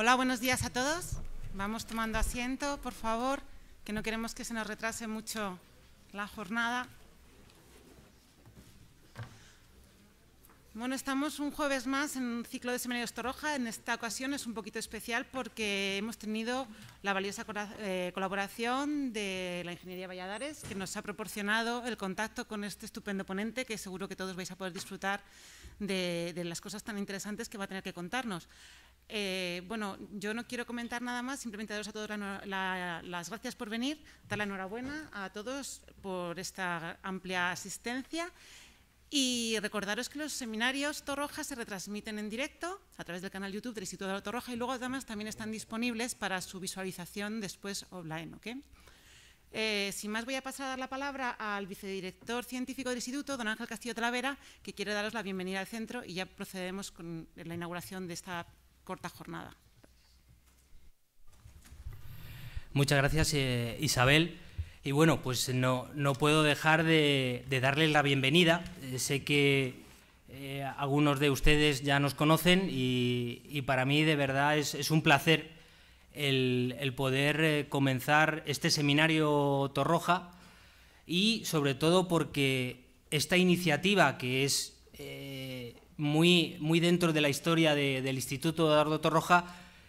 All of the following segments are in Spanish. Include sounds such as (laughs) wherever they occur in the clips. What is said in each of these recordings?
Hola, buenos días a todos. Vamos tomando asiento, por favor, que no queremos que se nos retrase mucho la jornada. Bueno, estamos un jueves más en un ciclo de Seminarios Torroja. En esta ocasión es un poquito especial porque hemos tenido la valiosa eh, colaboración de la Ingeniería Valladares, que nos ha proporcionado el contacto con este estupendo ponente, que seguro que todos vais a poder disfrutar de, de las cosas tan interesantes que va a tener que contarnos. Eh, bueno, yo no quiero comentar nada más, simplemente daros a todos las gracias por venir, dar la enhorabuena a todos por esta amplia asistencia y recordaros que los seminarios Torroja se retransmiten en directo a través del canal YouTube del Instituto de Torroja y luego además también están disponibles para su visualización después online. Eh, sin más, voy a pasar a dar la palabra al vicedirector científico del Instituto, don Ángel Castillo Talavera, que quiere daros la bienvenida al centro y ya procedemos con la inauguración de esta corta jornada. Muchas gracias, eh, Isabel. Y bueno, pues no, puedo dejar de, de darles la bienvenida. Eh, sé que eh, algunos de ustedes ya nos conocen y, para mí de verdad es, un placer el, el poder comenzar este seminario Torroja y sobre todo porque esta iniciativa que es muy, dentro de la historia del Instituto Eduardo Torroja,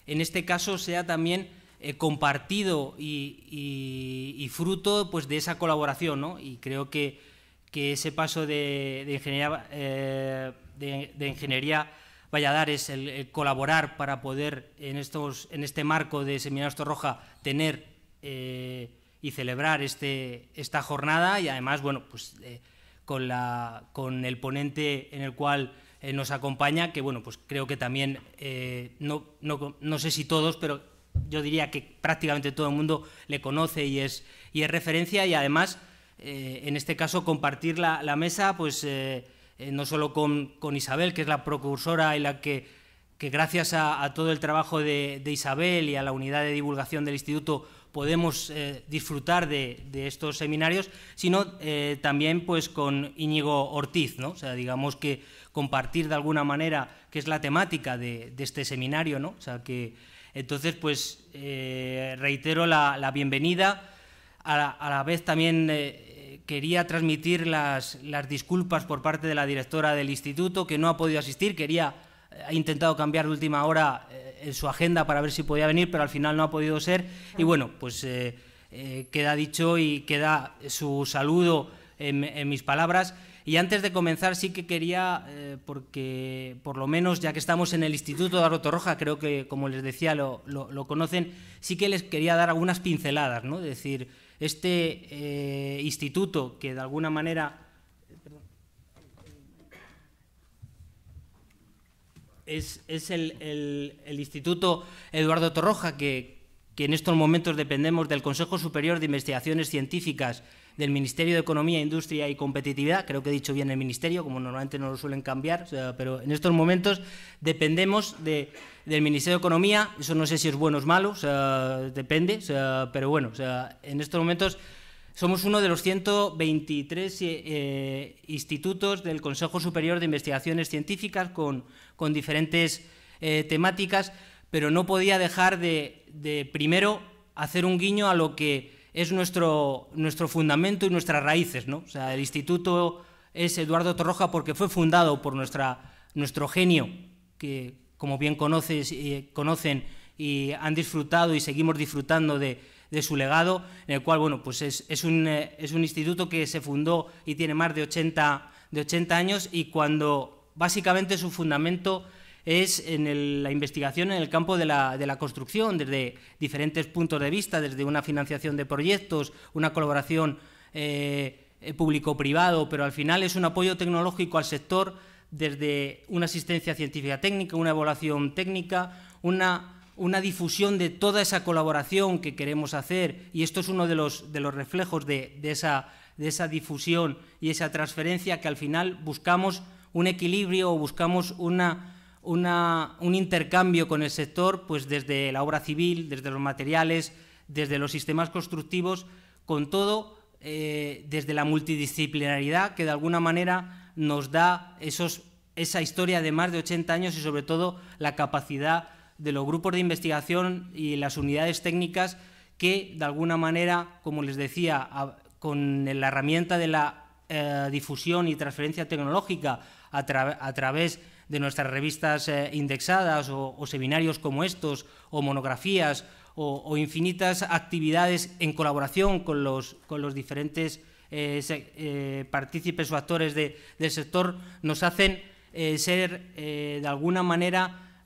en este caso sea también eh, compartido y, fruto pues, de esa colaboración. Y creo que, ese paso de, ingeniería, vaya a dar es el, colaborar para poder en, este marco de Seminarios Torroja tener eh, y celebrar este, esta jornada y además pues, eh, con el ponente en el cual eh, nos acompaña, que bueno, pues creo que también, eh, no, no, sé si todos, pero yo diría que prácticamente todo el mundo le conoce y es, y es referencia y además, eh, en este caso, compartir la, mesa, pues no solo con, Isabel, que es la precursora y la que, que gracias a, todo el trabajo de, Isabel y a la unidad de divulgación del instituto podemos disfrutar de, estos seminarios, sino también pues con Íñigo Ortiz, ¿no? sea, digamos que compartir de alguna manera, que es la temática de, este seminario, ¿no? O sea, que, entonces, pues eh, reitero la, bienvenida. A la, vez también eh, quería transmitir las, disculpas por parte de la directora del instituto, que no ha podido asistir, quería, eh, ha intentado cambiar de última hora en su agenda para ver si podía venir, pero al final no ha podido ser. Y bueno, pues queda dicho y queda su saludo en, en mis palabras. Y antes de comenzar sí que quería, eh, porque por lo menos ya que estamos en el Instituto Eduardo Torroja, creo que como les decía lo, conocen, sí que les quería dar algunas pinceladas, ¿no? Es decir, este eh, instituto que de alguna manera... Es, es el, Instituto Eduardo Torroja, que, que en estos momentos dependemos del Consejo Superior de Investigaciones Científicas del Ministerio de Economía, Industria y Competitividad, creo que he dicho bien el Ministerio, como normalmente no lo suelen cambiar, pero en estos momentos dependemos del Ministerio de Economía, eso no sé si es bueno o malo, depende, pero bueno, o sea, en estos momentos somos uno de los 123 eh, eh, institutos del Consejo Superior de Investigaciones Científicas con, diferentes eh, temáticas pero no podía dejar de, primero hacer un guiño a lo que es nuestro, nuestro fundamento y nuestras raíces. O sea, el instituto es Eduardo Torroja porque fue fundado por nuestra, nuestro genio, que como bien conoces, eh, conocen y han disfrutado y seguimos disfrutando de, su legado, en el cual bueno, pues es, es, un, eh, instituto que se fundó y tiene más de 80, de 80 años y cuando básicamente su fundamento es en la investigación en el campo de la, construcción, desde diferentes puntos de vista, desde una financiación de proyectos, una colaboración eh, eh, público-privado, pero al final es un apoyo tecnológico al sector desde una asistencia científica técnica, una evaluación técnica, una, una difusión de toda esa colaboración que queremos hacer, y esto es uno de los, de los reflejos de, de, esa, de esa difusión y esa transferencia que al final buscamos un equilibrio o buscamos una un intercambio con el sector, pues desde la obra civil, desde los materiales, desde los sistemas constructivos, con todo, eh, desde la multidisciplinaridad que de alguna manera nos da esos, esa historia de más de 80 años y sobre todo la capacidad de los grupos de investigación y las unidades técnicas que de alguna manera, como les decía, con la herramienta de la eh, difusión y transferencia tecnológica a, través de nuestras revistas eh, indexadas o, seminarios como estos, o monografías, o, infinitas actividades en colaboración con los, con los diferentes eh, eh, partícipes o actores del sector, nos hacen ser de alguna manera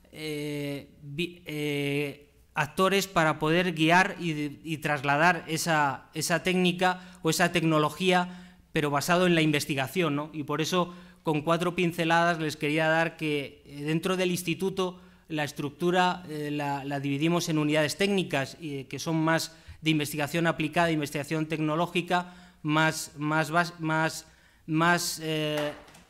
actores para poder guiar y, trasladar esa, esa técnica o esa tecnología pero basado en la investigación, ¿no? Y por eso con cuatro pinceladas les quería dar que eh, dentro del instituto la estructura eh, la, dividimos en unidades técnicas, eh, que son más de investigación aplicada, investigación tecnológica, más, más, más, más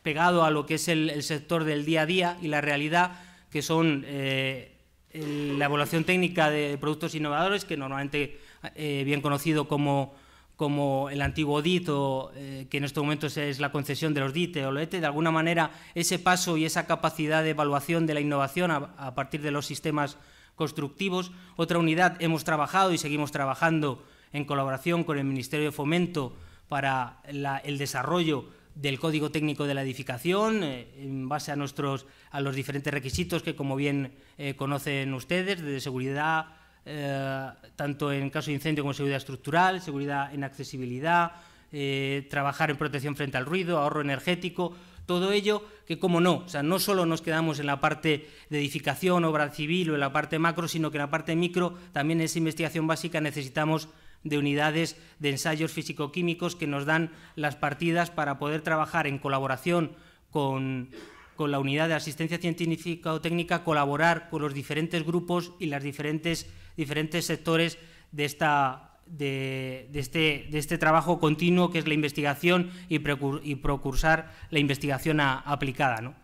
pegado a lo que es el, el, sector del día a día y la realidad, que son la evaluación técnica de productos innovadores, que normalmente bien conocido como como el antiguo DIT, o, eh, que en estos momentos es la concesión de los DIT o ETE. de alguna manera ese paso y esa capacidad de evaluación de la innovación a, partir de los sistemas constructivos. Otra unidad hemos trabajado y seguimos trabajando en colaboración con el Ministerio de Fomento para el desarrollo del Código Técnico de la Edificación, eh, en base a, nuestros, a los diferentes requisitos que, como bien eh, conocen ustedes, de seguridad, eh, tanto en caso de incendio como seguridad estructural, seguridad en accesibilidad, eh, trabajar en protección frente al ruido, ahorro energético, todo ello que, como no, o sea, no solo nos quedamos en la parte de edificación, obra civil o en la parte macro, sino que en la parte micro también en esa investigación básica necesitamos de unidades de ensayos físico-químicos que nos dan las partidas para poder trabajar en colaboración con la unidad de asistencia científica o técnica, colaborar con los diferentes grupos y las diferentes diferentes sectores de, esta, de, de, este, de este, trabajo continuo que es la investigación y, y procursar la investigación aplicada. ¿no?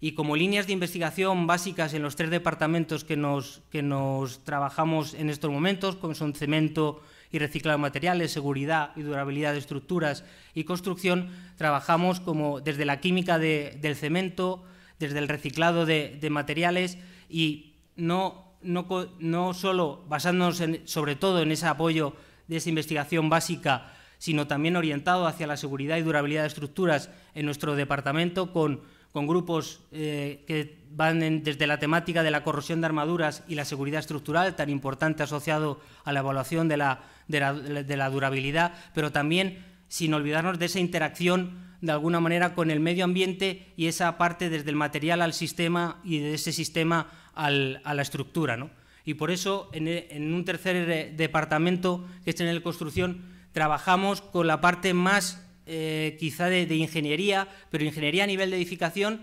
Y como líneas de investigación básicas en los tres departamentos que nos, que nos trabajamos en estos momentos, como son cemento, y reciclado de materiales, seguridad y durabilidad de estructuras y construcción, trabajamos como desde la química de, del cemento, desde el reciclado de, de materiales y no no, solo basándonos sobre todo en ese apoyo de esa investigación básica, sino también orientado hacia la seguridad y durabilidad de estructuras en nuestro departamento con, grupos eh, que van desde la temática de la corrosión de armaduras y la seguridad estructural, tan importante asociado a la evaluación de la durabilidad, pero también sin olvidarnos de esa interacción de alguna manera con el medio ambiente y esa parte desde el material al sistema y de ese sistema a la estructura. ¿no? Y por eso, en, un tercer eh, departamento, que es en el construcción, trabajamos con la parte más eh, quizá de, de, ingeniería, pero ingeniería a nivel de edificación,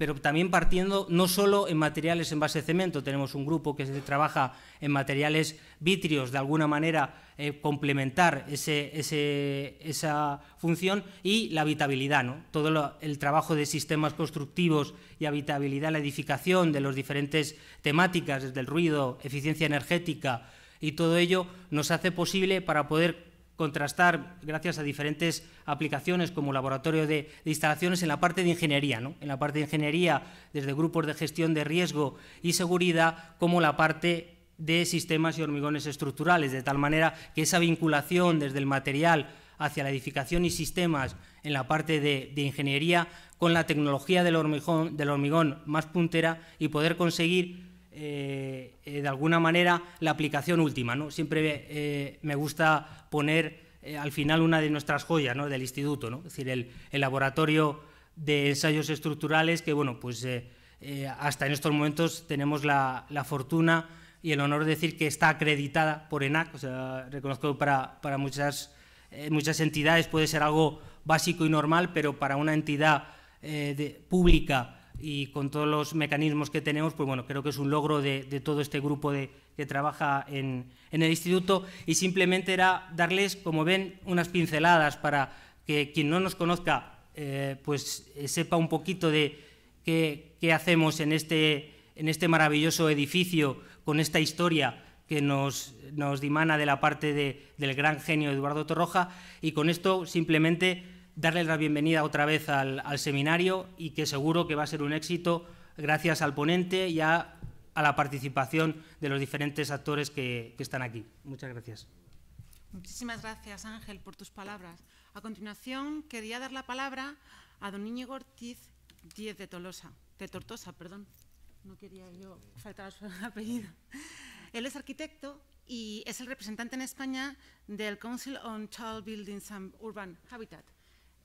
pero también partiendo no solo en materiales en base de cemento, tenemos un grupo que se trabaja en materiales vitrios, de alguna manera eh, complementar ese, esa función, y la habitabilidad, ¿no? todo el trabajo de sistemas constructivos y habitabilidad, la edificación de las diferentes temáticas, desde el ruido, eficiencia energética, y todo ello nos hace posible para poder contrastar gracias a diferentes aplicaciones como laboratorio de, instalaciones en la parte de ingeniería, ¿no? en la parte de ingeniería desde grupos de gestión de riesgo y seguridad como la parte de sistemas y hormigones estructurales, de tal manera que esa vinculación desde el material hacia la edificación y sistemas en la parte de, ingeniería con la tecnología del hormigón, del hormigón más puntera y poder conseguir eh, eh, de alguna manera, la aplicación última. ¿no? Siempre eh, me gusta poner al final una de nuestras joyas ¿no? del instituto, ¿no? es decir, el, laboratorio de ensayos estructurales que, bueno, pues hasta en estos momentos tenemos la, fortuna y el honor de decir que está acreditada por ENAC, reconozco para, para muchas, muchas entidades puede ser algo básico y normal, pero para una entidad pública y con todos los mecanismos que tenemos, pues bueno, creo que es un logro de, de todo este grupo de, que trabaja en, en, el instituto y simplemente era darles, como ven, unas pinceladas para que quien no nos conozca, eh, pues eh, sepa un poquito de qué, hacemos en este, en este maravilloso edificio con esta historia que nos, nos dimana de la parte de, del gran genio Eduardo Torroja y con esto simplemente darle la bienvenida otra vez al, seminario y que seguro que va a ser un éxito gracias al ponente y a, la participación de los diferentes actores que, están aquí. Muchas gracias. Muchísimas gracias, Ángel, por tus palabras. A continuación, quería dar la palabra a don Íñigo Ortiz Díez de Tolosa, de Tortosa, perdón. No quería yo faltar su (laughs) apellido. Él es arquitecto y es el representante en España del Council on Child Buildings and Urban Habitat,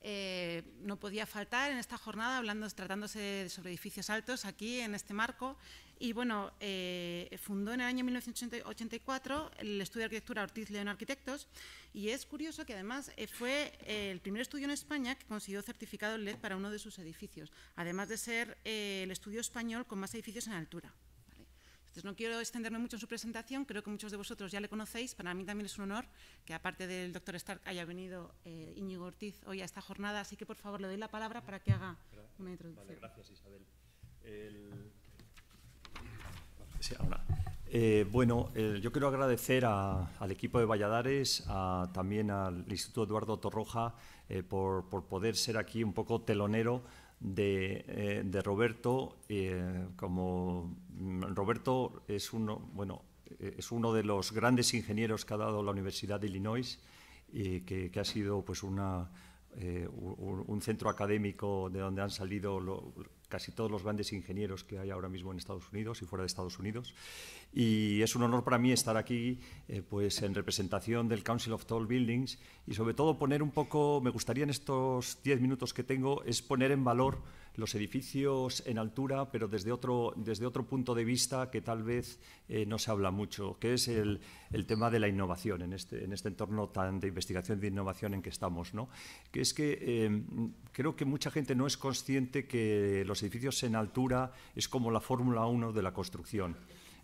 eh, no podía faltar en esta jornada, hablando, tratándose sobre edificios altos aquí en este marco. Y bueno, eh, fundó en el año 1984 el estudio de arquitectura Ortiz León Arquitectos y es curioso que además eh, fue el primer estudio en España que consiguió certificado LED para uno de sus edificios, además de ser el estudio español con más edificios en altura no quiero extenderme mucho en su presentación, creo que muchos de vosotros ya le conocéis. Para mí también es un honor que, aparte del doctor Stark, haya venido eh, Íñigo Ortiz hoy a esta jornada. Así que, por favor, le doy la palabra para que haga una introducción. Vale, gracias, Isabel. Eh, bueno, yo quiero agradecer al equipo de Valladares, también al Instituto Eduardo Torroja, eh, por, poder ser aquí un poco telonero eh, de, Roberto, eh, como mm, Roberto es uno, bueno, eh, es uno de los grandes ingenieros que ha dado la Universidad de Illinois y que, ha sido pues una, un, centro académico de donde han salido los casi todos los grandes ingenieros que hay ahora mismo en Estados Unidos y fuera de Estados Unidos. Y es un honor para mí estar aquí eh, pues en representación del Council of Tall Buildings y sobre todo poner un poco, me gustaría en estos 10 minutos que tengo, es poner en valor los edificios en altura, pero desde otro, desde otro punto de vista que tal vez eh, no se habla mucho, que es el, tema de la innovación en este, en este entorno tan de investigación y de innovación en que estamos. Que es que em, creo que mucha gente no es consciente que los edificios en altura es como la Fórmula 1 de la construcción.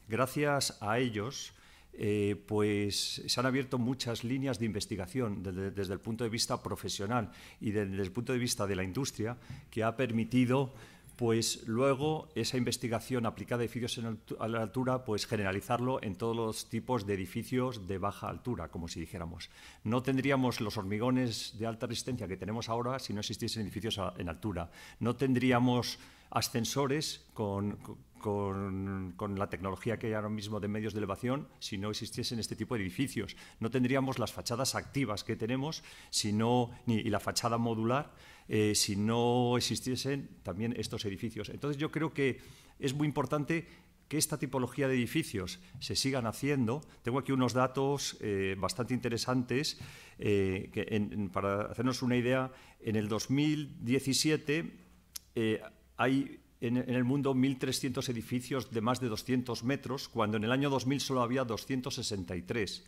Gracias a ellos, eh, pues se han abierto muchas líneas de investigación desde, el punto de vista profesional y desde el punto de vista de la industria que ha permitido pues luego esa investigación aplicada a edificios en a la altura, pues generalizarlo en todos los tipos de edificios de baja altura, como si dijéramos. No tendríamos los hormigones de alta resistencia que tenemos ahora si no existiesen edificios en altura. No tendríamos ascensores con con, la tecnología que hay ahora mismo de medios de elevación si no existiesen este tipo de edificios. No tendríamos las fachadas activas que tenemos sino ni, y la fachada modular eh, si no existiesen también estos edificios. Entonces yo creo que es muy importante que esta tipología de edificios se sigan haciendo. Tengo aquí unos datos eh, bastante interesantes eh, que para hacernos una idea. En el 2017 hay en, el mundo 1.300 edificios de más de 200 metros, cuando en el año 2000 solo había 263.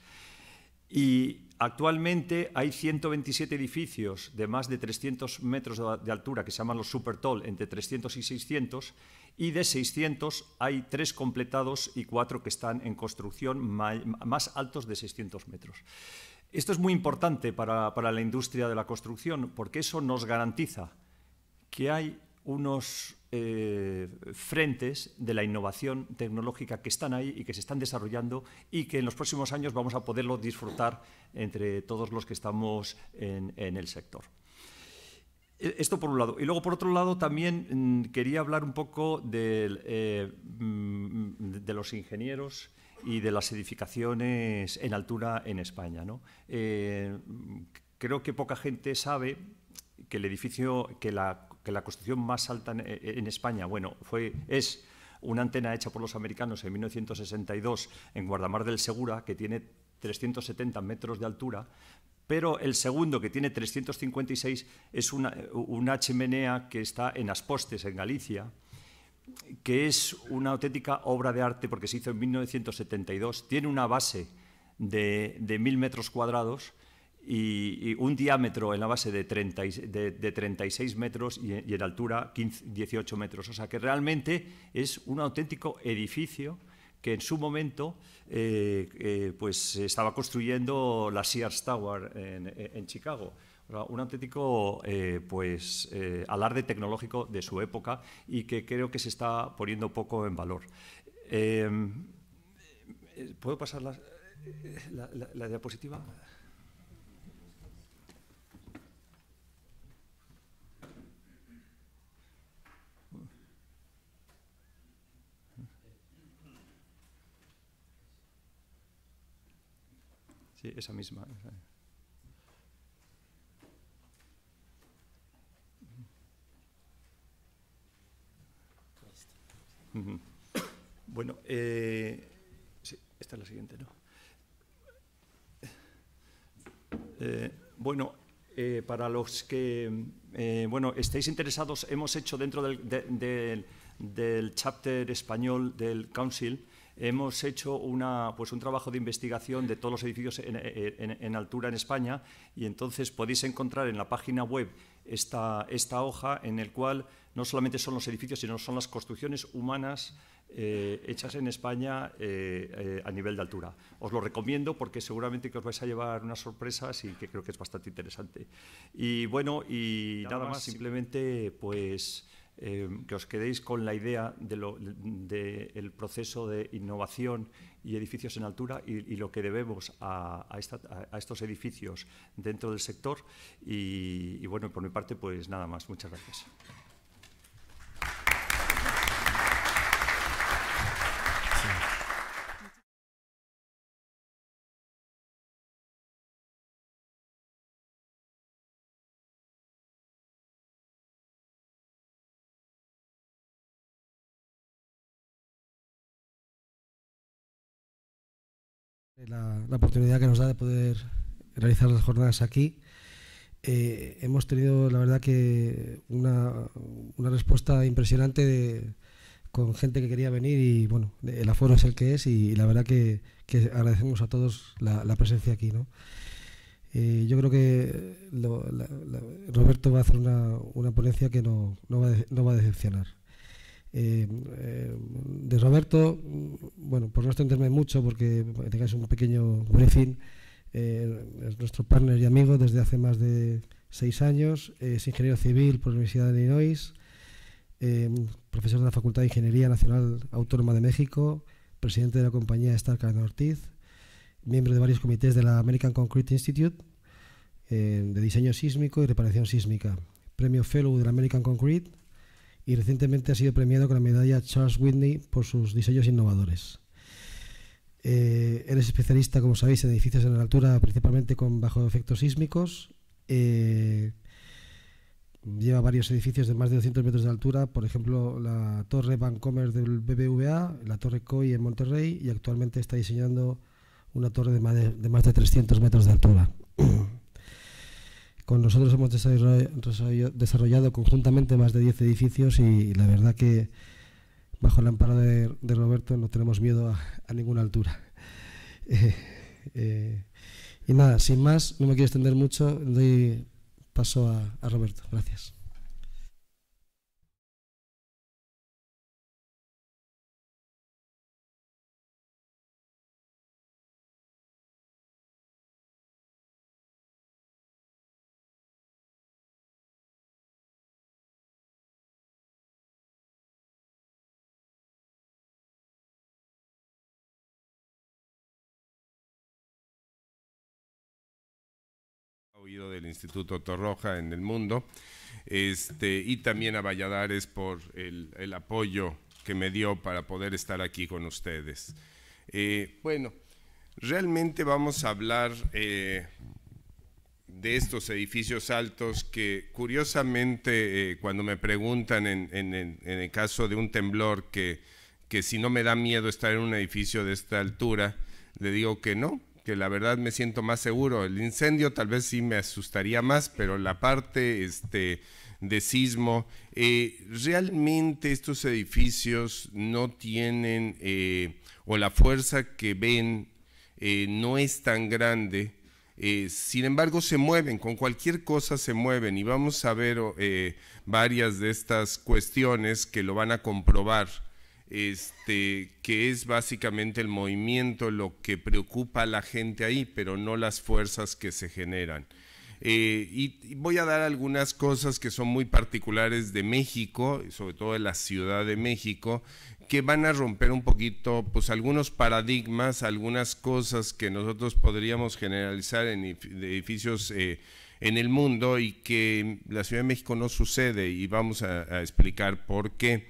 Y actualmente hay 127 edificios de más de 300 metros de altura que se llaman los super entre 300 y 600, y de 600 hay tres completados y cuatro que están en construcción más altos de 600 metros. Esto es muy importante para la industria de la construcción porque eso nos garantiza que hay unos eh, frentes de la innovación tecnológica que están ahí y que se están desarrollando y que en los próximos años vamos a poderlo disfrutar entre todos los que estamos en, el sector. E, esto por un lado. Y luego, por otro lado, también mm, quería hablar un poco eh, mm, de, los ingenieros y de las edificaciones en altura en España. ¿no? Eh, creo que poca gente sabe que el edificio, que la que la construcción más alta eh, en, España, bueno, fue, es una antena hecha por los americanos en 1962 en Guardamar del Segura, que tiene 370 metros de altura, pero el segundo, que tiene 356, es una, una chimenea que está en Aspostes, en Galicia, que es una auténtica obra de arte porque se hizo en 1972, tiene una base de, de mil metros cuadrados y, un diámetro en la base de, de, de 36 metros y, en altura 18 metros. O sea que realmente es un auténtico edificio que en su momento eh, eh pues estaba construyendo la Sears Tower en, Chicago. Un auténtico eh, pues, eh, alarde tecnológico de su época y que creo que se está poniendo poco en valor. ¿Puedo pasar la, la diapositiva? esa misma. Bueno, eh, esta es la siguiente, ¿no? Eh, bueno, eh, para los que eh, bueno, estéis interesados, hemos hecho dentro del, del chapter español del Council hemos hecho pues, un trabajo de investigación de todos los edificios en, altura en España y entonces podéis encontrar en la página web esta, hoja en el cual no solamente son los edificios, sino son las construcciones humanas eh, hechas en España eh, eh, a nivel de altura. Os lo recomiendo porque seguramente que os vais a llevar unas sorpresas y que creo que es bastante interesante. Y bueno, y nada más, simplemente pues... Em, que os quedéis con la idea del de proceso de innovación y edificios en altura y, lo que debemos a, estos edificios dentro del sector. y bueno, por mi parte, pues nada más. Muchas gracias. Eh, la, oportunidad que nos da de poder realizar las jornadas aquí. Eh, hemos tenido, la verdad, que una, respuesta impresionante con gente que quería venir y, bueno, el aforo es el que es y, la verdad que, agradecemos a todos la, presencia aquí, ¿no? Eh, yo creo que Roberto va a hacer una, ponencia que no, no va a decepcionar. Eh, eh, de Roberto, bueno, por no extenderme mucho, porque tengáis un pequeño briefing, eh, es nuestro partner y amigo desde hace más de seis años, es ingeniero civil por la Universidad de Illinois, profesor de la Facultad de Ingeniería Nacional Autónoma de México, presidente de la compañía Stark Ortiz, miembro de varios comités de la American Concrete Institute de Diseño Sísmico y Reparación Sísmica, premio Fellow de la American Concrete y recientemente ha sido premiado con la medalla Charles Whitney por sus diseños innovadores. Eh, es especialista, como sabéis, en edificios en la altura, principalmente con bajo efectos sísmicos. Eh, lleva varios edificios de más de 200 metros de altura, por ejemplo, la Torre Vancomer del BBVA, la Torre Coy en Monterrey y actualmente está diseñando una torre de, más de 300 metros de altura. (clears throat) Con nosotros hemos desarrollado conjuntamente más de 10 edificios y la verdad que bajo la amparo de, Roberto no tenemos miedo a, ninguna altura. (laughs) Eh, eh, y nada, sin más, no me quiero extender mucho, doy paso a Roberto. Gracias. del Instituto Torroja en el mundo, este, y también a Valladares por el, apoyo que me dio para poder estar aquí con ustedes. Eh, bueno, realmente vamos a hablar eh, de estos edificios altos que curiosamente eh, cuando me preguntan en, en, el caso de un temblor que, que si no me da miedo estar en un edificio de esta altura, le digo que no, que la verdad me siento más seguro. El incendio tal vez sí me asustaría más, pero la parte este, de sismo, eh, realmente estos edificios no tienen, eh, o la fuerza que ven eh, no es tan grande, sin embargo se mueven, con cualquier cosa se mueven y vamos a ver varias de estas cuestiones que lo van a comprobar este, que es básicamente el movimiento lo que preocupa a la gente ahí, pero no las fuerzas que se generan. Eh, y, voy a dar algunas cosas que son muy particulares de México, sobre todo de la Ciudad de México, que van a romper un poquito, pues algunos paradigmas, algunas cosas que nosotros podríamos generalizar en edificios eh, en el mundo y que la Ciudad de México no sucede y vamos a explicar por qué.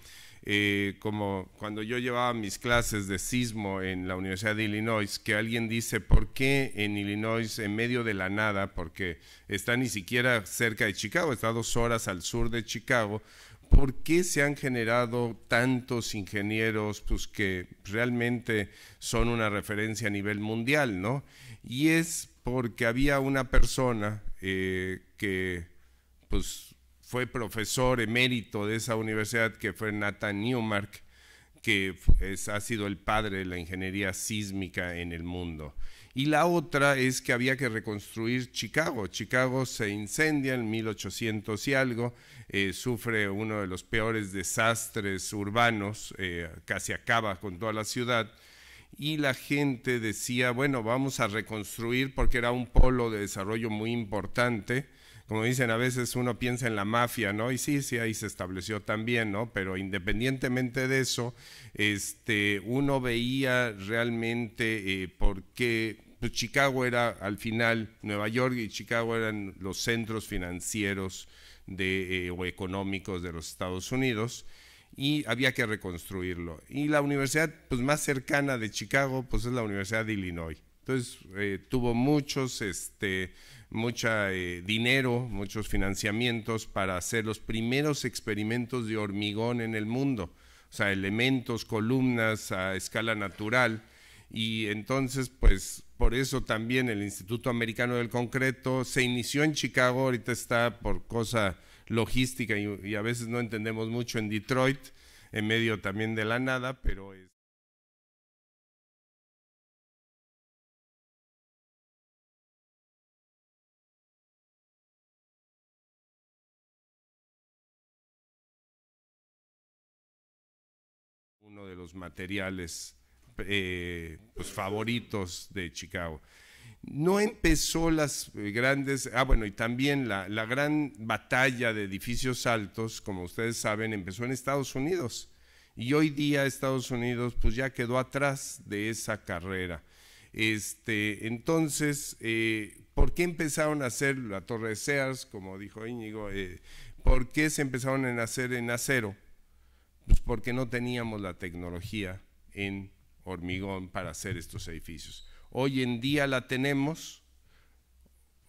Eh, como cuando yo llevaba mis clases de sismo en la Universidad de Illinois, que alguien dice, ¿por qué en Illinois, en medio de la nada, porque está ni siquiera cerca de Chicago, está dos horas al sur de Chicago, ¿por qué se han generado tantos ingenieros pues, que realmente son una referencia a nivel mundial? ¿no? Y es porque había una persona eh, que pues fue profesor emérito de esa universidad, que fue Nathan Newmark, que ha sido el padre de la ingeniería sísmica en el mundo. Y la otra es que había que reconstruir Chicago. Chicago se incendia en 1800 y algo, eh, sufre uno de los peores desastres urbanos, eh, casi acaba con toda la ciudad. Y la gente decía, bueno, vamos a reconstruir porque era un polo de desarrollo muy importante como dicen, a veces uno piensa en la mafia, ¿no? Y sí, sí, ahí se estableció también, ¿no? Pero independientemente de eso, este, uno veía realmente eh, por qué pues, Chicago era, al final, Nueva York y Chicago eran los centros financieros de, eh, o económicos de los Estados Unidos y había que reconstruirlo. Y la universidad pues, más cercana de Chicago pues, es la Universidad de Illinois. Entonces eh, tuvo muchos este, mucho eh, dinero, muchos financiamientos para hacer los primeros experimentos de hormigón en el mundo, o sea, elementos, columnas a escala natural. Y entonces, pues por eso también el Instituto Americano del Concreto se inició en Chicago, ahorita está por cosa logística y, y a veces no entendemos mucho en Detroit, en medio también de la nada, pero... Es uno de los materiales eh, pues, favoritos de Chicago. No empezó las eh, grandes, ah bueno, y también la, la, gran batalla de edificios altos, como ustedes saben, empezó en Estados Unidos. Y hoy día Estados Unidos pues ya quedó atrás de esa carrera. Este, entonces, eh, ¿por qué empezaron a hacer la Torre de Sears, como dijo Íñigo? ¿Por qué se empezaron a hacer en acero? Pues porque no teníamos la tecnología en hormigón para hacer estos edificios. Hoy en día la tenemos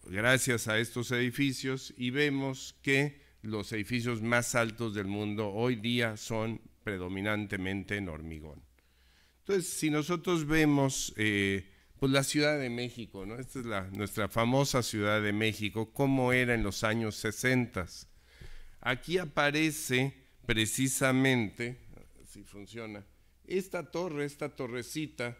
gracias a estos edificios y vemos que los edificios más altos del mundo hoy día son predominantemente en hormigón. Entonces, si nosotros vemos eh, pues la Ciudad de México, esta es nuestra famosa Ciudad de México, cómo era en los años 60. Aquí aparece precisamente, si funciona, esta torre, esta torrecita,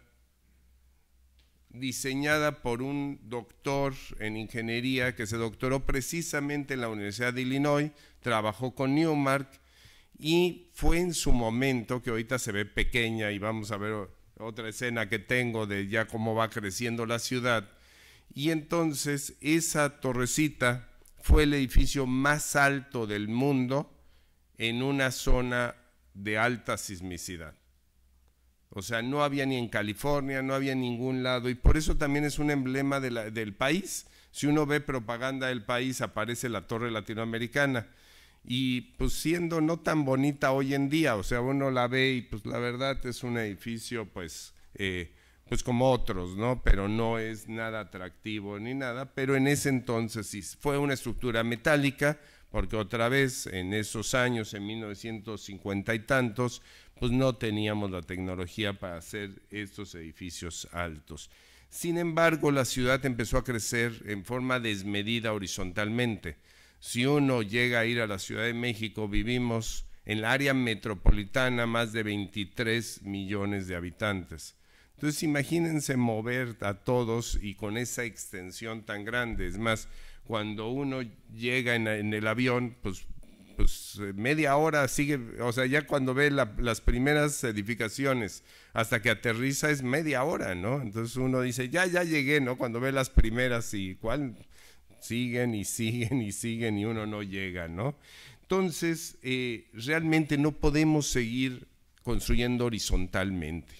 diseñada por un doctor en ingeniería que se doctoró precisamente en la Universidad de Illinois, trabajó con Newmark y fue en su momento, que ahorita se ve pequeña y vamos a ver otra escena que tengo de ya cómo va creciendo la ciudad, y entonces esa torrecita fue el edificio más alto del mundo en una zona de alta sismicidad. O sea, no había ni en California, no había en ningún lado. Y por eso también es un emblema del país. Si uno ve propaganda del país, aparece la torre latinoamericana. Y pues siendo no tan bonita hoy en día, o sea, uno la ve y pues la verdad es un edificio pues, eh, pues como otros, ¿no? Pero no es nada atractivo ni nada. Pero en ese entonces sí, fue una estructura metálica porque otra vez en esos años, en 1950 y tantos, pues no teníamos la tecnología para hacer estos edificios altos. Sin embargo, la ciudad empezó a crecer en forma desmedida horizontalmente. Si uno llega a ir a la Ciudad de México, vivimos en la área metropolitana más de 23 millones de habitantes. Entonces imagínense mover a todos y con esa extensión tan grande. Es más, cuando uno llega en, el avión, pues, pues eh, media hora sigue, o sea, ya cuando ve las primeras edificaciones hasta que aterriza es media hora, ¿no? Entonces uno dice, ya, ya llegué, ¿no? Cuando ve las primeras y cuál, siguen y (laughs) siguen y siguen y uno no llega, ¿no? Entonces, eh, realmente no podemos seguir construyendo horizontalmente.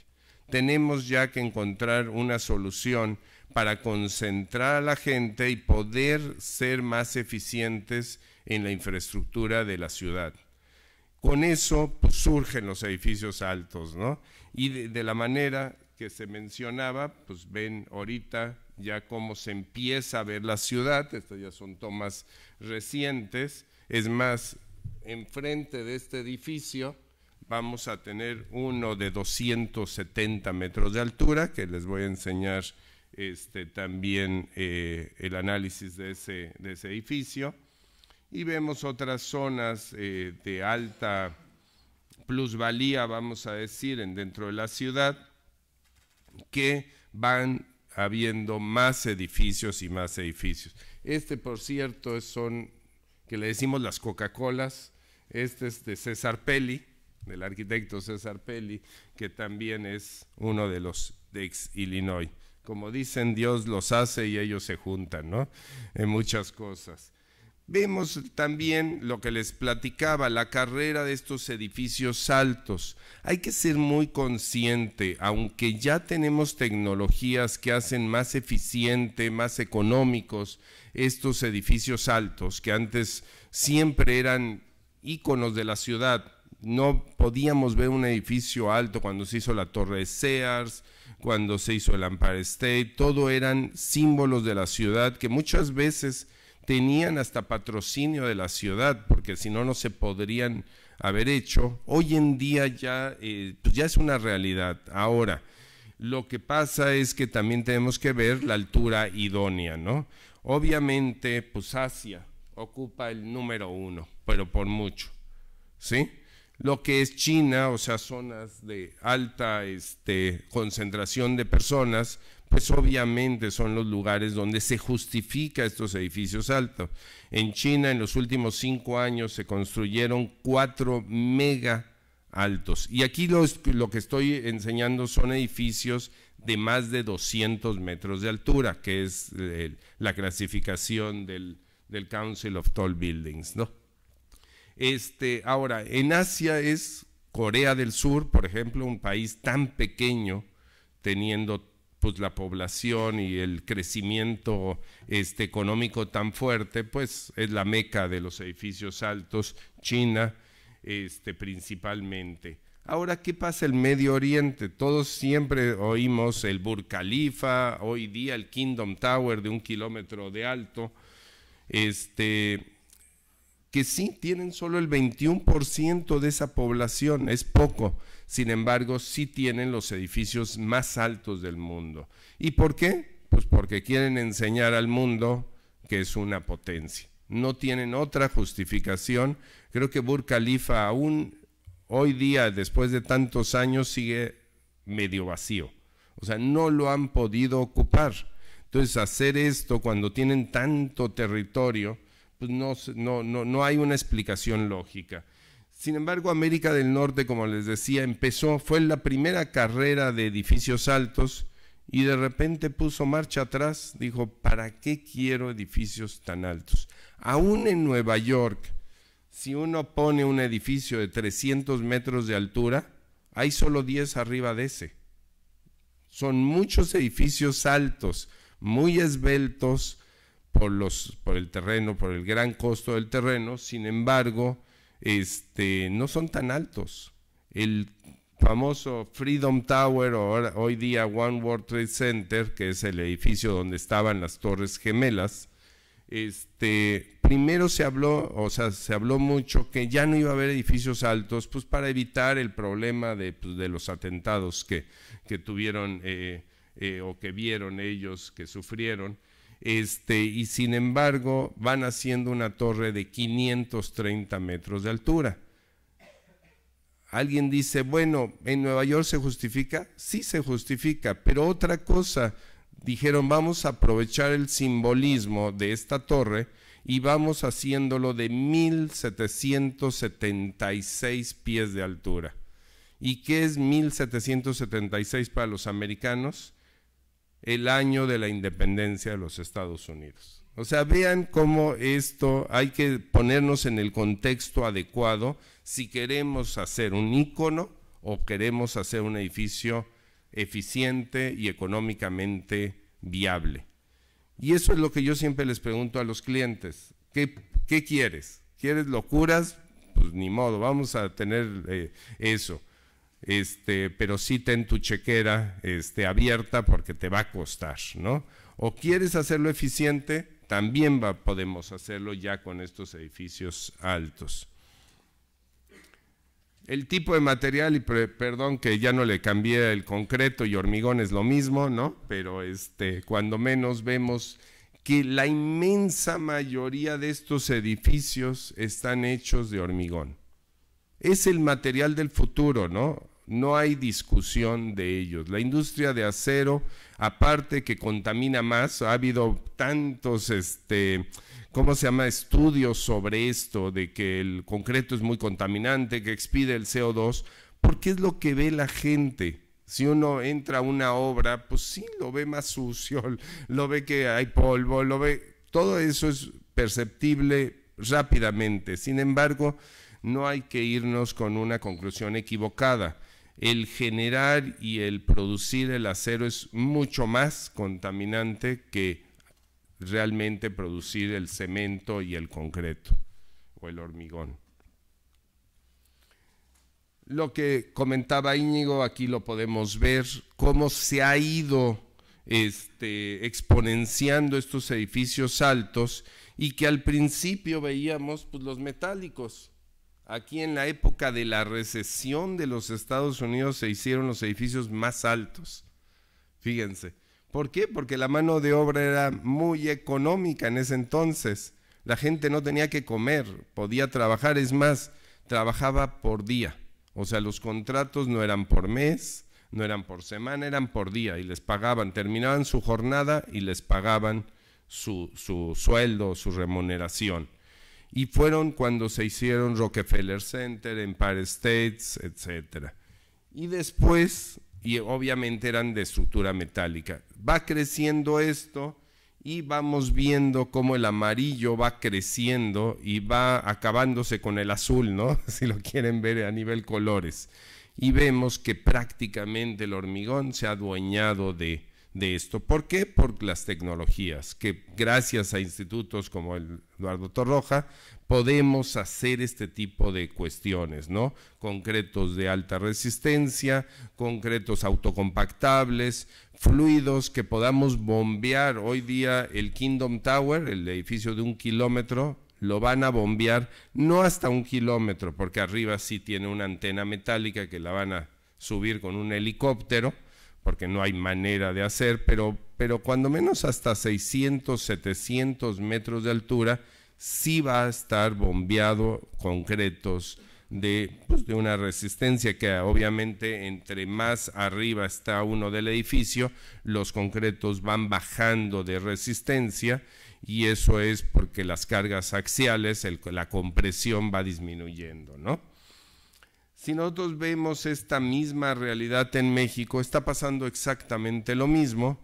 Tenemos ya que encontrar una solución para concentrar a la gente y poder ser más eficientes en la infraestructura de la ciudad. Con eso pues, surgen los edificios altos, ¿no? Y de, la manera que se mencionaba, pues ven ahorita ya cómo se empieza a ver la ciudad, estas ya son tomas recientes, es más, enfrente de este edificio vamos a tener uno de 270 metros de altura, que les voy a enseñar este, también eh, el análisis de ese, edificio. Y vemos otras zonas eh, de alta plusvalía, vamos a decir, en, dentro de la ciudad, que van habiendo más edificios y más edificios. Este, por cierto, son, que le decimos las Coca-Colas, este es de César Pelli, del arquitecto César Pelli, que también es uno de los de ex Illinois como dicen, Dios los hace y ellos se juntan, ¿no? En muchas cosas. Vemos también lo que les platicaba, la carrera de estos edificios altos. Hay que ser muy consciente, aunque ya tenemos tecnologías que hacen más eficiente, más económicos estos edificios altos, que antes siempre eran íconos de la ciudad. No podíamos ver un edificio alto cuando se hizo la Torre de Sears, cuando se hizo el Empire State, todo eran símbolos de la ciudad que muchas veces tenían hasta patrocinio de la ciudad, porque si no, no se podrían haber hecho. Hoy en día ya, eh, pues ya es una realidad. Ahora, lo que pasa es que también tenemos que ver la altura idónea, ¿no? Obviamente, pues Asia ocupa el número uno, pero por mucho, ¿sí? lo que es China, o sea, zonas de alta este, concentración de personas, pues obviamente son los lugares donde se justifica estos edificios altos. En China en los últimos cinco años se construyeron cuatro mega altos. Y aquí lo que estoy enseñando son edificios de más de 200 metros de altura, que es eh, la clasificación del Council of Tall Buildings, ¿no? Este, ahora, en Asia es Corea del Sur, por ejemplo, un país tan pequeño, teniendo pues la población y el crecimiento este, económico tan fuerte, pues es la meca de los edificios altos, China este, principalmente. Ahora, ¿qué pasa el Medio Oriente? Todos siempre oímos el Burj Khalifa, hoy día el Kingdom Tower de un kilómetro de alto, este, que sí tienen solo el 21% de esa población, es poco. Sin embargo, sí tienen los edificios más altos del mundo. ¿Y por qué? Pues porque quieren enseñar al mundo que es una potencia. No tienen otra justificación. Creo que Burj Khalifa aún hoy día, después de tantos años, sigue medio vacío. O sea, no lo han podido ocupar. Entonces, hacer esto cuando tienen tanto territorio, pues, no, no, no, no hay una explicación lógica. Sin embargo, América del Norte, como les decía, empezó, fue la primera carrera de edificios altos y de repente puso marcha atrás, dijo, ¿para qué quiero edificios tan altos? Aún en Nueva York, si uno pone un edificio de 300 metros de altura, hay solo 10 arriba de ese. Son muchos edificios altos, muy esbeltos, por, los, por el terreno, por el gran costo del terreno, sin embargo, este, no son tan altos. El famoso Freedom Tower, o hoy día One World Trade Center, que es el edificio donde estaban las Torres Gemelas, este, primero se habló, o sea, se habló mucho que ya no iba a haber edificios altos, pues para evitar el problema de, pues, de los atentados que, que tuvieron eh, eh, o que vieron ellos, que sufrieron. Este, y sin embargo van haciendo una torre de 530 metros de altura. Alguien dice, bueno, ¿en Nueva York se justifica? Sí se justifica, pero otra cosa, dijeron, vamos a aprovechar el simbolismo de esta torre y vamos haciéndolo de 1776 pies de altura. ¿Y qué es 1776 para los americanos? el año de la independencia de los Estados Unidos. O sea, vean cómo esto hay que ponernos en el contexto adecuado si queremos hacer un ícono o queremos hacer un edificio eficiente y económicamente viable. Y eso es lo que yo siempre les pregunto a los clientes. ¿Qué, quieres? ¿Quieres locuras? Pues ni modo, vamos a tener eh, eso este, pero sí ten tu chequera este, abierta porque te va a costar, ¿no? O quieres hacerlo eficiente, también podemos hacerlo ya con estos edificios altos. El tipo de material, y perdón que ya no le cambié el concreto y hormigón es lo mismo, ¿no? Pero este, cuando menos vemos que la inmensa mayoría de estos edificios están hechos de hormigón. Es el material del futuro, ¿no? No hay discusión de ellos. La industria de acero, aparte que contamina más, ha habido tantos, este, ¿cómo se llama?, estudios sobre esto, de que el concreto es muy contaminante, que expide el CO2, porque es lo que ve la gente. Si uno entra a una obra, pues sí, lo ve más sucio, (laughs) lo ve que hay polvo, lo ve... Todo eso es perceptible rápidamente. Sin embargo, no hay que irnos con una conclusión equivocada el generar y el producir el acero es mucho más contaminante que realmente producir el cemento y el concreto o el hormigón. Lo que comentaba Íñigo, aquí lo podemos ver, cómo se ha ido este, exponenciando estos edificios altos y que al principio veíamos pues, los metálicos Aquí en la época de la recesión de los Estados Unidos se hicieron los edificios más altos. Fíjense. ¿Por qué? Porque la mano de obra era muy económica en ese entonces. La gente no tenía que comer, podía trabajar. Es más, trabajaba por día. O sea, los contratos no eran por mes, no eran por semana, eran por día y les pagaban. Terminaban su jornada y les pagaban su, su sueldo, su remuneración y fueron cuando se hicieron Rockefeller Center, Empire States, etc. Y después, y obviamente eran de estructura metálica. Va creciendo esto y vamos viendo cómo el amarillo va creciendo y va acabándose con el azul, ¿no? (laughs) Si lo quieren ver a nivel colores. Y vemos que prácticamente el hormigón se ha adueñado de de esto. ¿Por qué? Por las tecnologías, que gracias a institutos como el Eduardo Torroja podemos hacer este tipo de cuestiones, ¿no? Concretos de alta resistencia, concretos autocompactables, fluidos que podamos bombear. Hoy día el Kingdom Tower, el edificio de un kilómetro, lo van a bombear no hasta un kilómetro, porque arriba sí tiene una antena metálica que la van a subir con un helicóptero, porque no hay manera de hacer, pero, pero cuando menos hasta 600, 700 metros de altura, sí va a estar bombeado concretos pues, de, una resistencia que obviamente entre más arriba está uno del edificio, los concretos van bajando de resistencia y eso es porque las cargas axiales, la compresión va disminuyendo, ¿no? Si nosotros vemos esta misma realidad en México, está pasando exactamente lo mismo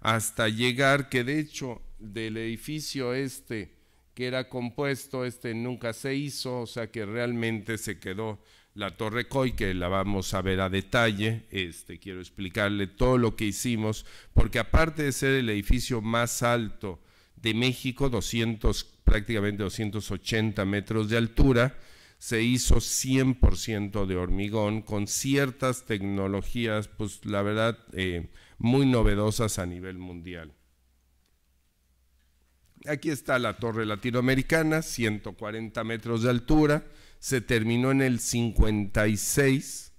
hasta llegar que de hecho del edificio este que era compuesto, este nunca se hizo, o sea que realmente se quedó la Torre Coy, que la vamos a ver a detalle, este, quiero explicarle todo lo que hicimos, porque aparte de ser el edificio más alto de México, 200, prácticamente 280 metros de altura, se hizo 100% de hormigón con ciertas tecnologías, pues la verdad, eh, muy novedosas a nivel mundial. Aquí está la torre latinoamericana, 140 metros de altura, se terminó en el 56,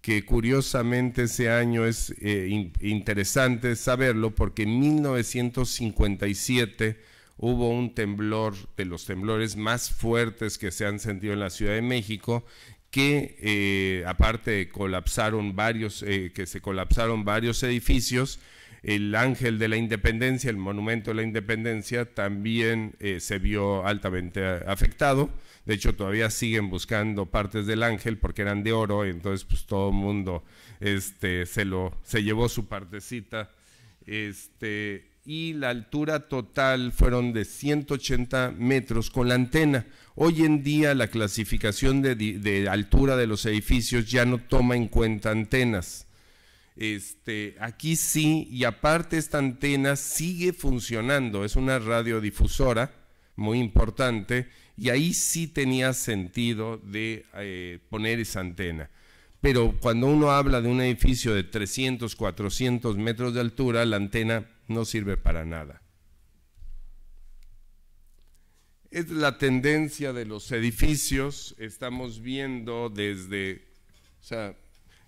que curiosamente ese año es eh, interesante saberlo porque en 1957 hubo un temblor de los temblores más fuertes que se han sentido en la Ciudad de México que eh, aparte colapsaron varios, eh, que se colapsaron varios edificios, el Ángel de la Independencia, el Monumento de la Independencia, también eh, se vio altamente afectado. De hecho, todavía siguen buscando partes del Ángel porque eran de oro, entonces pues todo el mundo este, se, lo, se llevó su partecita. Este, y la altura total fueron de 180 metros con la antena. Hoy en día la clasificación de, altura de los edificios ya no toma en cuenta antenas. Este, aquí sí, y aparte esta antena sigue funcionando, es una radiodifusora muy importante, y ahí sí tenía sentido de eh, poner esa antena. Pero cuando uno habla de un edificio de 300, 400 metros de altura, la antena no sirve para nada. Es la tendencia de los edificios, estamos viendo desde, o sea,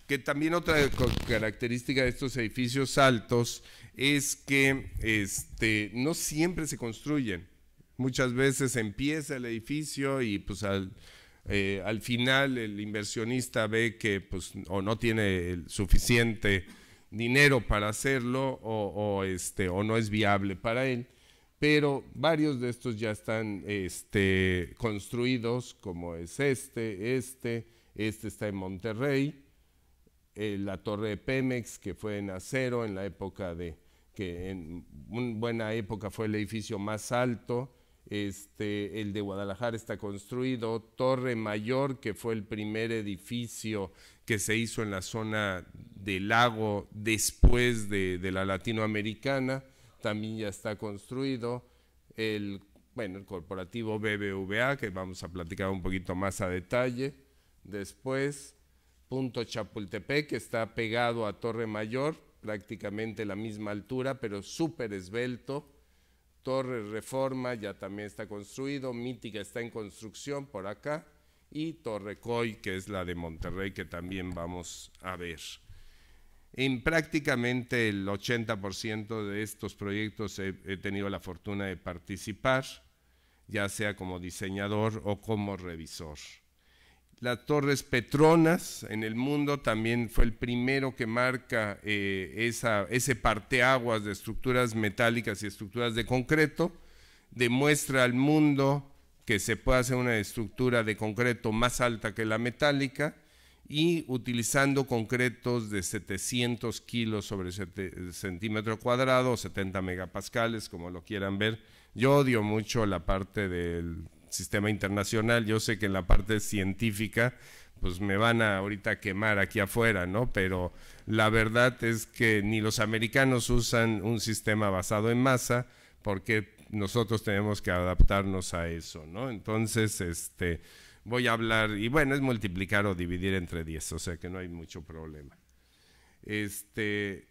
que también otra característica de estos edificios altos es que este, no siempre se construyen. Muchas veces empieza el edificio y pues al, eh, final el inversionista ve que pues no tiene el suficiente dinero para hacerlo o, este, o no es viable para él. Pero varios de estos ya están este, construidos, como es este, este, este está en Monterrey, eh, la torre de Pemex, que fue en acero en la época de, que en buena época fue el edificio más alto este, el de Guadalajara está construido, Torre Mayor, que fue el primer edificio que se hizo en la zona del lago después de, la latinoamericana, también ya está construido, el, bueno, el corporativo BBVA, que vamos a platicar un poquito más a detalle, después Punto Chapultepec, que está pegado a Torre Mayor, prácticamente la misma altura, pero súper esbelto, Torre Reforma ya también está construido, Mítica está en construcción por acá y Torre Coy, que es la de Monterrey, que también vamos a ver. En prácticamente el 80% de estos proyectos he, he, tenido la fortuna de participar, ya sea como diseñador o como revisor. Las torres Petronas en el mundo también fue el primero que marca eh, esa, ese parteaguas de estructuras metálicas y estructuras de concreto. Demuestra al mundo que se puede hacer una estructura de concreto más alta que la metálica y utilizando concretos de 700 kilos sobre centímetro cuadrado, 70 megapascales, como lo quieran ver. Yo odio mucho la parte del sistema internacional. Yo sé que en la parte científica, pues me van a ahorita quemar aquí afuera, ¿no? Pero la verdad es que ni los americanos usan un sistema basado en masa, porque nosotros tenemos que adaptarnos a eso, ¿no? Entonces, este, voy a hablar, y bueno, es multiplicar o dividir entre 10, o sea que no hay mucho problema. Este,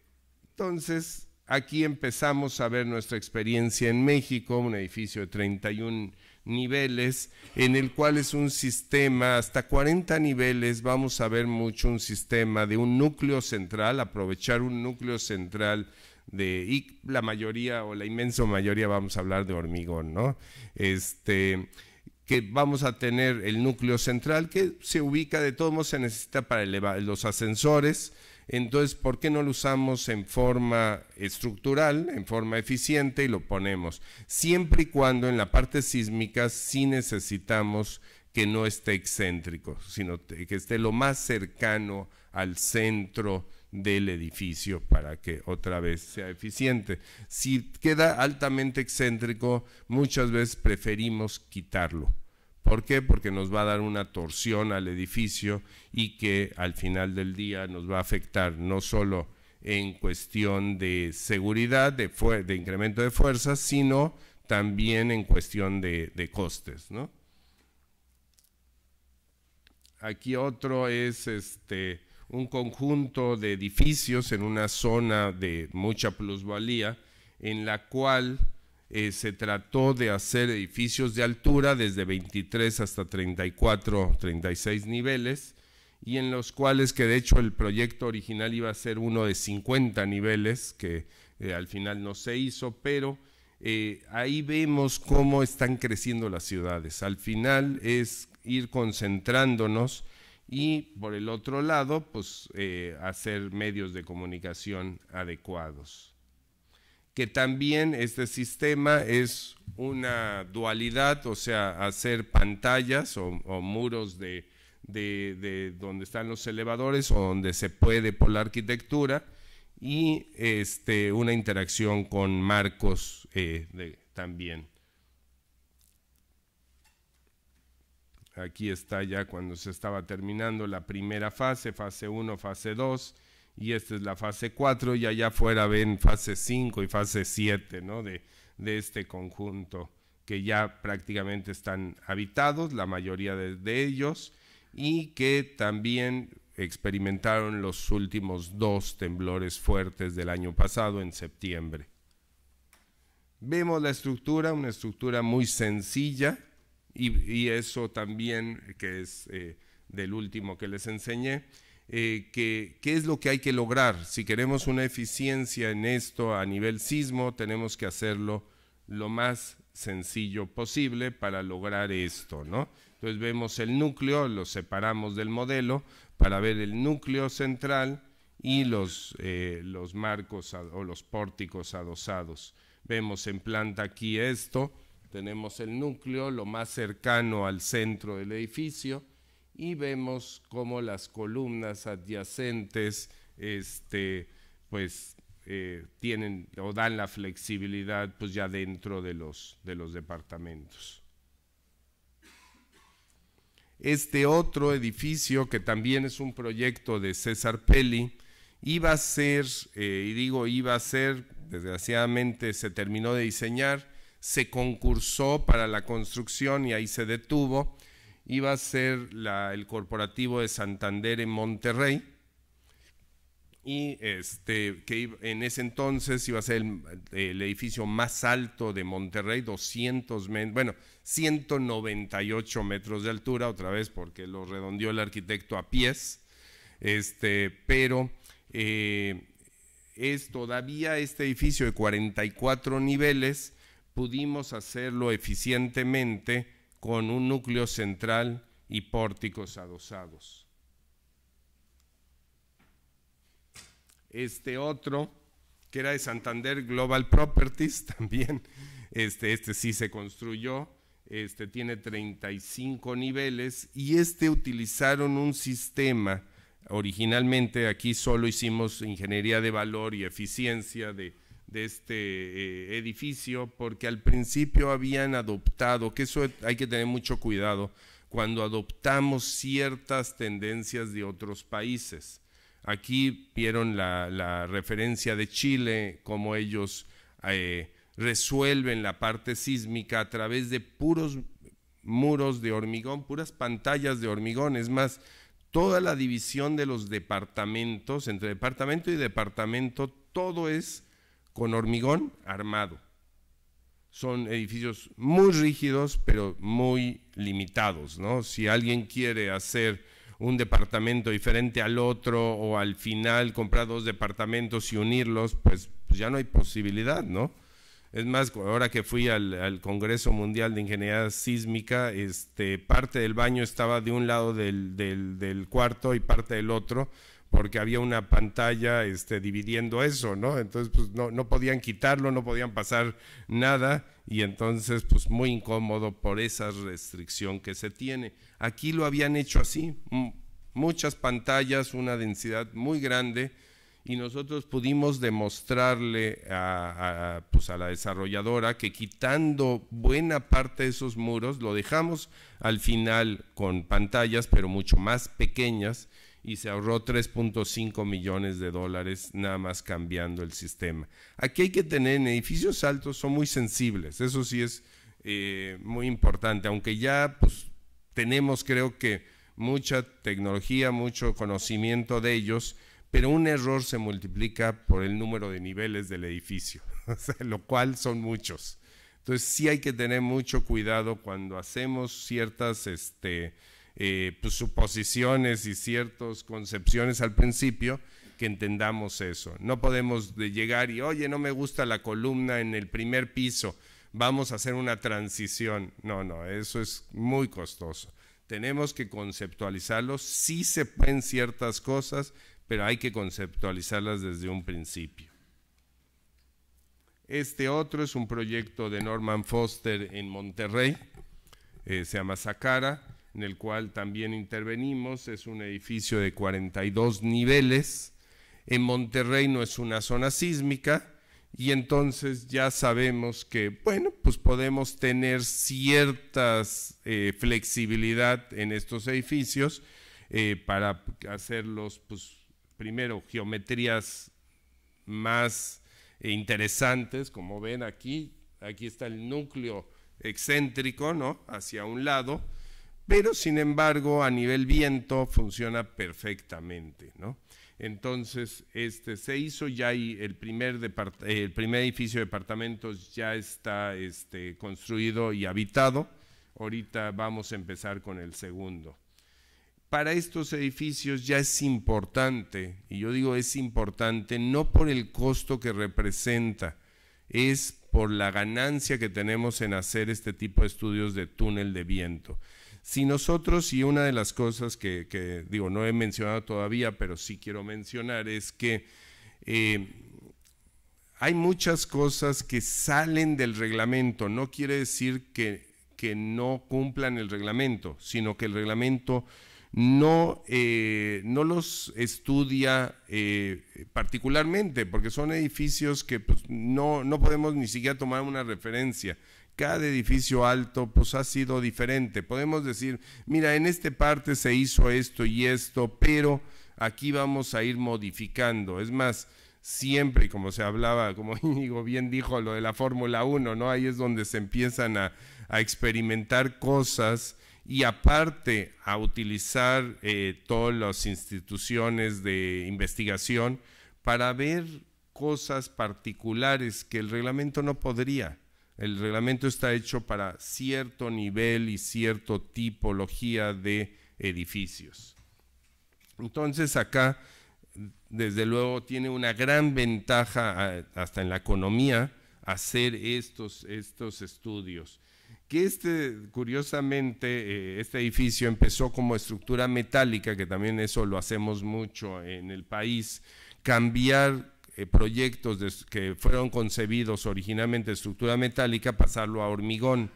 entonces, aquí empezamos a ver nuestra experiencia en México, un edificio de 31 niveles, en el cual es un sistema, hasta 40 niveles, vamos a ver mucho un sistema de un núcleo central, aprovechar un núcleo central de, y la mayoría o la inmensa mayoría vamos a hablar de hormigón, ¿no? Este, que vamos a tener el núcleo central que se ubica, de todos modos se necesita para elevar los ascensores, entonces, ¿por qué no lo usamos en forma estructural, en forma eficiente y lo ponemos? Siempre y cuando en la parte sísmica sí necesitamos que no esté excéntrico, sino que esté lo más cercano al centro del edificio para que otra vez sea eficiente. Si queda altamente excéntrico, muchas veces preferimos quitarlo ¿Por qué? Porque nos va a dar una torsión al edificio y que al final del día nos va a afectar no solo en cuestión de seguridad, de, incremento de fuerzas, sino también en cuestión de, costes. ¿no? Aquí otro es este, un conjunto de edificios en una zona de mucha plusvalía en la cual eh, se trató de hacer edificios de altura desde 23 hasta 34, 36 niveles y en los cuales que de hecho el proyecto original iba a ser uno de 50 niveles que eh, al final no se hizo, pero eh, ahí vemos cómo están creciendo las ciudades. Al final es ir concentrándonos y por el otro lado, pues hacer medios de comunicación adecuados que también este sistema es una dualidad, o sea, hacer pantallas o, muros de, donde están los elevadores o donde se puede por la arquitectura y este, una interacción con marcos eh, también. Aquí está ya cuando se estaba terminando la primera fase, fase 1, fase 2 y esta es la fase 4 y allá afuera ven fase 5 y fase 7 de, este conjunto que ya prácticamente están habitados, la mayoría de, ellos, y que también experimentaron los últimos dos temblores fuertes del año pasado en septiembre. Vemos la estructura, una estructura muy sencilla, y, eso también que es eh, del último que les enseñé, eh, qué es lo que hay que lograr. Si queremos una eficiencia en esto a nivel sismo, tenemos que hacerlo lo más sencillo posible para lograr esto, Entonces vemos el núcleo, lo separamos del modelo para ver el núcleo central y los, eh, los marcos o los pórticos adosados. Vemos en planta aquí esto, tenemos el núcleo, lo más cercano al centro del edificio, y vemos cómo las columnas adyacentes este, pues, eh, tienen o dan la flexibilidad pues, ya dentro de los, de los departamentos. Este otro edificio, que también es un proyecto de César Pelli, iba a ser, eh, y digo iba a ser, desgraciadamente se terminó de diseñar, se concursó para la construcción y ahí se detuvo, iba a ser el corporativo de Santander en Monterrey y este, que en ese entonces iba a ser el, edificio más alto de Monterrey, 200 bueno, 198 metros de altura, otra vez porque lo redondeó el arquitecto a pies, este, pero eh, es todavía este edificio de 44 niveles, pudimos hacerlo eficientemente con un núcleo central y pórticos adosados. Este otro, que era de Santander Global Properties, (laughs) también, este, este sí se construyó, este tiene 35 niveles y este utilizaron un sistema, originalmente aquí solo hicimos ingeniería de valor y eficiencia de, de este eh, edificio porque al principio habían adoptado, que eso hay que tener mucho cuidado cuando adoptamos ciertas tendencias de otros países. Aquí vieron la, referencia de Chile, cómo ellos eh, resuelven la parte sísmica a través de puros muros de hormigón, puras pantallas de hormigón. Es más, toda la división de los departamentos, entre departamento y departamento, todo es con hormigón armado. Son edificios muy rígidos, pero muy limitados, ¿no? Si alguien quiere hacer un departamento diferente al otro o al final comprar dos departamentos y unirlos, pues, ya no hay posibilidad, ¿no? Es más, ahora que fui al, Congreso Mundial de Ingeniería Sísmica, este, parte del baño estaba de un lado del, del cuarto y parte del otro, porque había una pantalla este, dividiendo eso, ¿no? Entonces, pues no, no podían quitarlo, no podían pasar nada y entonces, pues muy incómodo por esa restricción que se tiene. Aquí lo habían hecho así, muchas pantallas, una densidad muy grande y nosotros pudimos demostrarle pues, a, la desarrolladora que quitando buena parte de esos muros, lo dejamos al final con pantallas, pero mucho más pequeñas, y se ahorró 3.5 millones de dólares nada más cambiando el sistema. Aquí hay que tener, en edificios altos son muy sensibles, eso sí es eh, muy importante, aunque ya pues tenemos creo que mucha tecnología, mucho conocimiento de ellos, pero un error se multiplica por el número de niveles del edificio, (laughs) lo cual son muchos. Entonces sí hay que tener mucho cuidado cuando hacemos ciertas... Este, eh, pues, suposiciones y ciertas concepciones al principio, que entendamos eso. No podemos llegar y, oye, no me gusta la columna en el primer piso, vamos a hacer una transición. No, no, eso es muy costoso. Tenemos que conceptualizarlo, sí se pueden ciertas cosas, pero hay que conceptualizarlas desde un principio. Este otro es un proyecto de Norman Foster en Monterrey, eh, se llama Sacara en el cual también intervenimos. Es un edificio de 42 niveles. En Monterrey no es una zona sísmica y entonces ya sabemos que, bueno, pues podemos tener cierta eh, flexibilidad en estos edificios eh, para hacerlos, pues, primero, geometrías más eh, interesantes, como ven aquí, aquí está el núcleo excéntrico, ¿no? Hacia un lado pero sin embargo a nivel viento funciona perfectamente, Entonces, este, se hizo ya el primer, edificio de departamentos ya está este, construido y habitado. Ahorita vamos a empezar con el segundo. Para estos edificios ya es importante, y yo digo es importante no por el costo que representa, es por la ganancia que tenemos en hacer este tipo de estudios de túnel de viento. Si nosotros, y una de las cosas que, digo, no he mencionado todavía, pero sí quiero mencionar, es que eh, hay muchas cosas que salen del reglamento. No quiere decir que, no cumplan el reglamento, sino que el reglamento no, eh, los estudia eh, particularmente, porque son edificios que pues, no podemos ni siquiera tomar una referencia cada edificio alto pues ha sido diferente. Podemos decir, mira, en esta parte se hizo esto y esto, pero aquí vamos a ir modificando. Es más, siempre, como se hablaba, como (laughs) Íñigo bien dijo, lo de la Fórmula 1, ¿no? Ahí es donde se empiezan a, experimentar cosas y aparte a utilizar eh, todas las instituciones de investigación para ver cosas particulares que el reglamento no podría. El reglamento está hecho para cierto nivel y cierta tipología de edificios. Entonces acá, desde luego, tiene una gran ventaja hasta en la economía hacer estos, estos estudios. Que este, curiosamente, eh, este edificio empezó como estructura metálica, que también eso lo hacemos mucho en el país, cambiar eh, proyectos que fueron concebidos originalmente de estructura metálica pasarlo a hormigón.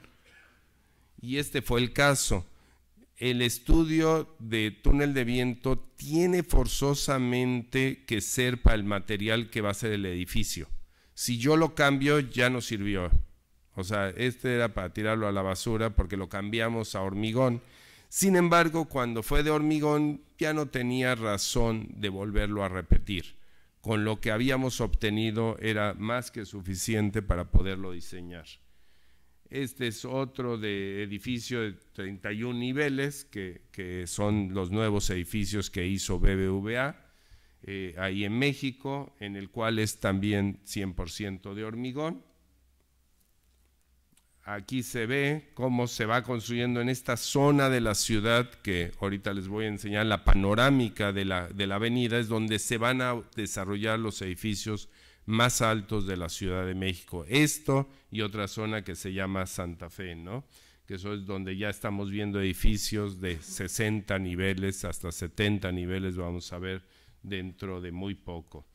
Y este fue el caso. El estudio de túnel de viento tiene forzosamente que ser para el material que va a ser el edificio. Si yo lo cambio, ya no sirvió. O sea, este era para tirarlo a la basura porque lo cambiamos a hormigón. Sin embargo, cuando fue de hormigón, ya no tenía razón de volverlo a repetir con lo que habíamos obtenido era más que suficiente para poderlo diseñar. Este es otro de edificio de 31 niveles, que, son los nuevos edificios que hizo BBVA, eh, ahí en México, en el cual es también 100% de hormigón. Aquí se ve cómo se va construyendo en esta zona de la ciudad, que ahorita les voy a enseñar la panorámica de la, de la avenida, es donde se van a desarrollar los edificios más altos de la Ciudad de México. Esto y otra zona que se llama Santa Fe, ¿no? que eso es donde ya estamos viendo edificios de 60 niveles hasta 70 niveles, vamos a ver dentro de muy poco.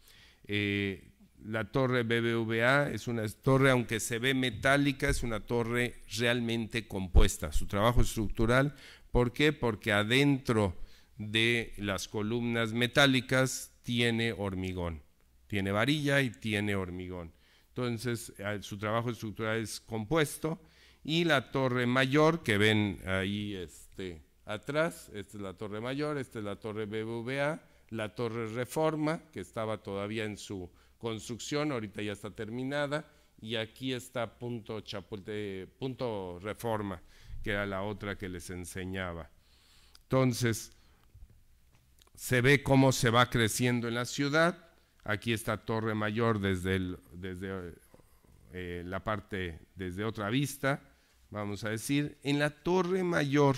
Eh, la torre BBVA es una torre, aunque se ve metálica, es una torre realmente compuesta. Su trabajo estructural, ¿por qué? Porque adentro de las columnas metálicas tiene hormigón, tiene varilla y tiene hormigón. Entonces, eh, su trabajo estructural es compuesto y la torre mayor que ven ahí este, atrás, esta es la torre mayor, esta es la torre BBVA, la torre Reforma, que estaba todavía en su construcción, ahorita ya está terminada, y aquí está punto, Chapulte, punto reforma, que era la otra que les enseñaba. Entonces, se ve cómo se va creciendo en la ciudad. Aquí está Torre Mayor desde, el, desde eh, la parte, desde otra vista, vamos a decir. En la Torre Mayor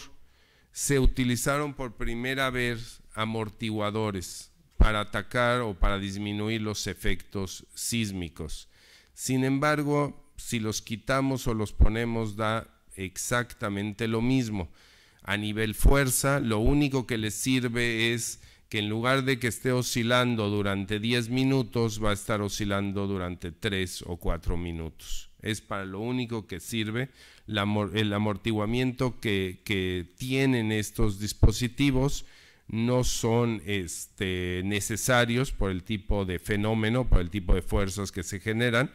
se utilizaron por primera vez amortiguadores para atacar o para disminuir los efectos sísmicos. Sin embargo, si los quitamos o los ponemos da exactamente lo mismo. A nivel fuerza, lo único que les sirve es que en lugar de que esté oscilando durante 10 minutos, va a estar oscilando durante 3 o 4 minutos. Es para lo único que sirve el amortiguamiento que, que tienen estos dispositivos no son este, necesarios por el tipo de fenómeno, por el tipo de fuerzas que se generan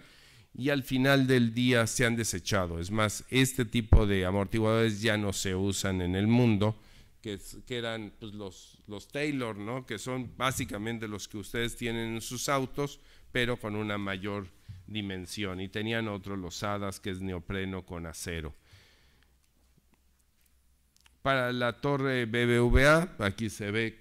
y al final del día se han desechado. Es más, este tipo de amortiguadores ya no se usan en el mundo, que, eran pues, los, Taylor, ¿no? que son básicamente los que ustedes tienen en sus autos, pero con una mayor dimensión. Y tenían otros los Hadas, que es neopreno con acero para la torre BBVA, aquí se ve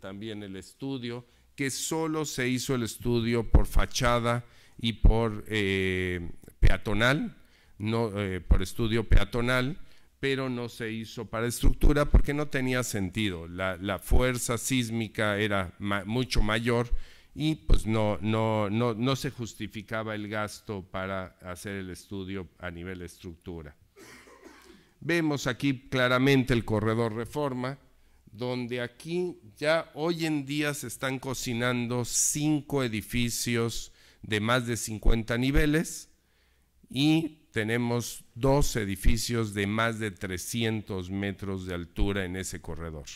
también el estudio, que solo se hizo el estudio por fachada y por eh, peatonal, no, eh, por estudio peatonal, pero no se hizo para estructura porque no tenía sentido. La, fuerza sísmica era mucho mayor y pues no, no, no, no se justificaba el gasto para hacer el estudio a nivel estructura. Vemos aquí claramente el corredor reforma, donde aquí ya hoy en día se están cocinando cinco edificios de más de 50 niveles y tenemos dos edificios de más de 300 metros de altura en ese corredor.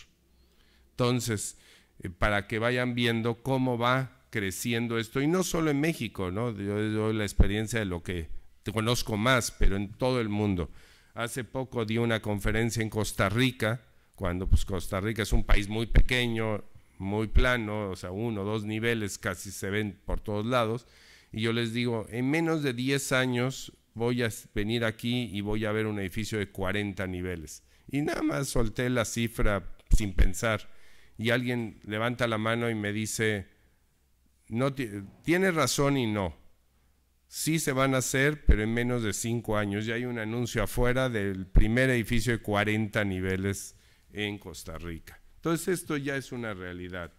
Entonces, eh, para que vayan viendo cómo va creciendo esto, y no solo en México, ¿no? yo doy la experiencia de lo que conozco más, pero en todo el mundo. Hace poco di una conferencia en Costa Rica, cuando pues Costa Rica es un país muy pequeño, muy plano, o sea, uno, o dos niveles casi se ven por todos lados. Y yo les digo, en menos de 10 años voy a venir aquí y voy a ver un edificio de 40 niveles. Y nada más solté la cifra sin pensar. Y alguien levanta la mano y me dice, no, tienes razón y no. Sí se van a hacer, pero en menos de cinco años. Ya hay un anuncio afuera del primer edificio de 40 niveles en Costa Rica. Entonces esto ya es una realidad.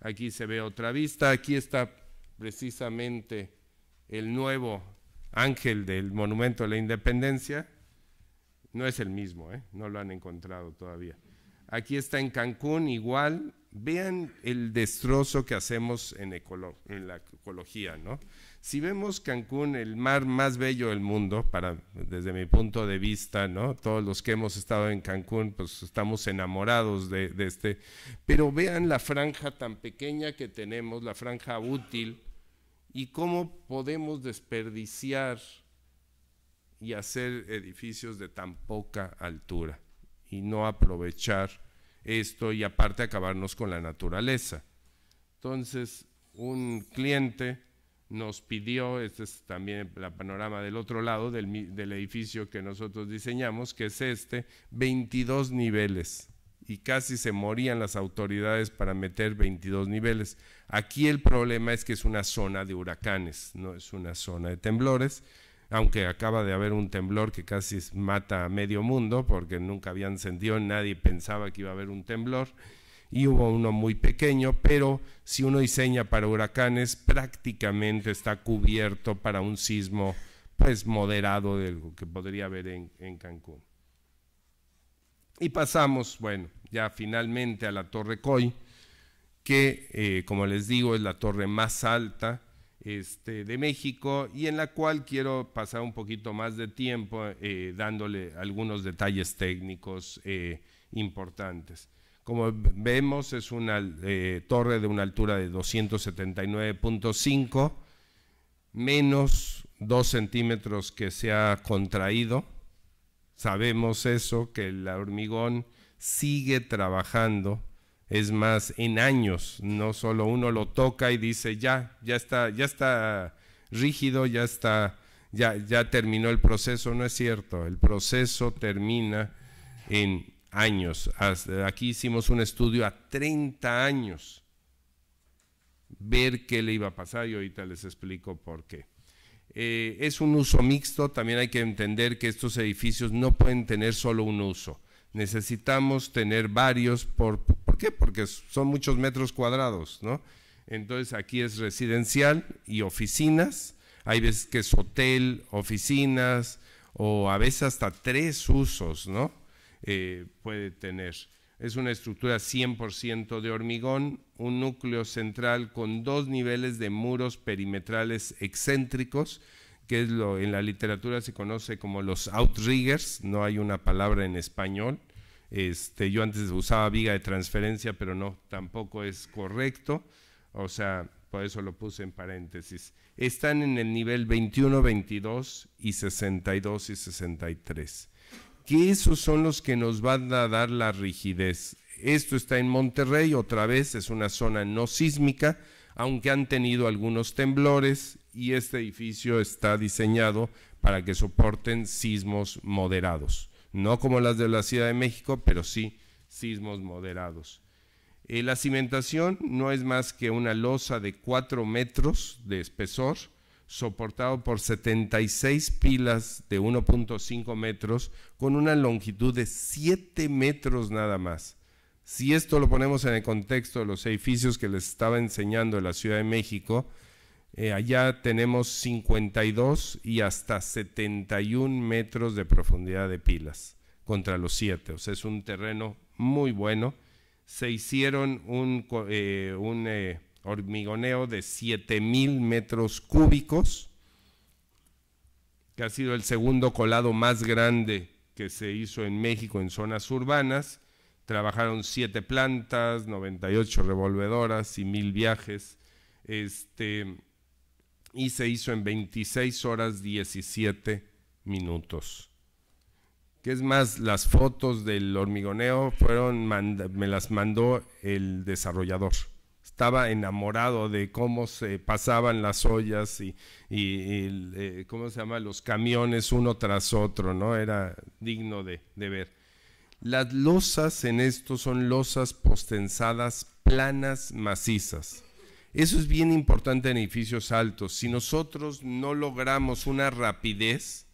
Aquí se ve otra vista, aquí está precisamente el nuevo ángel del Monumento de la Independencia. No es el mismo, ¿eh? no lo han encontrado todavía. Aquí está en Cancún igual. Vean el destrozo que hacemos en, en la ecología, ¿no? Si vemos Cancún, el mar más bello del mundo, para, desde mi punto de vista, ¿no? Todos los que hemos estado en Cancún, pues estamos enamorados de este. Pero vean la franja tan pequeña que tenemos, la franja útil, y cómo podemos desperdiciar y hacer edificios de tan poca altura y no aprovechar esto y aparte acabarnos con la naturaleza. Entonces, un cliente nos pidió, este es también la panorama del otro lado del, edificio que nosotros diseñamos, que es este, 22 niveles. Y casi se morían las autoridades para meter 22 niveles. Aquí el problema es que es una zona de huracanes, no es una zona de temblores, aunque acaba de haber un temblor que casi mata a medio mundo, porque nunca había sentido, nadie pensaba que iba a haber un temblor y hubo uno muy pequeño, pero si uno diseña para huracanes, prácticamente está cubierto para un sismo pues moderado de lo que podría haber en, Cancún. Y pasamos, bueno, ya finalmente a la Torre Coy, que eh, como les digo es la torre más alta este, de México y en la cual quiero pasar un poquito más de tiempo eh, dándole algunos detalles técnicos eh, importantes. Como vemos, es una eh, torre de una altura de 279.5, menos 2 centímetros que se ha contraído. Sabemos eso, que el hormigón sigue trabajando. Es más, en años, no solo uno lo toca y dice, ya, ya está, ya está rígido, ya está, ya, ya terminó el proceso. No es cierto, el proceso termina en años. Aquí hicimos un estudio a 30 años, ver qué le iba a pasar y ahorita les explico por qué. Eh, es un uso mixto, también hay que entender que estos edificios no pueden tener solo un uso. Necesitamos tener varios, por, ¿por qué? Porque son muchos metros cuadrados, ¿no? Entonces aquí es residencial y oficinas, hay veces que es hotel, oficinas, o a veces hasta tres usos, ¿no? Eh, puede tener. Es una estructura 100% de hormigón, un núcleo central con dos niveles de muros perimetrales excéntricos, que es lo en la literatura se conoce como los outriggers, no hay una palabra en español. Este, yo antes usaba viga de transferencia, pero no, tampoco es correcto. O sea, por eso lo puse en paréntesis. Están en el nivel 21, 22 y 62 y 63 que esos son los que nos van a dar la rigidez. Esto está en Monterrey, otra vez es una zona no sísmica, aunque han tenido algunos temblores y este edificio está diseñado para que soporten sismos moderados. No como las de la Ciudad de México, pero sí sismos moderados. Eh, la cimentación no es más que una losa de 4 metros de espesor soportado por 76 pilas de 1.5 metros con una longitud de 7 metros nada más. Si esto lo ponemos en el contexto de los edificios que les estaba enseñando de la Ciudad de México, eh, allá tenemos 52 y hasta 71 metros de profundidad de pilas contra los 7. O sea, es un terreno muy bueno. Se hicieron un... Eh, un eh, hormigoneo de 7.000 metros cúbicos, que ha sido el segundo colado más grande que se hizo en México en zonas urbanas. Trabajaron siete plantas, 98 revolvedoras y mil viajes. Este, y se hizo en 26 horas 17 minutos. Que es más, las fotos del hormigoneo fueron, me las mandó el desarrollador estaba enamorado de cómo se pasaban las ollas y, eh, cómo se llama los camiones uno tras otro, ¿no? Era digno de, de ver. Las losas en esto son losas postensadas planas macizas. Eso es bien importante en edificios altos. Si nosotros no logramos una rapidez,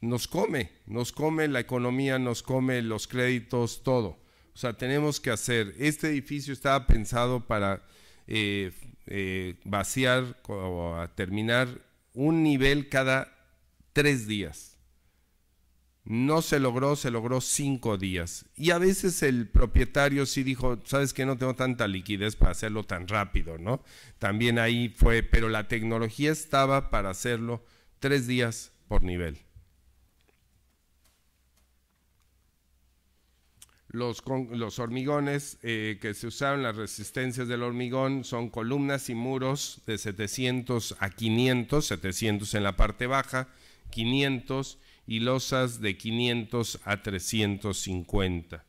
nos come, nos come la economía, nos come los créditos, todo. O sea, tenemos que hacer. Este edificio estaba pensado para eh, eh, vaciar o terminar un nivel cada tres días. No se logró, se logró cinco días. Y a veces el propietario sí dijo, sabes que no tengo tanta liquidez para hacerlo tan rápido, ¿no? También ahí fue, pero la tecnología estaba para hacerlo tres días por nivel. Los, hormigones eh, que se usaron, las resistencias del hormigón, son columnas y muros de 700 a 500, 700 en la parte baja, 500 y losas de 500 a 350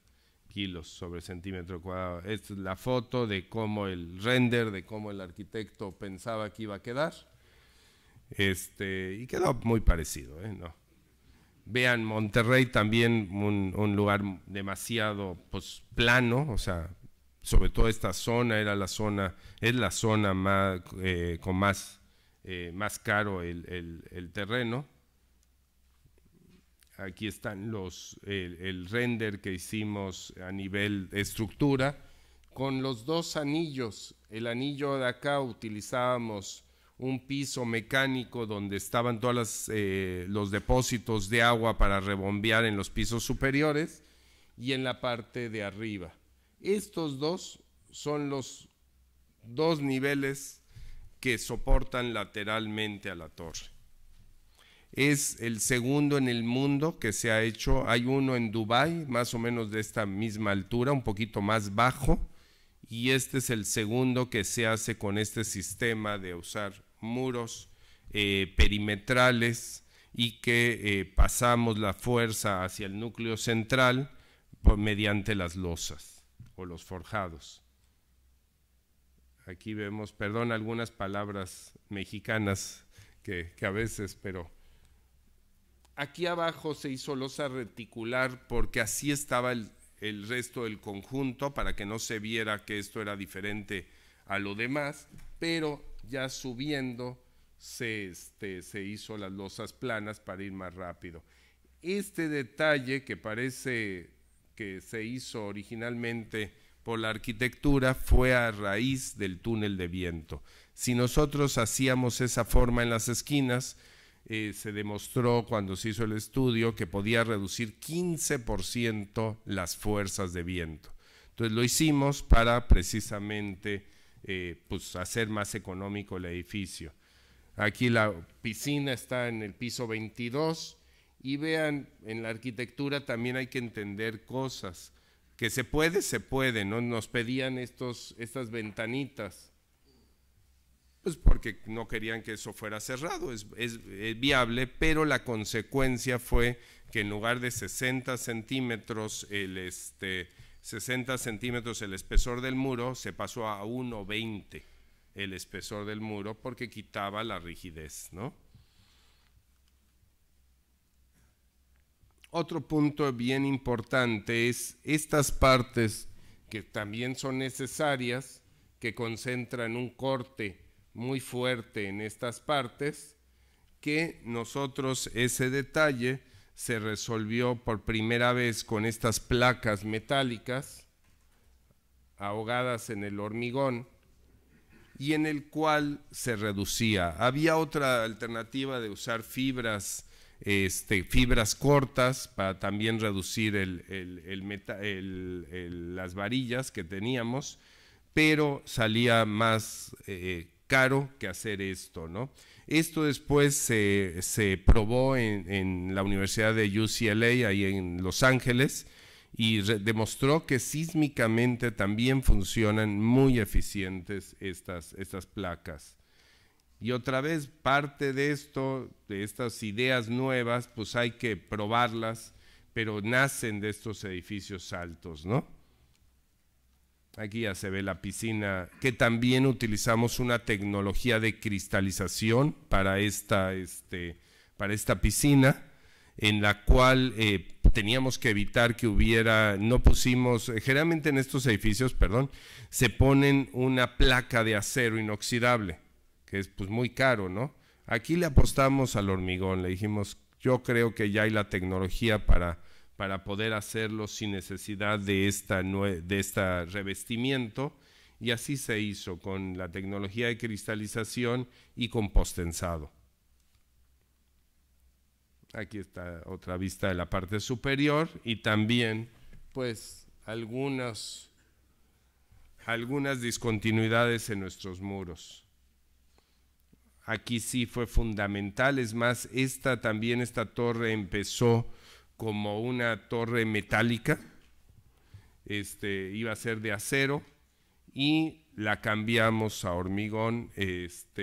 kilos sobre centímetro cuadrado. Esta es la foto de cómo el render, de cómo el arquitecto pensaba que iba a quedar. Este, y quedó muy parecido, ¿eh? No vean Monterrey también un, lugar demasiado pues, plano, o sea, sobre todo esta zona era la zona, es la zona más, eh, con más, eh, más caro el, terreno. Aquí están los, el, render que hicimos a nivel estructura. Con los dos anillos, el anillo de acá utilizábamos un piso mecánico donde estaban todos eh, los depósitos de agua para rebombear en los pisos superiores y en la parte de arriba. Estos dos son los dos niveles que soportan lateralmente a la torre. Es el segundo en el mundo que se ha hecho. Hay uno en Dubái, más o menos de esta misma altura, un poquito más bajo, y este es el segundo que se hace con este sistema de usar muros eh, perimetrales y que eh, pasamos la fuerza hacia el núcleo central por, mediante las losas o los forjados. Aquí vemos, perdón, algunas palabras mexicanas que, a veces, pero aquí abajo se hizo losa reticular porque así estaba el, el resto del conjunto para que no se viera que esto era diferente a lo demás, pero ya subiendo se, este, se hizo las losas planas para ir más rápido. Este detalle que parece que se hizo originalmente por la arquitectura fue a raíz del túnel de viento. Si nosotros hacíamos esa forma en las esquinas, eh, se demostró cuando se hizo el estudio que podía reducir 15% las fuerzas de viento. Entonces lo hicimos para precisamente eh, pues hacer más económico el edificio. Aquí la piscina está en el piso 22 y vean, en la arquitectura también hay que entender cosas. Que se puede, se puede, ¿no? Nos pedían estos, estas ventanitas, pues porque no querían que eso fuera cerrado, es, es viable, pero la consecuencia fue que en lugar de 60 centímetros el, este, 60 centímetros el espesor del muro, se pasó a 1,20 el espesor del muro porque quitaba la rigidez, ¿no? Otro punto bien importante es estas partes que también son necesarias, que concentran un corte muy fuerte en estas partes, que nosotros ese detalle se resolvió por primera vez con estas placas metálicas ahogadas en el hormigón y en el cual se reducía. Había otra alternativa de usar fibras, este, fibras cortas para también reducir las varillas que teníamos, pero salía más eh, caro que hacer esto, ¿no? Esto después se, probó en, la Universidad de UCLA, ahí en Los Ángeles, y demostró que sísmicamente también funcionan muy eficientes estas, estas placas. Y otra vez, parte de esto, de estas ideas nuevas, pues hay que probarlas, pero nacen de estos edificios altos, ¿no? Aquí ya se ve la piscina, que también utilizamos una tecnología de cristalización para esta, este, para esta piscina, en la cual eh, teníamos que evitar que hubiera, no pusimos, eh, generalmente en estos edificios, perdón, se ponen una placa de acero inoxidable, que es pues, muy caro, ¿no? Aquí le apostamos al hormigón, le dijimos, yo creo que ya hay la tecnología para para poder hacerlo sin necesidad de, esta, de este revestimiento. Y así se hizo con la tecnología de cristalización y con postensado. Aquí está otra vista de la parte superior y también pues algunas, algunas discontinuidades en nuestros muros aquí sí fue fundamental. Es más, esta también, esta torre empezó como una torre metálica, este, iba a ser de acero y la cambiamos a hormigón este,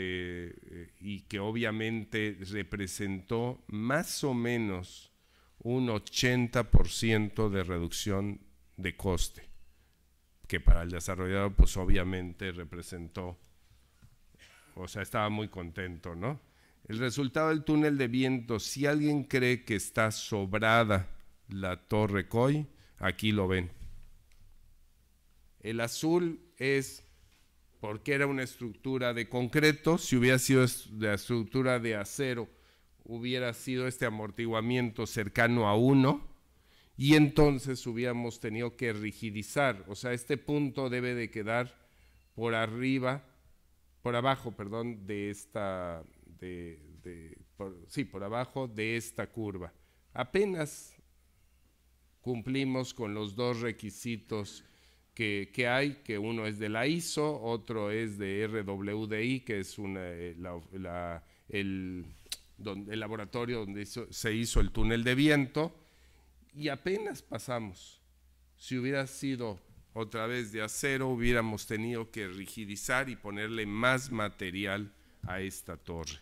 eh, y que obviamente representó más o menos un 80% de reducción de coste, que para el desarrollador pues obviamente representó, o sea, estaba muy contento, ¿no? El resultado del túnel de viento, si alguien cree que está sobrada la torre Coy, aquí lo ven. El azul es porque era una estructura de concreto, si hubiera sido la estructura de acero, hubiera sido este amortiguamiento cercano a uno y entonces hubiéramos tenido que rigidizar, o sea, este punto debe de quedar por arriba, por abajo, perdón, de esta sí, por abajo de esta curva. Apenas cumplimos con los dos requisitos que, hay, que uno es de la ISO, otro es de RWDI, que es eh, el, laboratorio donde se hizo el túnel de viento, y apenas pasamos. Si hubiera sido otra vez de acero, hubiéramos tenido que rigidizar y ponerle más material a esta torre.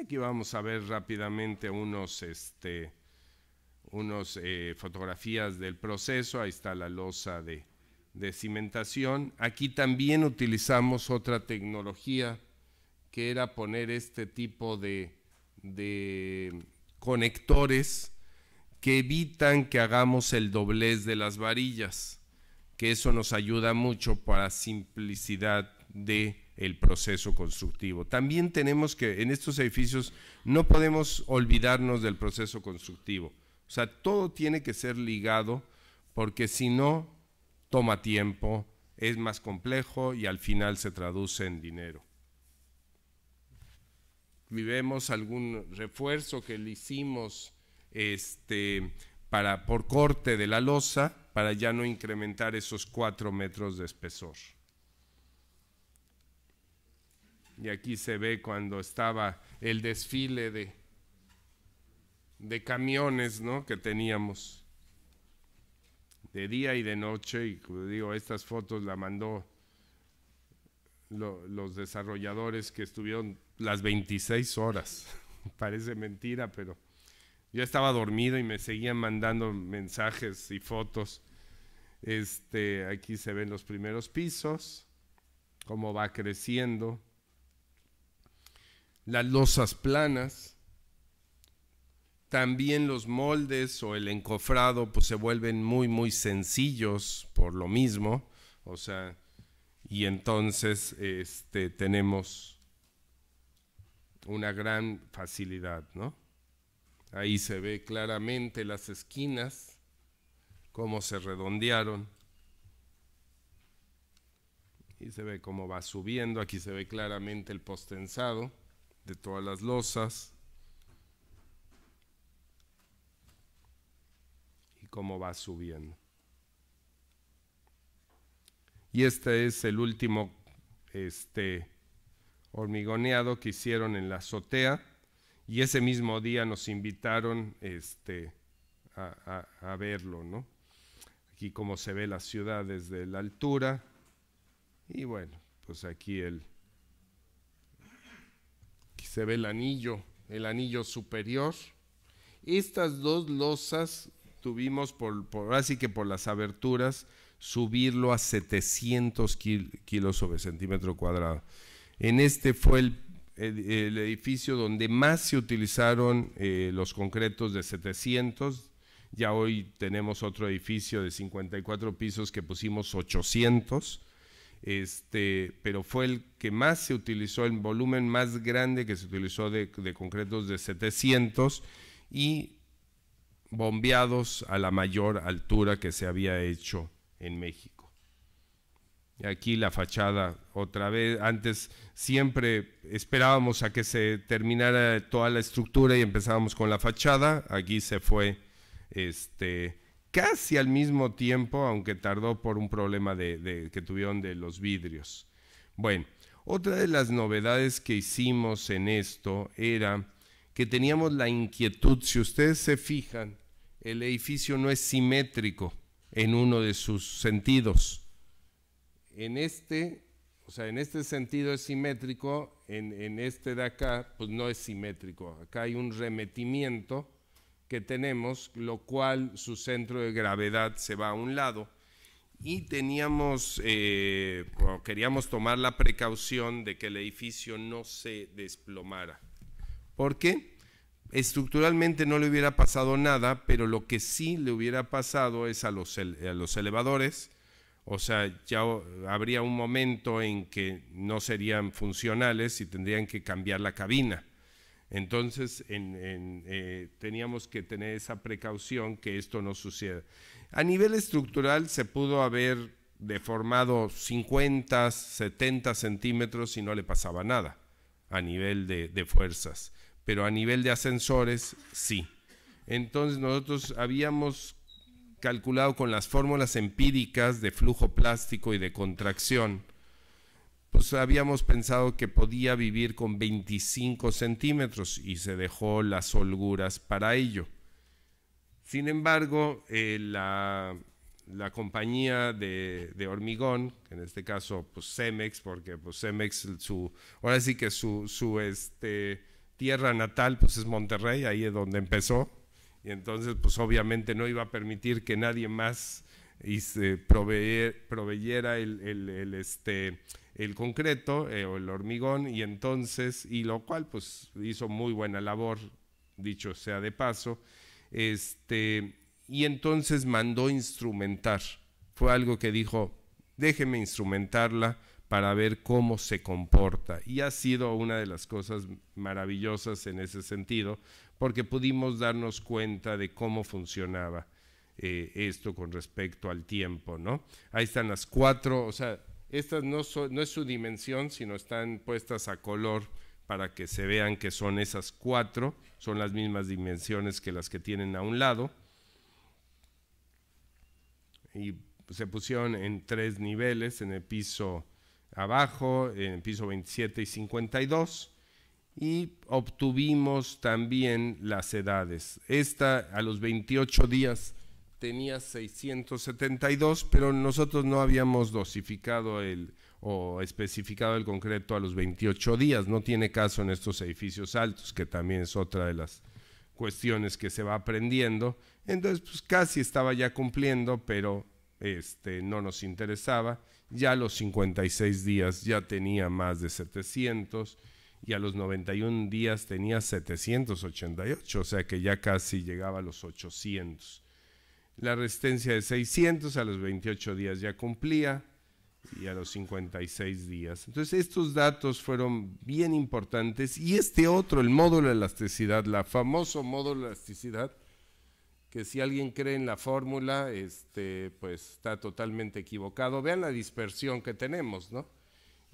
Aquí vamos a ver rápidamente unos, este, unos eh, fotografías del proceso. Ahí está la losa de, cimentación. Aquí también utilizamos otra tecnología que era poner este tipo de, de conectores que evitan que hagamos el doblez de las varillas, que eso nos ayuda mucho para simplicidad de el proceso constructivo. También tenemos que, en estos edificios, no podemos olvidarnos del proceso constructivo. O sea, todo tiene que ser ligado porque si no, toma tiempo, es más complejo y al final se traduce en dinero. Vivemos algún refuerzo que le hicimos este, para, por corte de la losa para ya no incrementar esos cuatro metros de espesor. Y aquí se ve cuando estaba el desfile de, de camiones ¿no? que teníamos de día y de noche. Y digo, estas fotos la mandó los desarrolladores que estuvieron las 26 horas. (laughs) Parece mentira, pero yo estaba dormido y me seguían mandando mensajes y fotos. Este, aquí se ven los primeros pisos, cómo va creciendo las losas planas, también los moldes o el encofrado pues se vuelven muy muy sencillos por lo mismo, o sea, y entonces este, tenemos una gran facilidad, ¿no? Ahí se ve claramente las esquinas, cómo se redondearon. Y se ve cómo va subiendo, aquí se ve claramente el postensado de todas las losas y cómo va subiendo. Y este es el último este, hormigoneado que hicieron en la azotea y ese mismo día nos invitaron este, a, verlo, ¿no? Aquí cómo se ve la ciudad desde la altura y bueno, pues aquí el se ve el anillo, el anillo superior. Estas dos losas tuvimos por, así que por las aberturas subirlo a 700 kilos sobre centímetro cuadrado. En este fue el, edificio donde más se utilizaron eh, los concretos de 700. Ya hoy tenemos otro edificio de 54 pisos que pusimos 800 este, pero fue el que más se utilizó, el volumen más grande que se utilizó de, de concretos de 700 y bombeados a la mayor altura que se había hecho en México. Aquí la fachada, otra vez, antes siempre esperábamos a que se terminara toda la estructura y empezábamos con la fachada, aquí se fue este, casi al mismo tiempo, aunque tardó por un problema de, que tuvieron de los vidrios. Bueno, otra de las novedades que hicimos en esto era que teníamos la inquietud, si ustedes se fijan, el edificio no es simétrico en uno de sus sentidos. En este, o sea, en este sentido es simétrico, en, en este de acá, pues no es simétrico. Acá hay un remetimiento que tenemos, lo cual su centro de gravedad se va a un lado. Y teníamos, eh, queríamos tomar la precaución de que el edificio no se desplomara. porque Estructuralmente no le hubiera pasado nada, pero lo que sí le hubiera pasado es a los, a los elevadores, o sea, ya habría un momento en que no serían funcionales y tendrían que cambiar la cabina entonces eh, teníamos que tener esa precaución que esto no suceda. A nivel estructural se pudo haber deformado 50, 70 centímetros y no le pasaba nada a nivel de fuerzas, pero a nivel de ascensores sí. Entonces nosotros habíamos calculado con las fórmulas empíricas de flujo plástico y de contracción pues habíamos pensado que podía vivir con 25 centímetros y se dejó las holguras para ello. Sin embargo, eh, la, compañía de, hormigón, en este caso pues Cemex, porque pues Cemex, su, ahora sí que su, este, tierra natal pues es Monterrey, ahí es donde empezó, y entonces pues obviamente no iba a permitir que nadie más se este, proveyera el, el, el, este, el concreto eh, o el hormigón y entonces, y lo cual pues hizo muy buena labor, dicho sea de paso, este, y entonces mandó instrumentar. Fue algo que dijo, déjeme instrumentarla para ver cómo se comporta. Y ha sido una de las cosas maravillosas en ese sentido, porque pudimos darnos cuenta de cómo funcionaba eh, esto con respecto al tiempo, ¿no? Ahí están las cuatro, o sea, estas no, no es su dimensión, sino están puestas a color para que se vean que son esas cuatro, son las mismas dimensiones que las que tienen a un lado. Y se pusieron en tres niveles, en el piso abajo, en el piso 27 y 52 y obtuvimos también las edades. Esta a los 28 días tenía 672, pero nosotros no habíamos dosificado el o especificado el concreto a los 28 días. No tiene caso en estos edificios altos, que también es otra de las cuestiones que se va aprendiendo. Entonces, pues casi estaba ya cumpliendo, pero este, no nos interesaba. Ya a los 56 días ya tenía más de 700 y a los 91 días tenía 788, o sea que ya casi llegaba a los 800 la resistencia de 600 a los 28 días ya cumplía y a los 56 días. Entonces estos datos fueron bien importantes y este otro, el módulo de elasticidad, la famoso módulo de elasticidad, que si alguien cree en la fórmula, este, pues está totalmente equivocado. Vean la dispersión que tenemos, ¿no?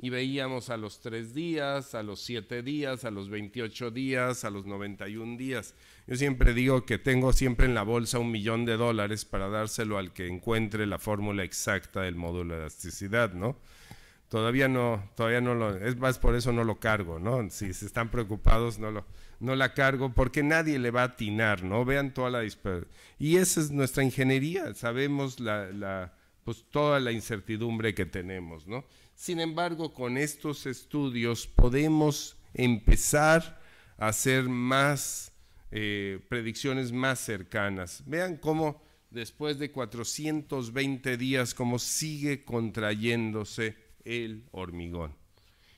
y veíamos a los tres días, a los siete días, a los 28 días, a los 91 días. Yo siempre digo que tengo siempre en la bolsa un millón de dólares para dárselo al que encuentre la fórmula exacta del módulo de elasticidad, ¿no? Todavía no, todavía no lo, es más por eso no lo cargo, ¿no? Si se están preocupados, no lo, no la cargo porque nadie le va a atinar, ¿no? Vean toda la dispersión. Y esa es nuestra ingeniería, sabemos la, la, pues toda la incertidumbre que tenemos, ¿no? Sin embargo, con estos estudios podemos empezar a hacer más eh, predicciones más cercanas. Vean cómo después de 420 días, cómo sigue contrayéndose el hormigón.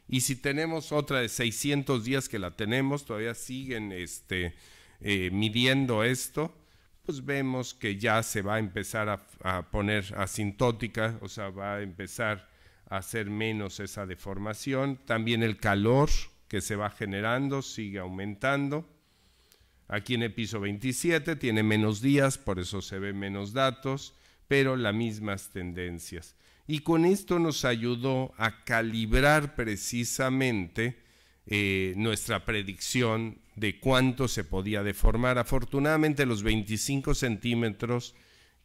Y si tenemos otra de 600 días que la tenemos, todavía siguen este, eh, midiendo esto, pues vemos que ya se va a empezar a, a poner asintótica, o sea, va a empezar hacer menos esa deformación. También el calor que se va generando sigue aumentando. Aquí en el piso 27 tiene menos días, por eso se ven menos datos, pero las mismas tendencias. Y con esto nos ayudó a calibrar precisamente eh, nuestra predicción de cuánto se podía deformar. Afortunadamente los 25 centímetros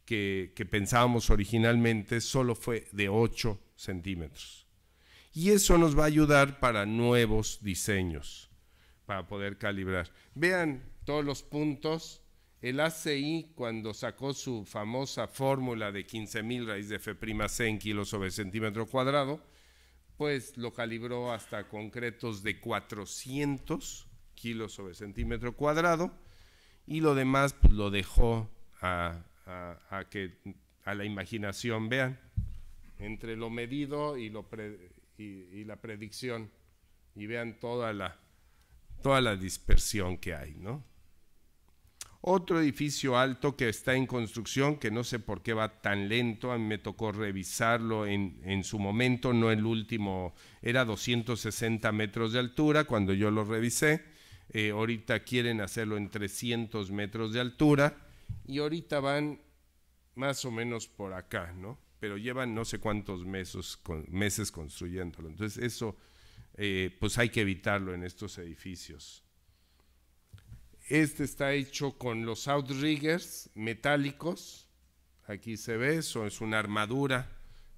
que, pensábamos originalmente solo fue de 8 centímetros. Y eso nos va a ayudar para nuevos diseños, para poder calibrar. Vean todos los puntos. El ACI, cuando sacó su famosa fórmula de 15.000 raíz de F'C en kilos sobre centímetro cuadrado, pues lo calibró hasta concretos de 400 kilos sobre centímetro cuadrado y lo demás pues, lo dejó a a, que a la imaginación. Vean, entre lo medido y, la predicción, y vean toda la, toda la dispersión que hay, ¿no? Otro edificio alto que está en construcción, que no sé por qué va tan lento, a mí me tocó revisarlo en, su momento, no el último, era 260 metros de altura cuando yo lo revisé, eh, ahorita quieren hacerlo en 300 metros de altura, y ahorita van más o menos por acá, ¿no? Pero llevan no sé cuántos meses, meses construyéndolo. Entonces eso, eh, pues hay que evitarlo en estos edificios. Este está hecho con los outriggers metálicos. Aquí se ve, eso es una armadura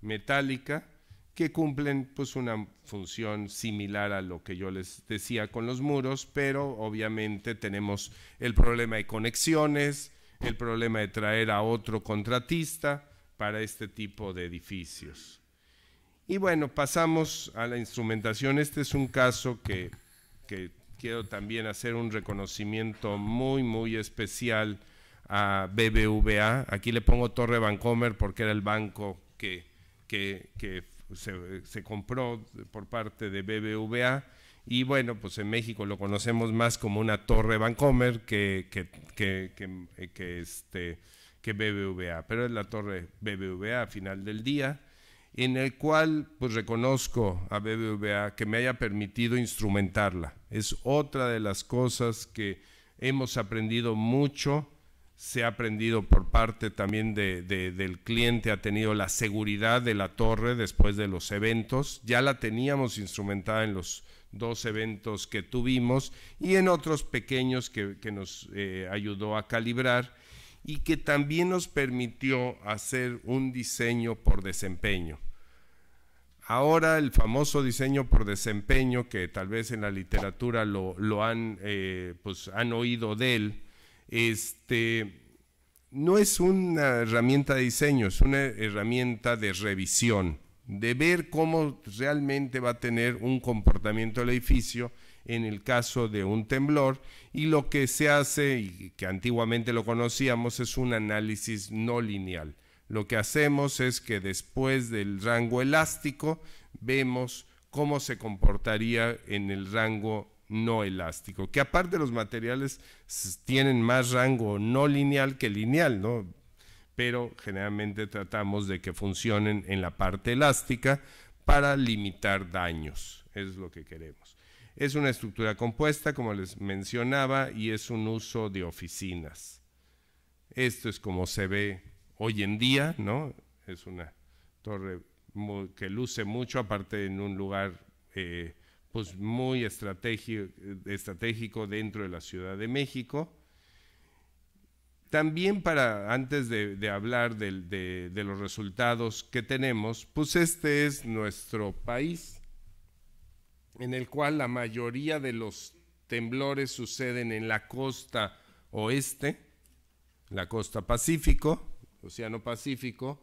metálica que cumplen pues una función similar a lo que yo les decía con los muros, pero obviamente tenemos el problema de conexiones, el problema de traer a otro contratista para este tipo de edificios. Y bueno, pasamos a la instrumentación. Este es un caso que, quiero también hacer un reconocimiento muy, muy especial a BBVA. Aquí le pongo Torre Bancomer porque era el banco que, que, se compró por parte de BBVA y bueno, pues en México lo conocemos más como una torre Vancomer que, que, eh, este, que BBVA, pero es la torre BBVA a final del día, en el cual pues reconozco a BBVA que me haya permitido instrumentarla. Es otra de las cosas que hemos aprendido mucho se ha aprendido por parte también del cliente, ha tenido la seguridad de la torre después de los eventos, ya la teníamos instrumentada en los, dos eventos que tuvimos y en otros pequeños que, nos eh, ayudó a calibrar y que también nos permitió hacer un diseño por desempeño. Ahora el famoso diseño por desempeño, que tal vez en la literatura lo, han, eh, pues, han oído de él, este, no es una herramienta de diseño, es una herramienta de revisión de ver cómo realmente va a tener un comportamiento el edificio en el caso de un temblor y lo que se hace, y que antiguamente lo conocíamos, es un análisis no lineal. Lo que hacemos es que después del rango elástico vemos cómo se comportaría en el rango no elástico, que aparte los materiales tienen más rango no lineal que lineal, ¿no? pero generalmente tratamos de que funcionen en la parte elástica para limitar daños. es lo que queremos. Es una estructura compuesta, como les mencionaba, y es un uso de oficinas. Esto es como se ve hoy en día, Es una torre que luce mucho, aparte en un lugar eh, pues muy estratégico dentro de la Ciudad de México también para, antes de, hablar de, los resultados que tenemos, pues este es nuestro país, en el cual la mayoría de los temblores suceden en la costa oeste, la costa pacífico, océano pacífico,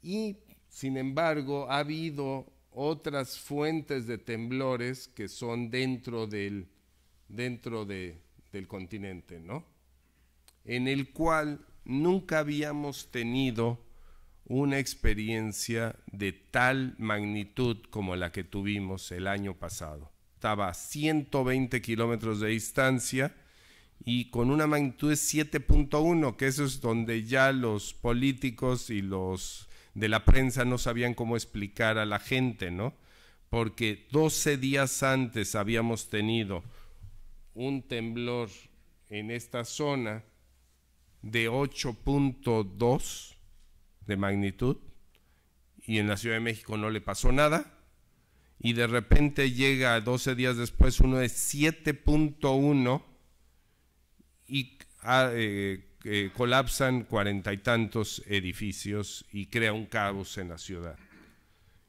y sin embargo ha habido otras fuentes de temblores que son dentro del, dentro del continente, ¿no? en el cual nunca habíamos tenido una experiencia de tal magnitud como la que tuvimos el año pasado. Estaba a 120 kilómetros de distancia y con una magnitud de 7.1, que eso es donde ya los políticos y los de la prensa no sabían cómo explicar a la gente, ¿no? Porque 12 días antes habíamos tenido un temblor en esta zona de 8.2 de magnitud y en la Ciudad de México no le pasó nada. Y de repente llega 12 días después uno de 7.1 y ah, eh, eh, colapsan cuarenta y tantos edificios y crea un caos en la ciudad.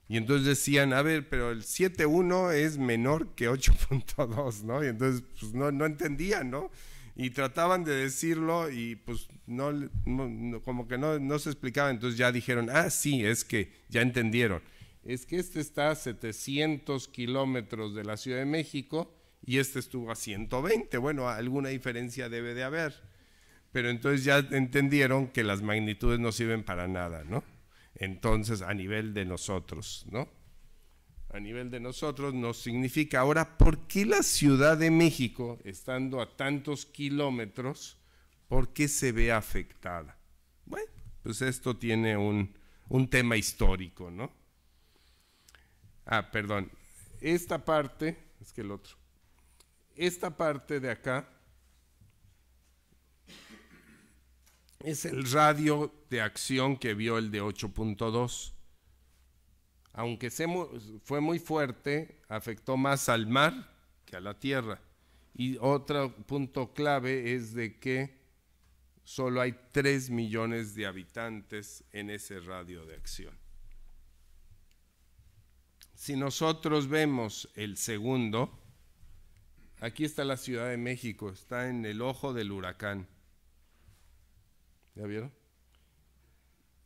Y entonces decían, a ver, pero el 7.1 es menor que 8.2, ¿no? Y entonces pues, no, no entendían, ¿no? y trataban de decirlo y pues no, como que no, no, se explicaba, entonces ya dijeron, ah, sí, es que ya entendieron, es que este está a 700 kilómetros de la Ciudad de México y este estuvo a 120, bueno, alguna diferencia debe de haber, pero entonces ya entendieron que las magnitudes no sirven para nada, ¿no? Entonces, a nivel de nosotros, ¿no? a nivel de nosotros nos significa ahora, ¿por qué la Ciudad de México, estando a tantos kilómetros, por qué se ve afectada? Bueno, pues esto tiene un, un tema histórico, ¿no? Ah, perdón. Esta parte, es que el otro. Esta parte de acá es el radio de acción que vio el de 8.2 aunque fue muy fuerte, afectó más al mar que a la tierra. Y otro punto clave es de que solo hay 3 millones de habitantes en ese radio de acción. Si nosotros vemos el segundo, aquí está la Ciudad de México, está en el ojo del huracán. ¿Ya vieron?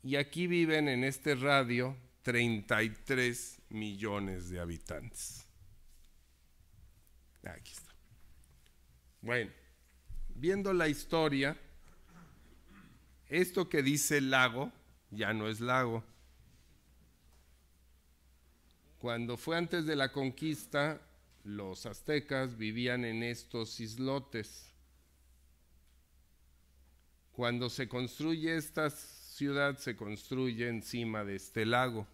Y aquí viven en este radio 33 millones de habitantes. Aquí está. Bueno, viendo la historia, esto que dice lago ya no es lago. Cuando fue antes de la conquista, los aztecas vivían en estos islotes. Cuando se construye estas ciudad se construye encima de este lago.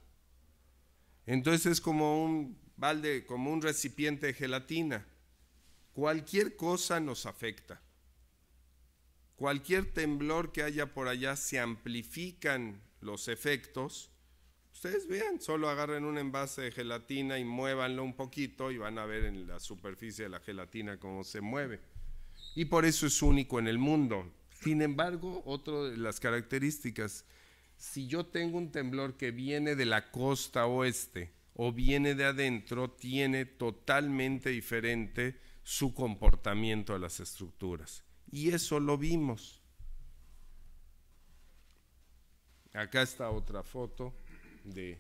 Entonces es como un balde, como un recipiente de gelatina. Cualquier cosa nos afecta. Cualquier temblor que haya por allá se amplifican los efectos. Ustedes vean, solo agarren un envase de gelatina y muévanlo un poquito y van a ver en la superficie de la gelatina cómo se mueve. Y por eso es único en el mundo. Sin embargo, otra de las características, si yo tengo un temblor que viene de la costa oeste o viene de adentro, tiene totalmente diferente su comportamiento a las estructuras. Y eso lo vimos. Acá está otra foto de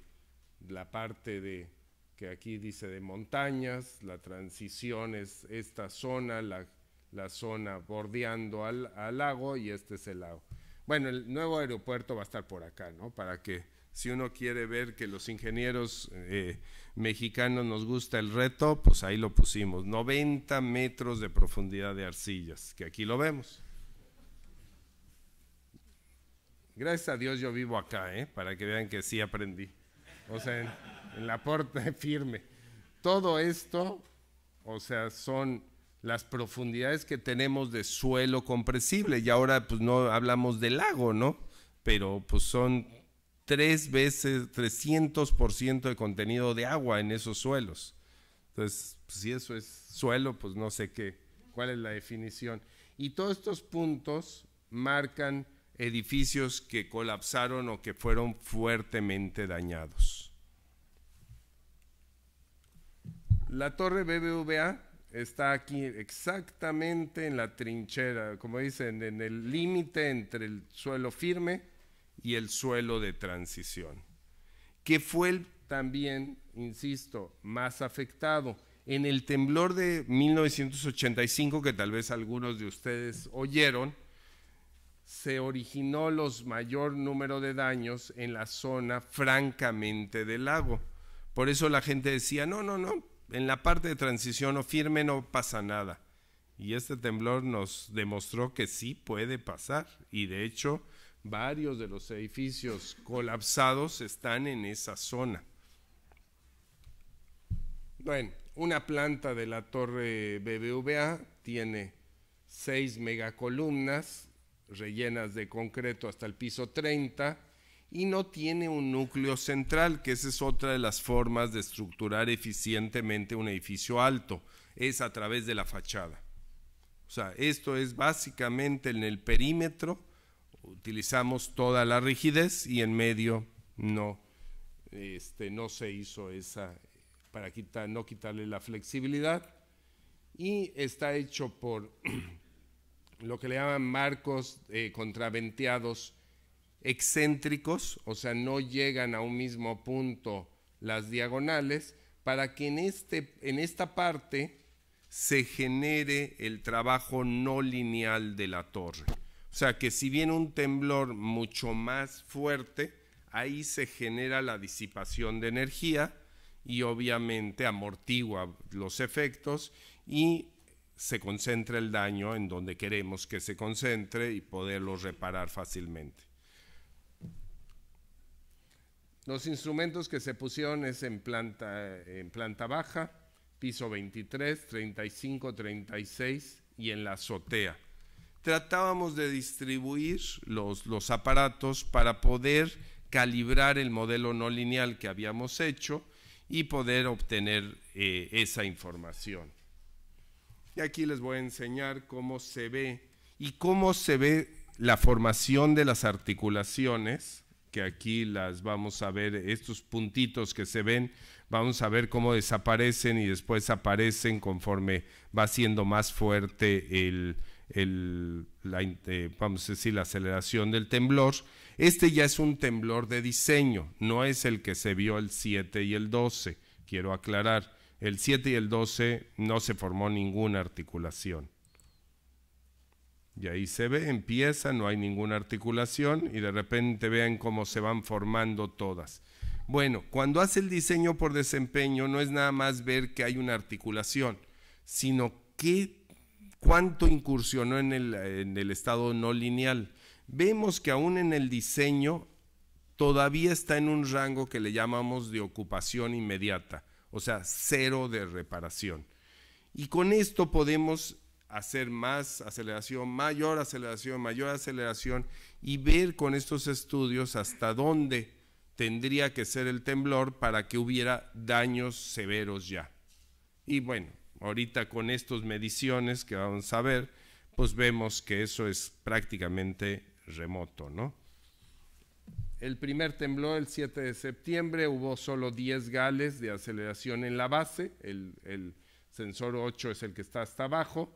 la parte de que aquí dice de montañas, la transición es esta zona, la la zona bordeando al, lago y este es el lago. Bueno, el nuevo aeropuerto va a estar por acá, ¿no? Para que si uno quiere ver que los ingenieros eh, mexicanos nos gusta el reto, pues ahí lo pusimos, 90 metros de profundidad de arcillas, que aquí lo vemos. Gracias a Dios yo vivo acá, ¿eh? para que vean que sí aprendí. O sea, en, en la puerta (laughs) firme. Todo esto, o sea, son las profundidades que tenemos de suelo compresible y ahora pues no hablamos del lago, ¿no? Pero pues son tres veces, 300% de contenido de agua en esos suelos. Entonces, pues, si eso es suelo, pues no sé qué, cuál es la definición. Y todos estos puntos marcan edificios que colapsaron o que fueron fuertemente dañados. La torre BBVA está aquí exactamente en la trinchera, como dicen, en el límite entre el suelo firme y el suelo de transición, que fue también, insisto, más afectado. En el temblor de 1985, que tal vez algunos de ustedes oyeron, se originó los mayor número de daños en la zona francamente del lago. Por eso la gente decía, no, no, no, en la parte de transición o firme no pasa nada. Y este temblor nos demostró que sí puede pasar. Y de hecho, varios de los edificios colapsados están en esa zona. Bueno, una planta de la torre BBVA tiene seis megacolumnas rellenas de concreto hasta el piso 30 y no tiene un núcleo central, que esa es otra de las formas de estructurar eficientemente un edificio alto, es a través de la fachada. O sea, esto es básicamente en el perímetro, utilizamos toda la rigidez y en medio no, este, no se hizo esa, para quitar, no quitarle la flexibilidad, y está hecho por (clears throat) lo que le llaman marcos eh, contraventeados excéntricos, o sea, no llegan a un mismo punto las diagonales, para que en, este, en esta parte se genere el trabajo no lineal de la torre. O sea, que si viene un temblor mucho más fuerte, ahí se genera la disipación de energía y obviamente amortigua los efectos y se concentra el daño en donde queremos que se concentre y poderlo reparar fácilmente. Los instrumentos que se pusieron es en planta, en planta baja, piso 23, 35, 36 y en la azotea. Tratábamos de distribuir los, aparatos para poder calibrar el modelo no lineal que habíamos hecho y poder obtener eh, esa información. Y aquí les voy a enseñar cómo se ve y cómo se ve la formación de las articulaciones que aquí las vamos a ver, estos puntitos que se ven, vamos a ver cómo desaparecen y después aparecen conforme va siendo más fuerte la, eh, vamos decir, la aceleración del temblor. Este ya es un temblor de diseño, no es el que se vio el 7 y el 12, quiero aclarar. El 7 y el 12 no se formó ninguna articulación. Y ahí se ve, empieza, no hay ninguna articulación y de repente vean cómo se van formando todas. Bueno, cuando hace el diseño por desempeño no es nada más ver que hay una articulación, sino que cuánto incursionó en el, en el estado no lineal. Vemos que aún en el diseño todavía está en un rango que le llamamos de ocupación inmediata, o sea, cero de reparación. Y con esto podemos hacer más aceleración, mayor aceleración, mayor aceleración y ver con estos estudios hasta dónde tendría que ser el temblor para que hubiera daños severos ya. Y bueno, ahorita con estas mediciones que vamos a ver, pues vemos que eso es prácticamente remoto, ¿no? El primer temblor, el 7 de septiembre, hubo solo 10 gales de aceleración en la base, el, el sensor 8 es el que está hasta abajo,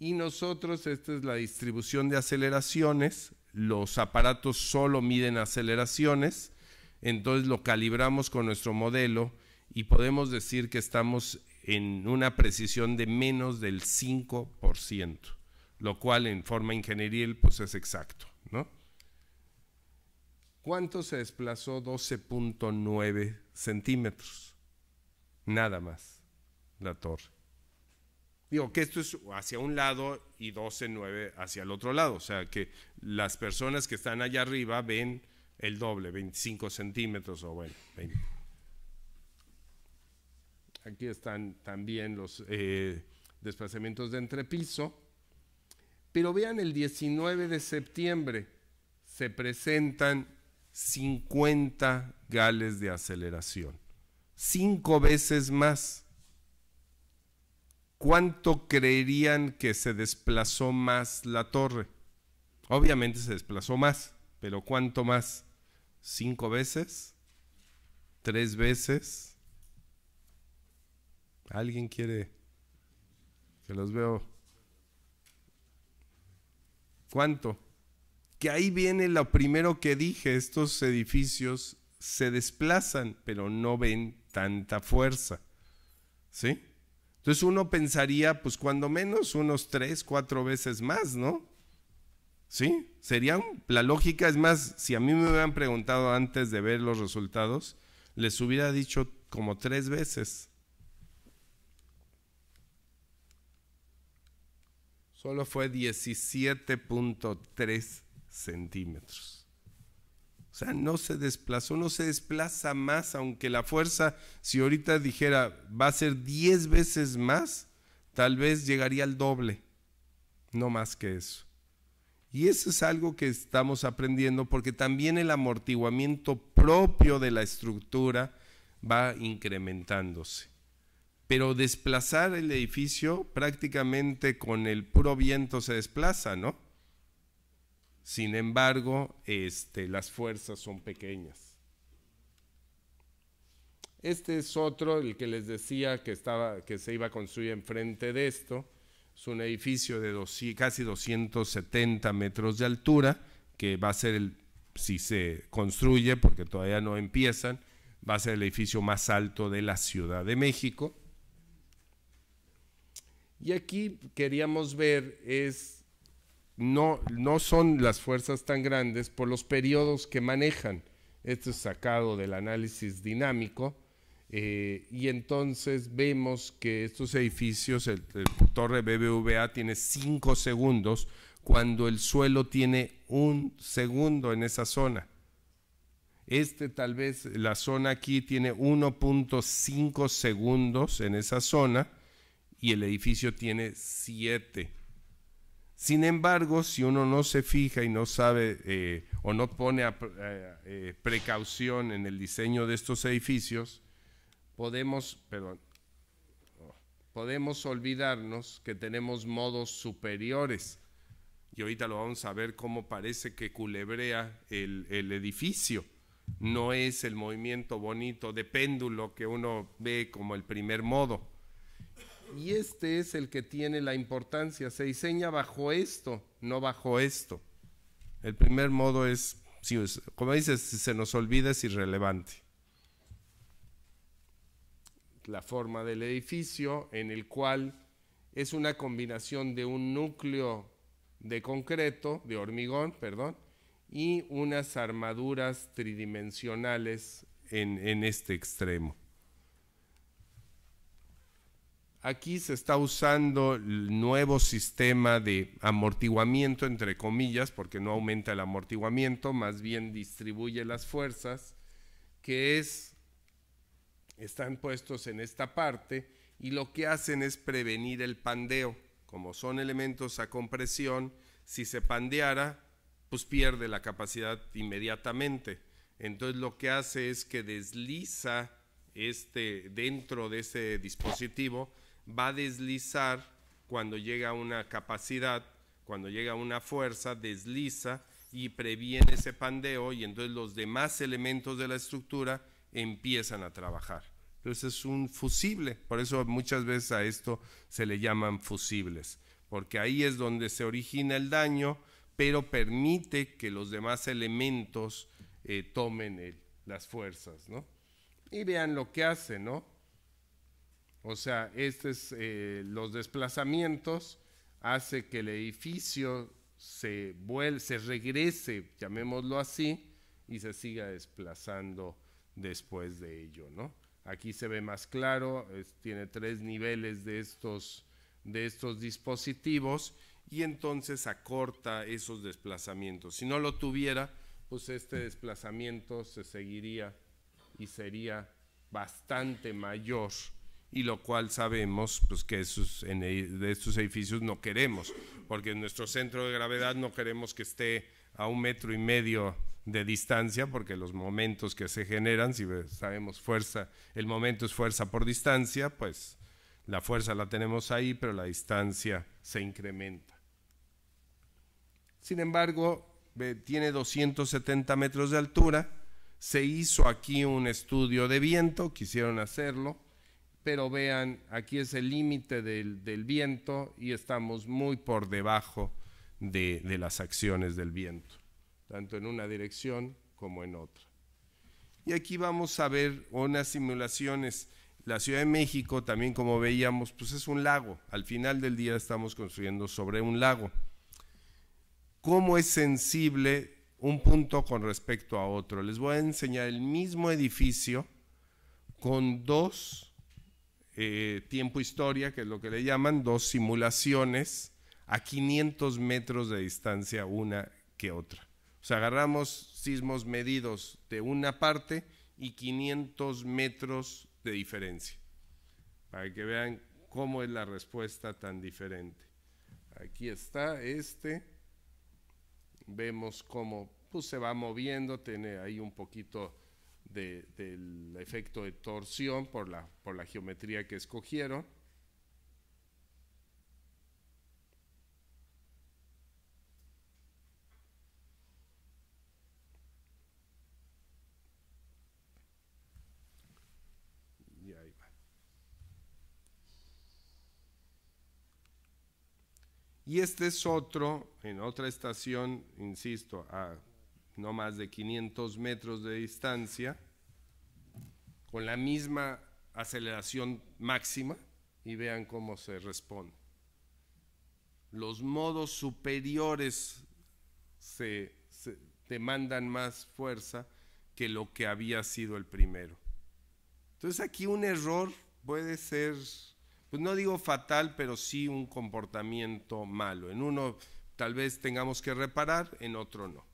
y nosotros, esta es la distribución de aceleraciones, los aparatos solo miden aceleraciones, entonces lo calibramos con nuestro modelo y podemos decir que estamos en una precisión de menos del 5%, lo cual en forma ingenieril pues es exacto, ¿no? ¿Cuánto se desplazó 12.9 centímetros? Nada más, la torre. Digo que esto es hacia un lado y 12, 9 hacia el otro lado. O sea, que las personas que están allá arriba ven el doble, 25 centímetros o bueno, Aquí están también los eh, desplazamientos de entrepiso. Pero vean, el 19 de septiembre se presentan 50 gales de aceleración. Cinco veces más ¿cuánto creerían que se desplazó más la torre? Obviamente se desplazó más, pero ¿cuánto más? ¿Cinco veces? ¿Tres veces? ¿Alguien quiere que los veo? ¿Cuánto? Que ahí viene lo primero que dije, estos edificios se desplazan, pero no ven tanta fuerza. ¿Sí? Entonces uno pensaría, pues cuando menos, unos tres, cuatro veces más, ¿no? ¿Sí? Sería la lógica. Es más, si a mí me hubieran preguntado antes de ver los resultados, les hubiera dicho como tres veces. Solo fue 17.3 centímetros. O sea, no se desplazó, no se desplaza más, aunque la fuerza, si ahorita dijera va a ser 10 veces más, tal vez llegaría al doble, no más que eso. Y eso es algo que estamos aprendiendo porque también el amortiguamiento propio de la estructura va incrementándose. Pero desplazar el edificio prácticamente con el puro viento se desplaza, ¿no? Sin embargo, este, las fuerzas son pequeñas. Este es otro, el que les decía que, estaba, que se iba a construir enfrente de esto. Es un edificio de casi 270 metros de altura, que va a ser el, si se construye, porque todavía no empiezan, va a ser el edificio más alto de la Ciudad de México. Y aquí queríamos ver es no, son las fuerzas tan grandes por los periodos que manejan. Esto es sacado del análisis dinámico. Eh, y entonces vemos que estos edificios, el, torre BBVA tiene 5 segundos cuando el suelo tiene un segundo en esa zona. Este tal vez, la zona aquí tiene 1.5 segundos en esa zona y el edificio tiene 7. Sin embargo, si uno no se fija y no sabe eh, o no pone eh, eh, precaución en el diseño de estos edificios, podemos, perdón, oh, podemos olvidarnos que tenemos modos superiores. Y ahorita lo vamos a ver cómo parece que culebrea el edificio. No es el movimiento bonito de péndulo que uno ve como el primer modo y este es el que tiene la importancia. Se diseña bajo esto, no bajo esto. El primer modo es, como dices, si se nos olvida es irrelevante. La forma del edificio en el cual es una combinación de un núcleo de concreto, de hormigón, perdón, y unas armaduras tridimensionales en, en este extremo. Aquí se está usando el nuevo sistema de amortiguamiento, entre comillas, porque no aumenta el amortiguamiento, más bien distribuye las fuerzas, que es, están puestos en esta parte y lo que hacen es prevenir el pandeo. Como son elementos a compresión, si se pandeara, pues pierde la capacidad inmediatamente. Entonces lo que hace es que desliza este, dentro de ese dispositivo va a deslizar cuando llega una capacidad, cuando llega una fuerza, desliza y previene ese pandeo y entonces los demás elementos de la estructura empiezan a trabajar. Entonces es un fusible, por eso muchas veces a esto se le llaman fusibles, porque ahí es donde se origina el daño, pero permite que los demás elementos eh, tomen las fuerzas, ¿no? Y vean lo que hace, ¿no? O sea, estos eh, los desplazamientos hace que el edificio se vuelve, se regrese, llamémoslo así, y se siga desplazando después de ello, ¿no? Aquí se ve más claro, tiene tres niveles de estos dispositivos y entonces acorta esos desplazamientos. Si no lo tuviera, pues este desplazamiento se seguiría y sería bastante mayor y lo cual sabemos pues, que e, de estos edificios no queremos, porque en nuestro centro de gravedad no queremos que esté a un metro y medio de distancia, porque los momentos que se generan, si sabemos fuerza, el momento es fuerza por distancia, pues la fuerza la tenemos ahí, pero la distancia se incrementa. Sin embargo, tiene 270 metros de altura, se hizo aquí un estudio de viento, quisieron hacerlo, pero vean, aquí es el límite del, viento y estamos muy por debajo de, de las acciones del viento, tanto en una dirección como en otra. Y aquí vamos a ver unas simulaciones. La Ciudad de México, también como veíamos, pues es un lago. Al final del día estamos construyendo sobre un lago. ¿Cómo es sensible un punto con respecto a otro? Les voy a enseñar el mismo edificio con dos eh, tiempo-historia, que es lo que le llaman, dos simulaciones a 500 metros de distancia una que otra. O sea, agarramos sismos medidos de una parte y 500 metros de diferencia, para que vean cómo es la respuesta tan diferente. Aquí está este, vemos cómo pues, se va moviendo, tiene ahí un poquito del efecto de torsión por la, por la geometría que escogieron. Y este es otro, en otra estación, insisto, a no más de 500 metros de distancia, con la misma aceleración máxima y vean cómo se responde. Los modos superiores se, demandan más fuerza que lo que había sido el primero. Entonces aquí un error puede ser, pues no digo fatal, pero sí un comportamiento malo. En uno tal vez tengamos que reparar, en otro no.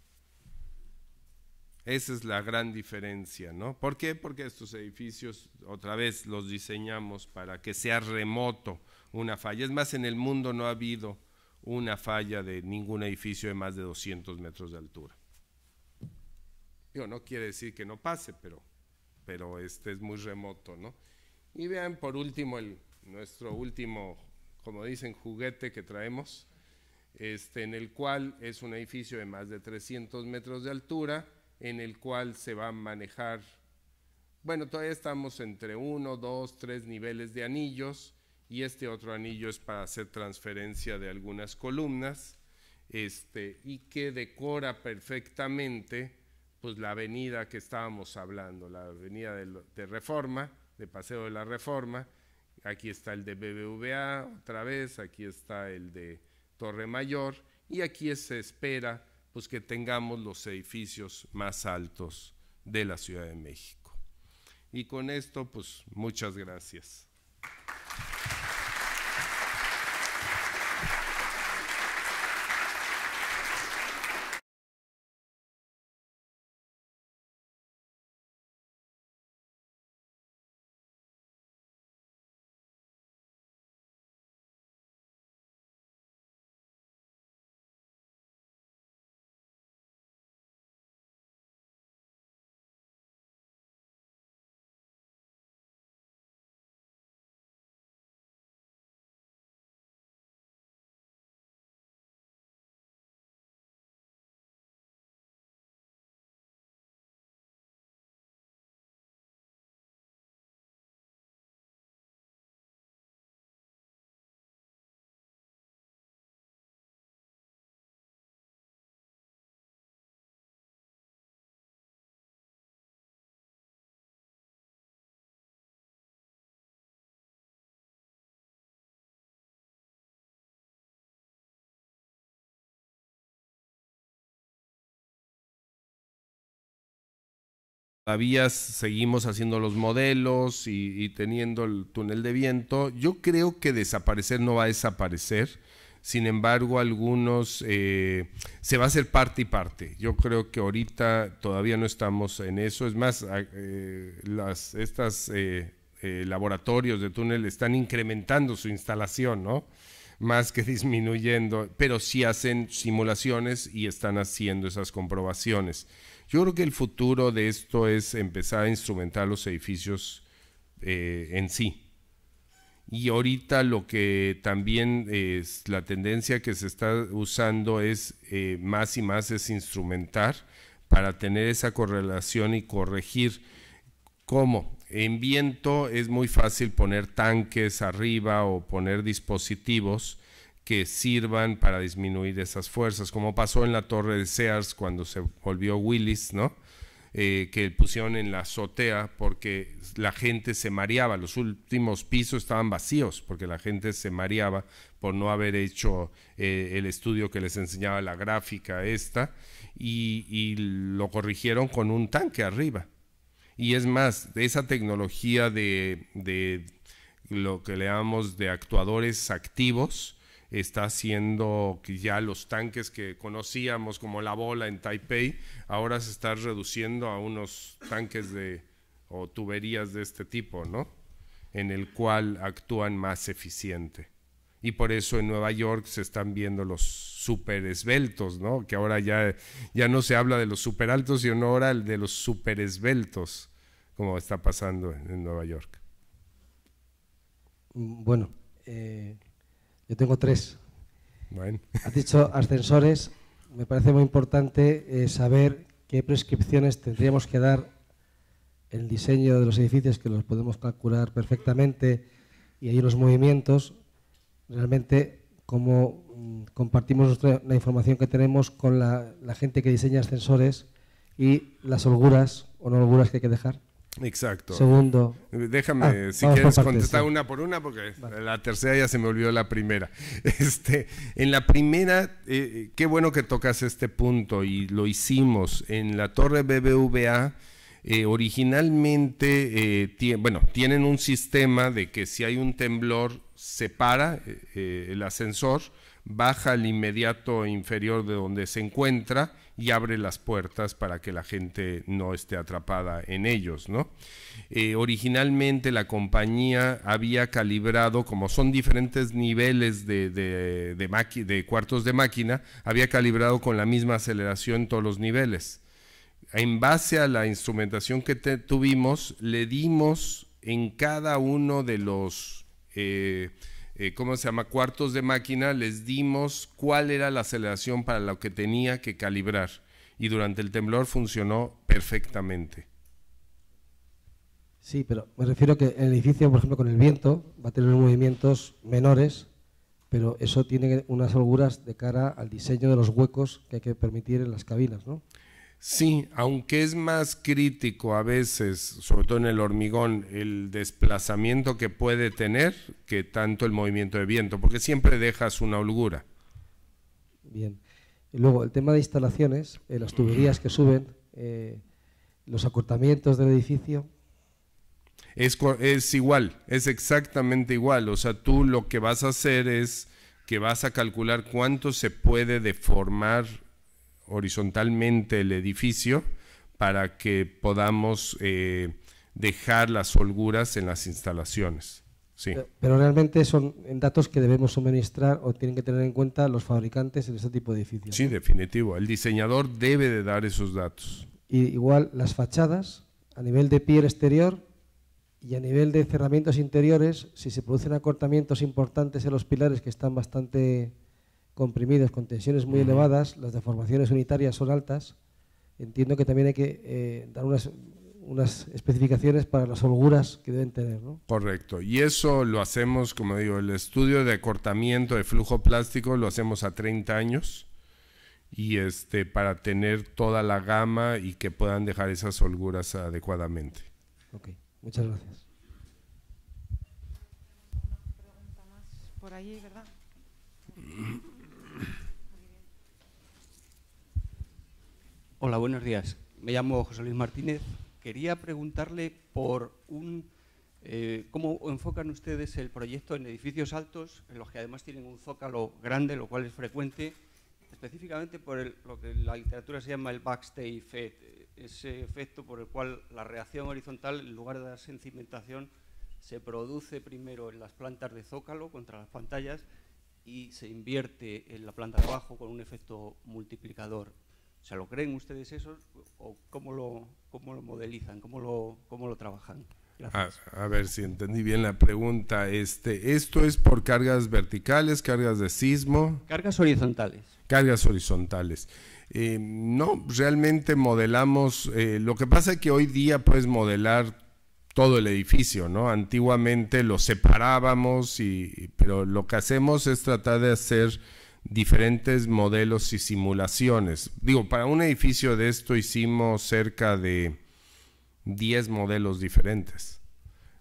Esa es la gran diferencia, ¿no? ¿Por qué? Porque estos edificios, otra vez, los diseñamos para que sea remoto una falla. Es más, en el mundo no ha habido una falla de ningún edificio de más de 200 metros de altura. Yo no quiere decir que no pase, pero, pero este es muy remoto, ¿no? Y vean por último nuestro último, como dicen, juguete que traemos, este, en el cual es un edificio de más de 300 metros de altura, en el cual se va a manejar. Bueno, todavía estamos entre uno, dos, tres niveles de anillos y este otro anillo es para hacer transferencia de algunas columnas este, y que decora perfectamente pues la avenida que estábamos hablando, la avenida de, Reforma, de Paseo de la Reforma. Aquí está el de BBVA otra vez, aquí está el de Torre Mayor y aquí se espera pues que tengamos los edificios más altos de la Ciudad de México. Y con esto, pues muchas gracias. todavía seguimos haciendo los modelos y, teniendo el túnel de viento. Yo creo que desaparecer no va a desaparecer. Sin embargo, algunos eh, se va a hacer parte y parte. Yo creo que ahorita todavía no estamos en eso. Es más, eh, las, estas eh, eh, laboratorios de túnel están incrementando su instalación, ¿no? Más que (laughs) disminuyendo, pero sí hacen simulaciones y están haciendo esas comprobaciones. Yo creo que el futuro de esto es empezar a instrumentar los edificios eh, en sí. Y ahorita lo que también es la tendencia que se está usando es eh, más y más es instrumentar para tener esa correlación y corregir cómo. En viento es muy fácil poner tanques arriba o poner dispositivos que sirvan para disminuir esas fuerzas, como pasó en la torre de Sears cuando se volvió Willis, ¿no? Eh, que pusieron en la azotea porque la gente se mareaba, los últimos pisos estaban vacíos porque la gente se mareaba por no haber hecho eh, el estudio que les enseñaba la gráfica esta y, lo corrigieron con un tanque arriba. Y es más, esa tecnología de, de lo que le llamamos de actuadores activos, está haciendo que ya los tanques que conocíamos como la bola en Taipei, ahora se está reduciendo a unos tanques de o tuberías de este tipo, ¿no? En el cual actúan más eficiente. Y por eso en Nueva York se están viendo los super esbeltos, ¿no? Que ahora ya, ya no se habla de los super altos, sino ahora el de los super esbeltos, como está pasando en, Nueva York. Mm, bueno, eh, yo tengo tres. Bueno. Has dicho ascensores. Me parece muy importante eh, saber qué prescripciones tendríamos que dar el diseño de los edificios, que los podemos calcular perfectamente, y ahí los movimientos, realmente como mm, compartimos la información que tenemos con la gente que diseña ascensores y las holguras o no holguras que hay que dejar. Exacto. Segundo. Déjame, ah, si quieres, contestar una por una, porque la tercera ya se me olvidó la primera. (laughs) Este, en la primera, eh, eh, qué bueno que tocas este punto y lo hicimos en la torre BBVA. Eh, originalmente, bueno, tienen un sistema de que si hay un temblor, se para el ascensor, baja al inmediato inferior de donde se encuentra y abre las puertas para que la gente no esté atrapada en ellos, ¿no? Eh, originalmente la compañía había calibrado, como son diferentes niveles de, de, cuartos de máquina, había calibrado con la misma aceleración todos los niveles. En base a la instrumentación que tuvimos, le dimos en cada uno de los... Eh, eh, ¿cómo se llama? Cuartos de máquina, les dimos cuál era la aceleración para lo que tenía que calibrar. Y durante el temblor funcionó perfectamente. Sí, pero me refiero que el edificio, por ejemplo, con el viento, va a tener movimientos menores, pero eso tiene unas holguras de cara al diseño de los huecos que hay que permitir en las cabinas, ¿no? Sí, aunque es más crítico a veces, sobre todo en el hormigón, el desplazamiento que puede tener que tanto el movimiento de viento, porque siempre dejas una holgura. Bien. luego, el tema de instalaciones, eh, las tuberías que suben, eh, los acortamientos del edificio. Es, es igual, es exactamente igual. O sea, tú lo que vas a hacer es que vas a calcular cuánto se puede deformar horizontalmente el edificio para que podamos eh, dejar las holguras en las instalaciones. Sí. Pero, realmente son datos que debemos suministrar o tienen que tener en cuenta los fabricantes en este tipo de edificios. Sí, definitivo. El diseñador debe de dar esos datos. igual las fachadas, a nivel de piel exterior y a nivel de cerramientos interiores, si se producen acortamientos importantes en los pilares que están bastante comprimidos con tensiones muy elevadas, las deformaciones unitarias son altas, entiendo que también hay que eh, dar unas, especificaciones para las holguras que deben tener. Correcto. Y eso lo hacemos, como digo, el estudio de acortamiento de flujo plástico lo hacemos a 30 años y este para tener toda la gama y que puedan dejar esas holguras adecuadamente. Ok, muchas gracias. por ahí, ¿verdad? (clears throat) Hola, buenos días. Me llamo José Luis Martínez. Quería preguntarle por un, eh, cómo enfocan ustedes el proyecto en edificios altos, en los que además tienen un zócalo grande, lo cual es frecuente, específicamente por lo que en la literatura se llama el backstage effect, ese efecto por el cual la reacción horizontal, en lugar de la sentimentación se produce primero en las plantas de zócalo contra las pantallas y se invierte en la planta de abajo con un efecto multiplicador. ¿Se lo creen ustedes eso o cómo lo, cómo lo modelizan, cómo lo, cómo lo trabajan? A, ver si entendí bien la pregunta. Este, ¿Esto es por cargas verticales, cargas de sismo? Cargas horizontales. Cargas horizontales. Eh, no, realmente modelamos, eh, lo que pasa es que hoy día puedes modelar todo el edificio, ¿no? Antiguamente lo separábamos, y, pero lo que hacemos es tratar de hacer diferentes modelos y simulaciones. Digo, para un edificio de esto hicimos cerca de 10 modelos diferentes.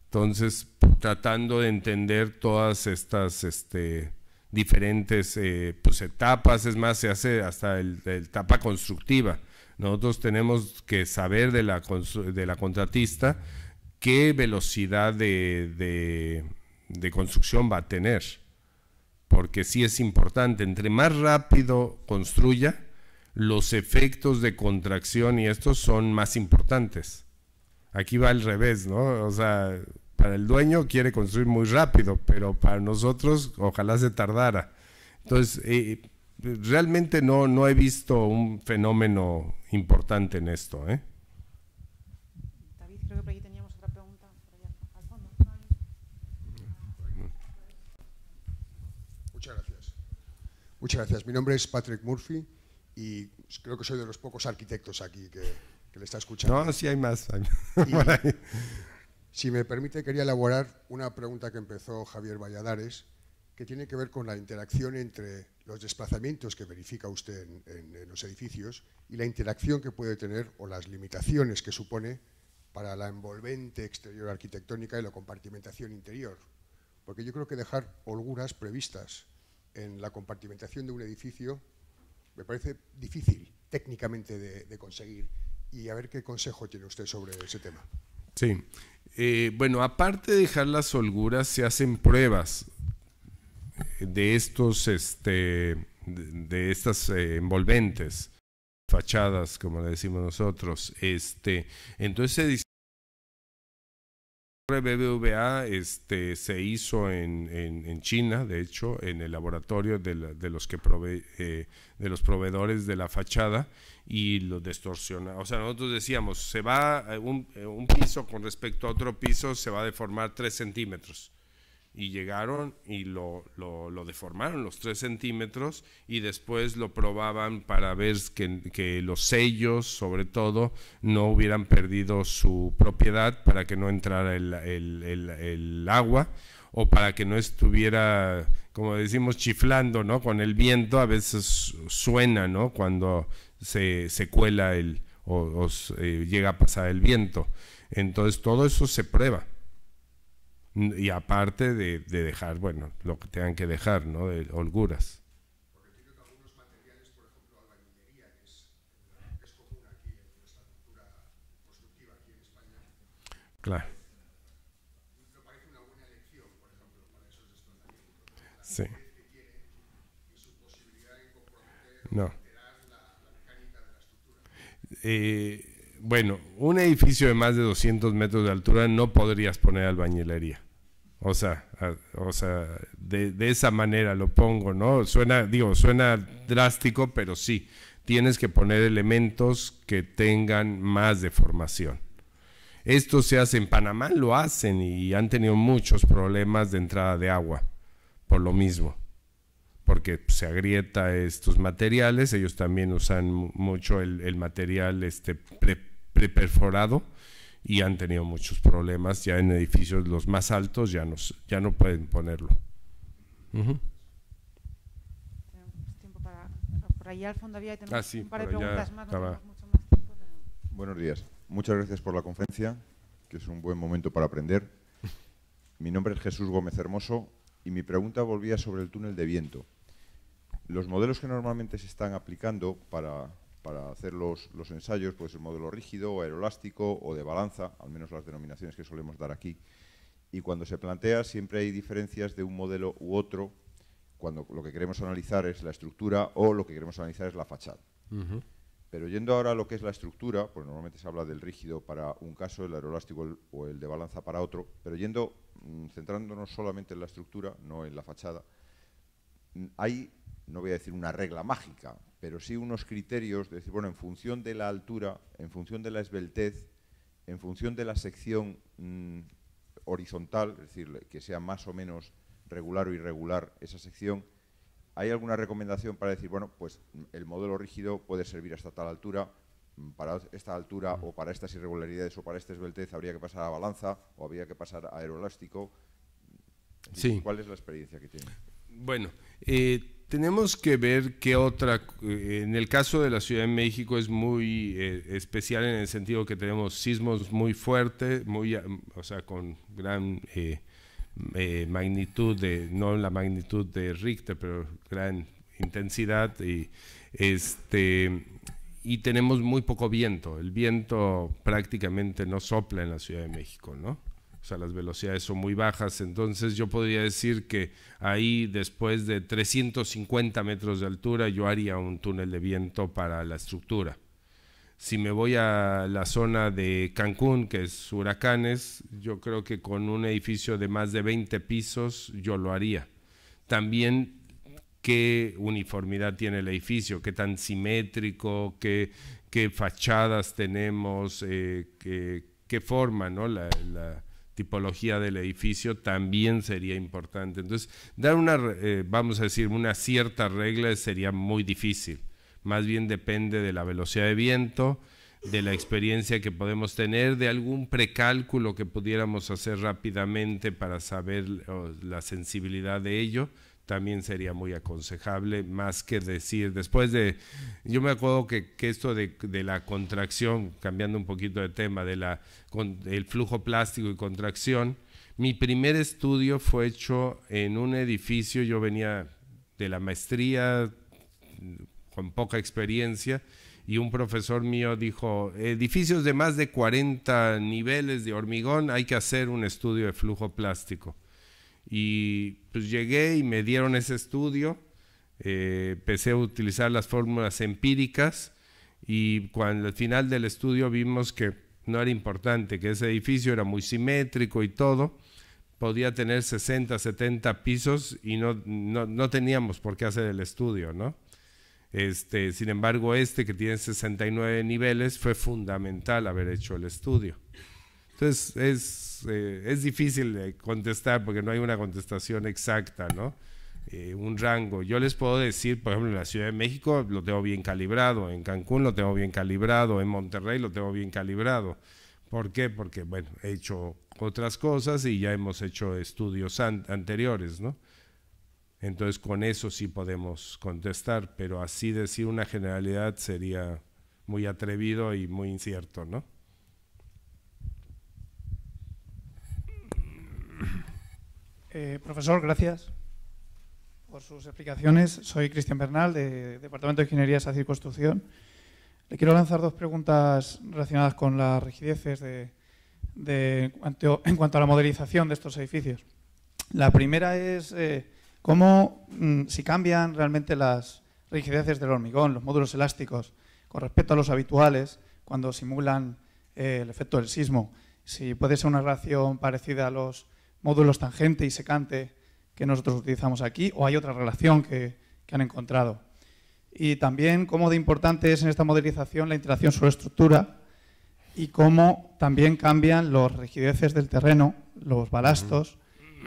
Entonces, tratando de entender todas estas este, diferentes eh, pues, etapas, es más, se hace hasta la etapa constructiva. Nosotros tenemos que saber de la, de la contratista qué velocidad de construcción va a tener porque sí es importante, entre más rápido construya, los efectos de contracción y estos son más importantes. Aquí va al revés, ¿no? O sea, para el dueño quiere construir muy rápido, pero para nosotros ojalá se tardara. Entonces, eh, realmente no, no he visto un fenómeno importante en esto, ¿eh? David, creo que Muchas gracias. Mi nombre es Patrick Murphy y creo que soy de los pocos arquitectos aquí que, le está escuchando. No, sí hay más. (laughs) si me permite, quería elaborar una pregunta que empezó Javier Valladares, que tiene que ver con la interacción entre los desplazamientos que verifica usted en, en los edificios y la interacción que puede tener o las limitaciones que supone para la envolvente exterior arquitectónica y la compartimentación interior. Porque yo creo que dejar holguras previstas en la compartimentación de un edificio me parece difícil técnicamente de, conseguir y a ver qué consejo tiene usted sobre ese tema. Sí, eh, bueno, aparte de dejar las holguras, se hacen pruebas de estos, este, de, estas eh, envolventes fachadas, como le decimos nosotros. Este, entonces BBVA este, se hizo en, China, de hecho, en el laboratorio de, los que prove, eh, de los proveedores de la fachada y lo distorsiona. O sea, nosotros decíamos, se va eh, eh, un, piso con respecto a otro piso, se va a deformar tres centímetros y llegaron y lo, deformaron los 3 centímetros y después lo probaban para ver que, los sellos, sobre todo, no hubieran perdido su propiedad para que no entrara el, el, agua o para que no estuviera, como decimos, chiflando, ¿no? Con el viento a veces suena, ¿no? Cuando se, se cuela el o, llega a pasar el viento. Entonces todo eso se prueba y aparte de, dejar, bueno, lo que tengan que dejar, ¿no? De holguras. Porque creo que algunos materiales, por ejemplo, albañilería, que es, es común aquí en nuestra cultura constructiva aquí en España. Claro. No parece una buena elección, por ejemplo, para esos es La sí. que tiene y su posibilidad de comprometer no. alterar la, mecánica de la estructura. Eh, bueno, un edificio de más de 200 metros de altura no podrías poner albañilería. O sea, o sea de, esa manera lo pongo, ¿no? Suena, digo, suena drástico, pero sí, tienes que poner elementos que tengan más deformación. Esto se hace en Panamá, lo hacen y han tenido muchos problemas de entrada de agua, por lo mismo, porque se agrieta estos materiales, ellos también usan mucho el, material este, pre, preperforado y han tenido muchos problemas ya en edificios los más altos ya no, ya no pueden ponerlo. Tenemos tiempo para, por ahí al fondo había tenemos ah, un par de preguntas más, Buenos días. Muchas gracias por la conferencia, que es un buen momento para aprender. Mi nombre es Jesús Gómez Hermoso y mi pregunta volvía sobre el túnel de viento. Los modelos que normalmente se están aplicando para para hacer los, ensayos, puede ser modelo rígido, aerolástico o de balanza, al menos las denominaciones que solemos dar aquí. Y cuando se plantea siempre hay diferencias de un modelo u otro, cuando lo que queremos analizar es la estructura o lo que queremos analizar es la fachada. Pero yendo ahora a lo que es la estructura, pues normalmente se habla del rígido para un caso, el aerolástico o el de balanza para otro, pero yendo, mm, centrándonos solamente en la estructura, no en la fachada, mm, hay, no voy a decir una regla mágica, pero sí unos criterios de decir, bueno, en función de la altura, en función de la esbeltez, en función de la sección mm, horizontal, es decir, que sea más o menos regular o irregular esa sección, ¿hay alguna recomendación para decir, bueno, pues mm, el modelo rígido puede servir hasta tal altura, mm, para esta altura o para estas irregularidades o para esta esbeltez habría que pasar a balanza o habría que pasar a aeroelástico? Sí. ¿Cuál es la experiencia que tiene? Bueno, eh, tenemos que ver qué otra, eh, en el caso de la Ciudad de México es muy eh, especial en el sentido que tenemos sismos muy fuertes, muy, eh, o sea, con gran magnitud, de, no la magnitud de Richter, pero gran intensidad y, este, y tenemos muy poco viento. El viento prácticamente no sopla en la Ciudad de México, ¿no? O sea, las velocidades son muy bajas. Entonces yo podría decir que ahí después de 350 metros de altura yo haría un túnel de viento para la estructura. Si me voy a la zona de Cancún, que es huracanes, yo creo que con un edificio de más de 20 pisos yo lo haría. También qué uniformidad tiene el edificio, qué tan simétrico, qué, fachadas tenemos, eh, qué, forma, ¿no? la, tipología del edificio también sería importante. Entonces, dar una, eh, vamos a decir, una cierta regla sería muy difícil. Más bien depende de la velocidad de viento, de la experiencia que podemos tener, de algún precálculo que pudiéramos hacer rápidamente para saber la sensibilidad de ello también sería muy aconsejable, más que decir, después de, yo me acuerdo que, esto de, la contracción, cambiando un poquito de tema, de la, el flujo plástico y contracción, mi primer estudio fue hecho en un edificio, yo venía de la maestría con poca experiencia y un profesor mío dijo, edificios de más de 40 niveles de hormigón, hay que hacer un estudio de flujo plástico y pues llegué y me dieron ese estudio, eh, empecé a utilizar las fórmulas empíricas y cuando al final del estudio vimos que no era importante, que ese edificio era muy simétrico y todo, podía tener 60, 70 pisos y no, no, no teníamos por qué hacer el estudio, ¿no? Este, sin embargo, este que tiene 69 niveles fue fundamental haber hecho el estudio. Entonces, es eh, es, difícil contestar porque no hay una contestación exacta, ¿no? Eh, un rango. Yo les puedo decir, por ejemplo, en la Ciudad de México lo tengo bien calibrado, en Cancún lo tengo bien calibrado, en Monterrey lo tengo bien calibrado. ¿Por qué? Porque, bueno, he hecho otras cosas y ya hemos hecho estudios anteriores, ¿no? Entonces, con eso sí podemos contestar, pero así decir una generalidad sería muy atrevido y muy incierto, ¿no? Eh, profesor, gracias por sus explicaciones. Soy Cristian Bernal, de Departamento de Ingeniería, y y Construcción. Le quiero lanzar dos preguntas relacionadas con las rigideces de, en cuanto a la modelización de estos edificios. La primera es eh, cómo, mm, si cambian realmente las rigideces del hormigón, los módulos elásticos, con respecto a los habituales, cuando simulan eh, el efecto del sismo, si puede ser una relación parecida a los módulos tangente y secante que nosotros utilizamos aquí, o hay otra relación que, han encontrado. Y también cómo de importante es en esta modelización la interacción sobre estructura y cómo también cambian los rigideces del terreno, los balastos,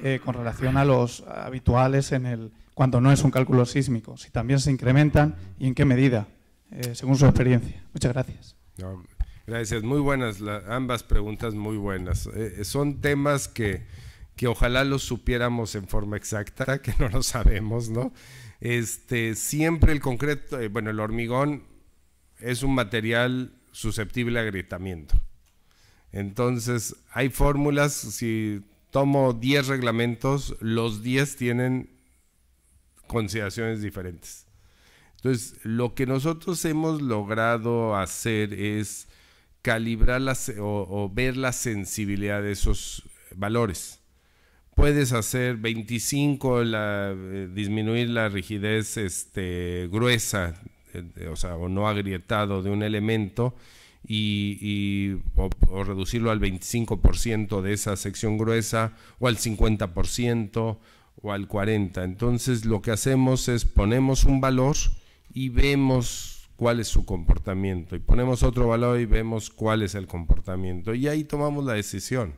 eh, con relación a los habituales en el, cuando no es un cálculo sísmico, si también se incrementan y en qué medida, eh, según su experiencia. Muchas gracias. gracias, muy buenas, ambas preguntas muy buenas. Eh, son temas que que ojalá lo supiéramos en forma exacta, (laughs) que no lo sabemos, ¿no? Este, siempre el concreto, eh, bueno, el hormigón es un material susceptible a agrietamiento. Entonces, hay fórmulas, si tomo 10 reglamentos, los 10 tienen consideraciones diferentes. Entonces, lo que nosotros hemos logrado hacer es calibrar o ver la sensibilidad de esos valores puedes hacer 25, la, eh, disminuir la rigidez este, gruesa, eh, o sea, o no agrietado de un elemento y, o, reducirlo al 25% de esa sección gruesa o al 50% o al 40%. Entonces lo que hacemos es ponemos un valor y vemos cuál es su comportamiento y ponemos otro valor y vemos cuál es el comportamiento y ahí tomamos la decisión.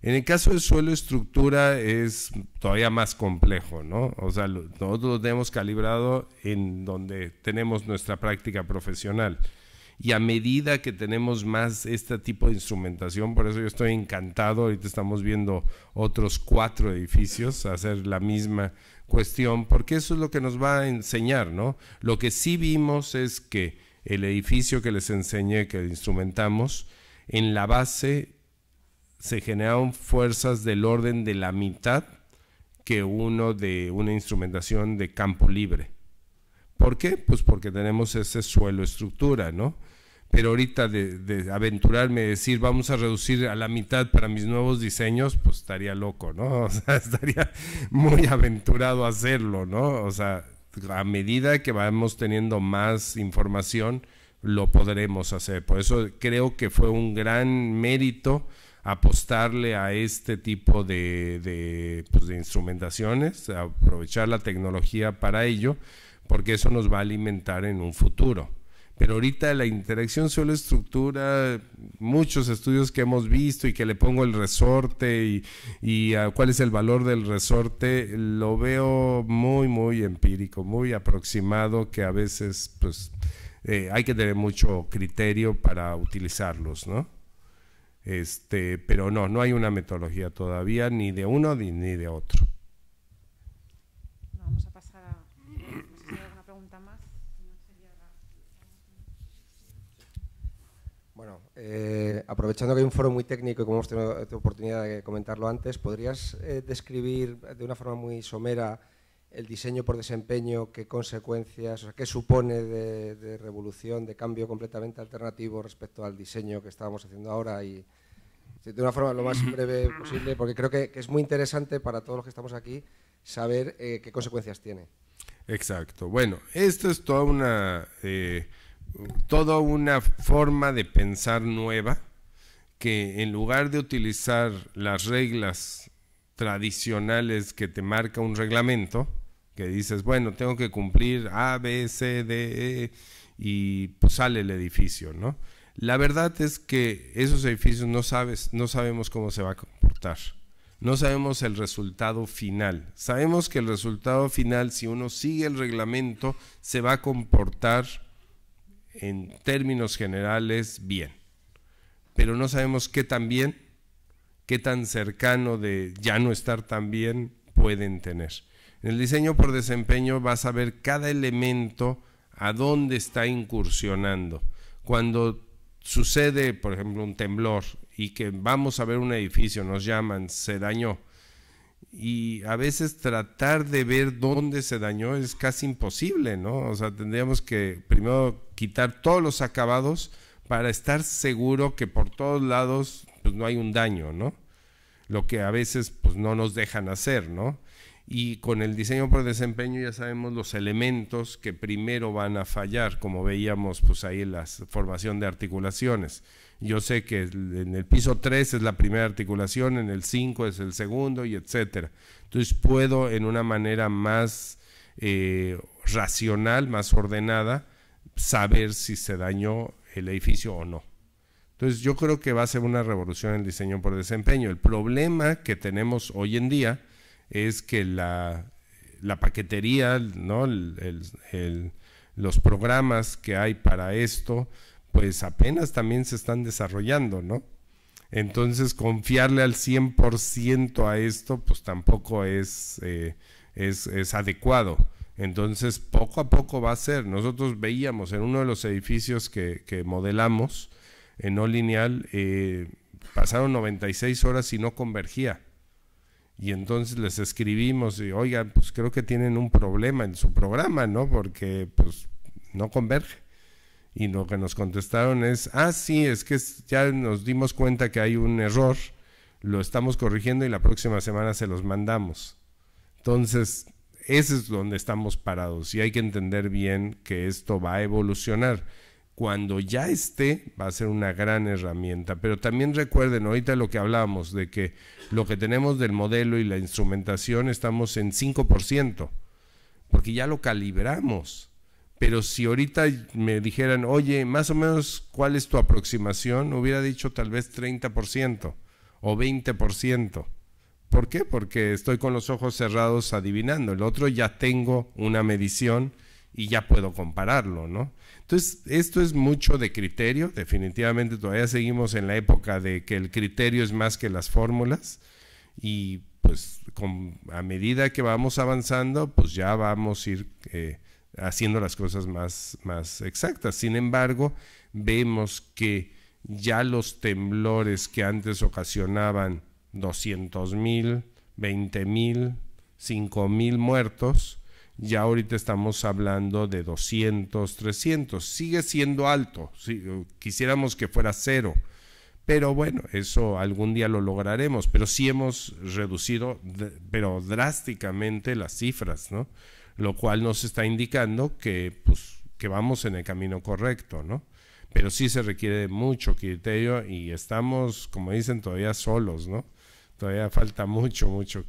En el caso del suelo estructura es todavía más complejo, ¿no? O sea, todos nosotros lo tenemos calibrado en donde tenemos nuestra práctica profesional. Y a medida que tenemos más este tipo de instrumentación, por eso yo estoy encantado, ahorita estamos viendo otros cuatro edificios hacer la misma cuestión, porque eso es lo que nos va a enseñar, ¿no? Lo que sí vimos es que el edificio que les enseñé, que instrumentamos, en la base se generaron fuerzas del orden de la mitad que uno de una instrumentación de campo libre. ¿Por qué? Pues porque tenemos ese suelo estructura, ¿no? Pero ahorita de, de aventurarme y decir vamos a reducir a la mitad para mis nuevos diseños, pues estaría loco, ¿no? (laughs) O sea, estaría muy aventurado hacerlo, ¿no? O sea, a medida que vamos teniendo más información, lo podremos hacer. Por eso creo que fue un gran mérito apostarle a este tipo de, pues de instrumentaciones, aprovechar la tecnología para ello, porque eso nos va a alimentar en un futuro. Pero ahorita la interacción suelo estructura, muchos estudios que hemos visto y que le pongo el resorte y, ah, cuál es el valor del resorte, lo veo muy, muy empírico, muy aproximado, que a veces pues eh, hay que tener mucho criterio para utilizarlos, ¿no? Este, pero no, no hay una metodología todavía ni de uno ni de otro. Bueno, eh, aprovechando que hay un foro muy técnico y como hemos tenido oportunidad de comentarlo antes, ¿podrías eh, describir de una forma muy somera el diseño por desempeño, qué consecuencias, o sea, qué supone de, revolución, de cambio completamente alternativo respecto al diseño que estábamos haciendo ahora y de una forma lo más breve posible, porque creo que, es muy interesante para todos los que estamos aquí saber eh, qué consecuencias tiene. Exacto. Bueno, esto es toda una, eh, toda una forma de pensar nueva que en lugar de utilizar las reglas tradicionales que te marca un reglamento, que dices, bueno, tengo que cumplir A, B, C, D, E, y pues, sale el edificio, ¿no? La verdad es que esos edificios no, sabes, no sabemos cómo se va a comportar. No sabemos el resultado final. Sabemos que el resultado final, si uno sigue el reglamento, se va a comportar en términos generales bien. Pero no sabemos qué tan bien, qué tan cercano de ya no estar tan bien pueden tener. En el diseño por desempeño vas a ver cada elemento a dónde está incursionando. Cuando sucede, por ejemplo, un temblor y que vamos a ver un edificio, nos llaman, se dañó. Y a veces tratar de ver dónde se dañó es casi imposible, ¿no? O sea, tendríamos que primero quitar todos los acabados para estar seguro que por todos lados pues, no hay un daño, ¿no? Lo que a veces pues, no nos dejan hacer, ¿no? y con el diseño por desempeño ya sabemos los elementos que primero van a fallar, como veíamos pues ahí en la formación de articulaciones. Yo sé que en el piso 3 es la primera articulación, en el 5 es el segundo y etcétera. Entonces puedo en una manera más eh, racional, más ordenada, saber si se dañó el edificio o no. Entonces yo creo que va a ser una revolución el diseño por desempeño. El problema que tenemos hoy en día es que la, paquetería, ¿no? los programas que hay para esto, pues apenas también se están desarrollando, ¿no? Entonces, confiarle al 100% a esto, pues tampoco eh, es, es, adecuado. Entonces, poco a poco va a ser. Nosotros veíamos en uno de los edificios que, modelamos en no lineal, eh, pasaron 96 horas y no convergía. Y entonces les escribimos y, oigan, pues creo que tienen un problema en su programa, ¿no? Porque pues no converge. Y lo que nos contestaron es, ah, sí, es que ya nos dimos cuenta que hay un error, lo estamos corrigiendo y la próxima semana se los mandamos. Entonces, ese es donde estamos parados y hay que entender bien que esto va a evolucionar cuando ya esté, va a ser una gran herramienta. Pero también recuerden, ahorita lo que hablábamos, de que lo que tenemos del modelo y la instrumentación estamos en 5%, porque ya lo calibramos. Pero si ahorita me dijeran, oye, más o menos, ¿cuál es tu aproximación? Hubiera dicho tal vez 30% o 20%. ¿Por qué? Porque estoy con los ojos cerrados adivinando. El otro ya tengo una medición y ya puedo compararlo, ¿no? Entonces, esto es mucho de criterio, definitivamente todavía seguimos en la época de que el criterio es más que las fórmulas y pues a medida que vamos avanzando, pues ya vamos a ir eh, haciendo las cosas más, más exactas. Sin embargo, vemos que ya los temblores que antes ocasionaban 200 mil, 20 mil, 5 mil muertos, ya ahorita estamos hablando de 200, 300. Sigue siendo alto, eh, quisiéramos que fuera cero, pero bueno, eso algún día lo lograremos, pero sí hemos reducido, pero drásticamente las cifras, ¿no? Lo cual nos está indicando que, pues, que vamos en el camino correcto, ¿no? Pero sí se requiere mucho criterio y estamos, como dicen, todavía solos, ¿no? Todavía falta mucho, mucho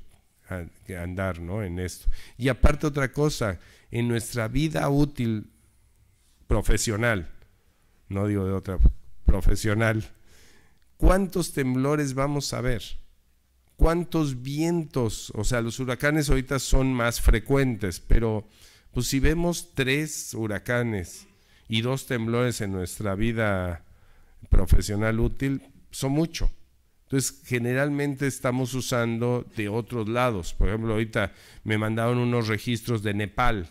a, andar ¿no? en esto. Y aparte otra cosa, en nuestra vida útil profesional, no digo de otra, profesional, ¿cuántos temblores vamos a ver? ¿Cuántos vientos? O sea, los huracanes ahorita son más frecuentes, pero pues si vemos tres huracanes y dos temblores en nuestra vida profesional útil, son mucho. Entonces, generalmente estamos usando de otros lados. Por ejemplo, ahorita me mandaron unos registros de Nepal,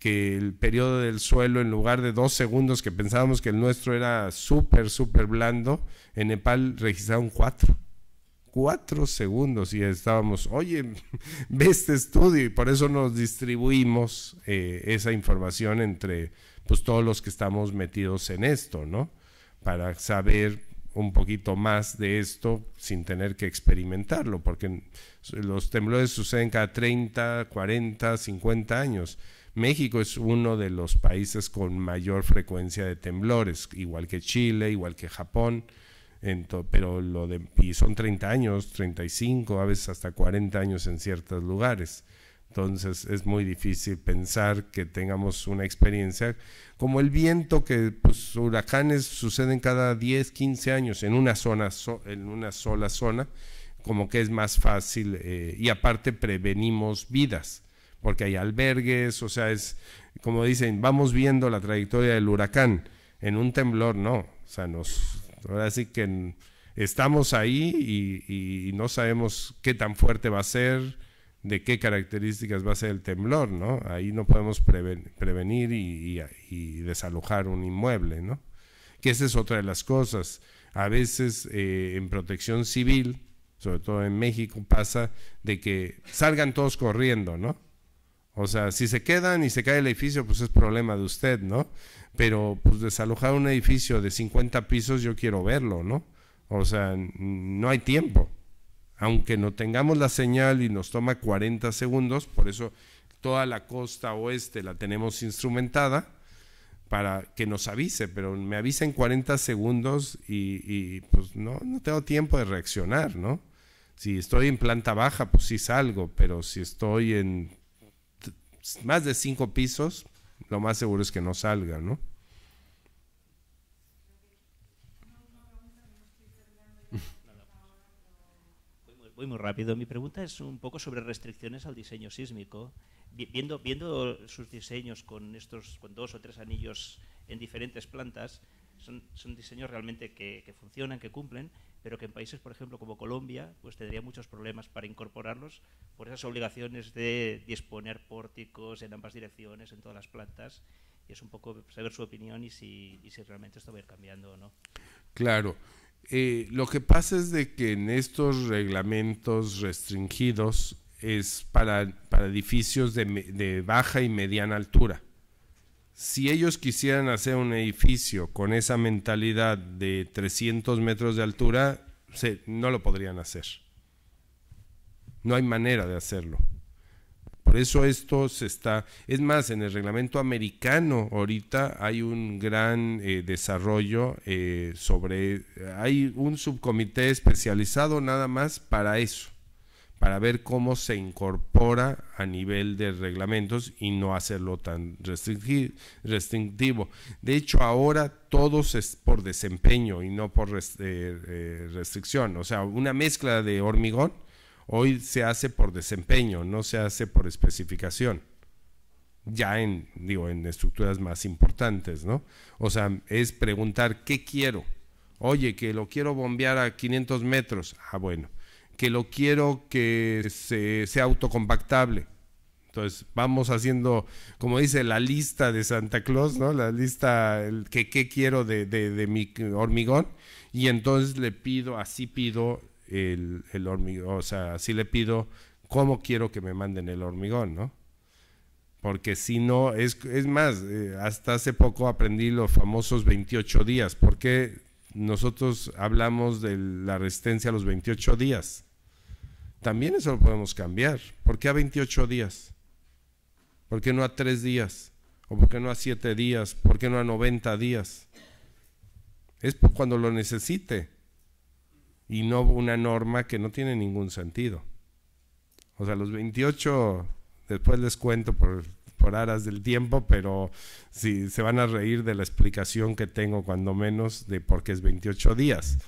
que el periodo del suelo, en lugar de dos segundos que pensábamos que el nuestro era súper, súper blando, en Nepal registraron cuatro. Cuatro segundos y estábamos, oye, (laughs) ve este estudio y por eso nos distribuimos eh, esa información entre pues, todos los que estamos metidos en esto, ¿no? Para saber un poquito más de esto sin tener que experimentarlo, porque los temblores suceden cada 30, 40, 50 años. México es uno de los países con mayor frecuencia de temblores, igual que Chile, igual que Japón, pero lo de, y son 30 años, 35, a veces hasta 40 años en ciertos lugares. Entonces es muy difícil pensar que tengamos una experiencia como el viento, que pues, huracanes suceden cada 10, 15 años en una, zona en una sola zona, como que es más fácil eh, y aparte prevenimos vidas, porque hay albergues, o sea, es como dicen, vamos viendo la trayectoria del huracán, en un temblor no, o sea, nos, ahora sí que estamos ahí y no sabemos qué tan fuerte va a ser de qué características va a ser el temblor, ¿no? Ahí no podemos prevenir y, desalojar un inmueble, ¿no? Que esa es otra de las cosas. A veces eh, en protección civil, sobre todo en México, pasa de que salgan todos corriendo, ¿no? O sea, si se quedan y se cae el edificio, pues es problema de usted, ¿no? Pero pues desalojar un edificio de 50 pisos yo quiero verlo, ¿no? O sea, no hay tiempo aunque no tengamos la señal y nos toma 40 segundos, por eso toda la costa oeste la tenemos instrumentada para que nos avise, pero me avisen en 40 segundos y, pues no, no tengo tiempo de reaccionar, ¿no? Si estoy en planta baja, pues sí salgo, pero si estoy en más de cinco pisos, lo más seguro es que no salga, ¿no? muy rápido. Mi pregunta es un poco sobre restricciones al diseño sísmico. Viendo, viendo sus diseños con estos, con dos o tres anillos en diferentes plantas, son, son diseños realmente que, funcionan, que cumplen, pero que en países, por ejemplo, como Colombia, pues tendría muchos problemas para incorporarlos por esas obligaciones de disponer pórticos en ambas direcciones, en todas las plantas. Y es un poco saber su opinión y si, y si realmente esto va a ir cambiando o no. Claro. Eh, lo que pasa es de que en estos reglamentos restringidos es para, edificios de, baja y mediana altura. Si ellos quisieran hacer un edificio con esa mentalidad de 300 metros de altura, no lo podrían hacer. No hay manera de hacerlo. Por eso esto se está, es más, en el reglamento americano ahorita hay un gran eh, desarrollo eh, sobre, hay un subcomité especializado nada más para eso, para ver cómo se incorpora a nivel de reglamentos y no hacerlo tan restrictivo. De hecho, ahora todo es por desempeño y no por eh, restricción, o sea, una mezcla de hormigón Hoy se hace por desempeño, no se hace por especificación. Ya en, digo, en estructuras más importantes, ¿no? O sea, es preguntar, ¿qué quiero? Oye, que lo quiero bombear a 500 metros. Ah, bueno. Que lo quiero que sea autocompactable. Entonces vamos haciendo, como dice, la lista de Santa Claus, ¿no? La lista el, que, quiero de, de, mi hormigón. Y entonces le pido, así pido el, hormigón, o sea, si le pido cómo quiero que me manden el hormigón, ¿no? Porque si no, es, es más, eh, hasta hace poco aprendí los famosos 28 días, porque nosotros hablamos de la resistencia a los 28 días. También eso lo podemos cambiar. ¿Por qué a 28 días? ¿Por qué no a 3 días? ¿O por qué no a 7 días? ¿Por qué no a 90 días? Es cuando lo necesite y no una norma que no tiene ningún sentido. O sea, los 28, después les cuento por, aras del tiempo, pero si se van a reír de la explicación que tengo cuando menos de por qué es 28 días.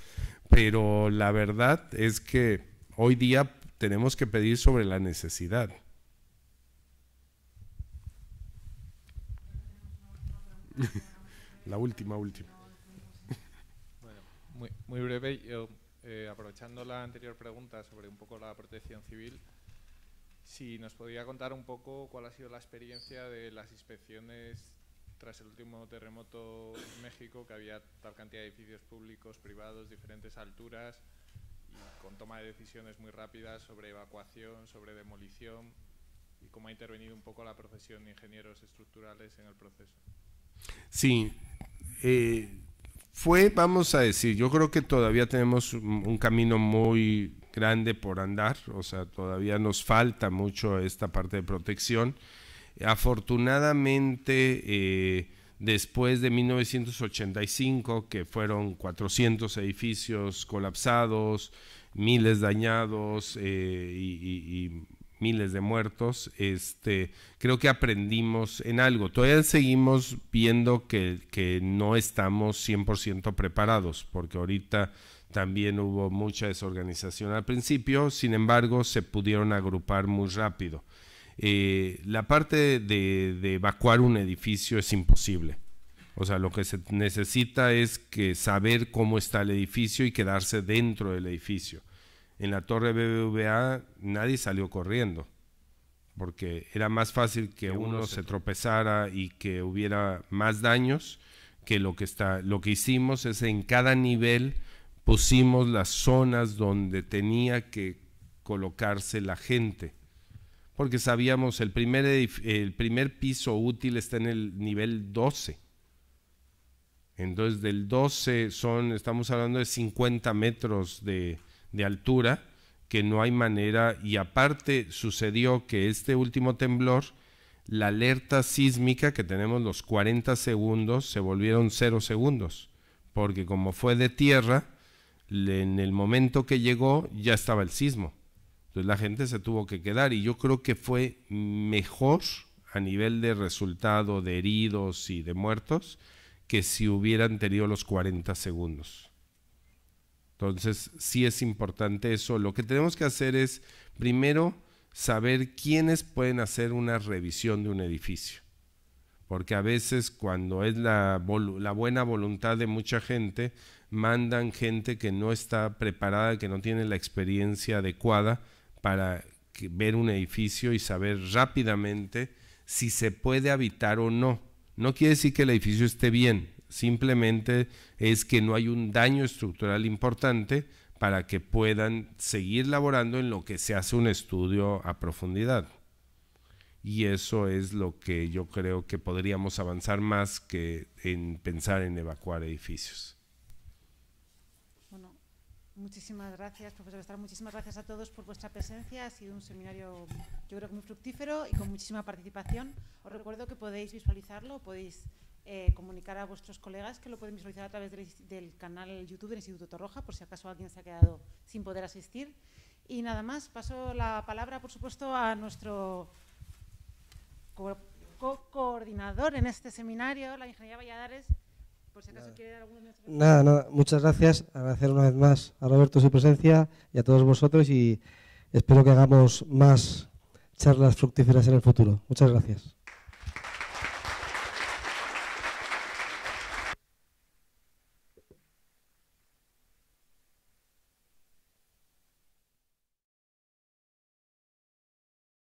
Pero la verdad es que hoy día tenemos que pedir sobre la necesidad. (laughs) la última, última. Bueno, muy, muy breve. Yo eh, aprovechando la anterior pregunta sobre un poco la protección civil, si nos podría contar un poco cuál ha sido la experiencia de las inspecciones tras el último terremoto en México, que había tal cantidad de edificios públicos, privados, diferentes alturas, con toma de decisiones muy rápidas sobre evacuación, sobre demolición, y cómo ha intervenido un poco la profesión de ingenieros estructurales en el proceso. Sí, eh, fue, vamos a decir, yo creo que todavía tenemos un camino muy grande por andar, o sea, todavía nos falta mucho esta parte de protección. Afortunadamente, eh, después de 1985, que fueron 400 edificios colapsados, miles dañados eh, y, miles de muertos, este, creo que aprendimos en algo. Todavía seguimos viendo que, no estamos 100% preparados, porque ahorita también hubo mucha desorganización al principio, sin embargo se pudieron agrupar muy rápido. Eh, la parte de, evacuar un edificio es imposible. O sea, lo que se necesita es saber cómo está el edificio y quedarse dentro del edificio en la torre BBVA nadie salió corriendo, porque era más fácil que, uno, se, tropezara y que hubiera más daños que lo que está. Lo que hicimos es en cada nivel pusimos las zonas donde tenía que colocarse la gente. Porque sabíamos, el primer, el primer piso útil está en el nivel 12. Entonces, del 12 son, estamos hablando de 50 metros de, de altura que no hay manera y aparte sucedió que este último temblor, la alerta sísmica que tenemos los 40 segundos se volvieron 0 segundos, porque como fue de tierra, en el momento que llegó ya estaba el sismo. Entonces la gente se tuvo que quedar y yo creo que fue mejor a nivel de resultado de heridos y de muertos que si hubieran tenido los 40 segundos. Entonces, sí es importante eso. Lo que tenemos que hacer es, primero, saber quiénes pueden hacer una revisión de un edificio. Porque a veces cuando es la, buena voluntad de mucha gente, mandan gente que no está preparada, que no tiene la experiencia adecuada para ver un edificio y saber rápidamente si se puede habitar o no. No quiere decir que el edificio esté bien, Simplemente es que no hay un daño estructural importante para que puedan seguir laborando en lo que se hace un estudio a profundidad. Y eso es lo que yo creo que podríamos avanzar más que en pensar en evacuar edificios. Bueno, muchísimas gracias, profesor Estrada. Muchísimas gracias a todos por vuestra presencia. Ha sido un seminario, yo creo muy fructífero y con muchísima participación. Os recuerdo que podéis visualizarlo, podéis eh, comunicar a vuestros colegas que lo pueden visualizar a través del, canal YouTube del Instituto Torroja, por si acaso alguien se ha quedado sin poder asistir. Y nada más, paso la palabra, por supuesto, a nuestro co coordinador en este seminario, la ingeniería Valladares, por si acaso quiere dar alguna nada, muchas gracias. Agradecer una vez más a Roberto su presencia y a todos vosotros y espero que hagamos más charlas fructíferas en el futuro. Muchas gracias.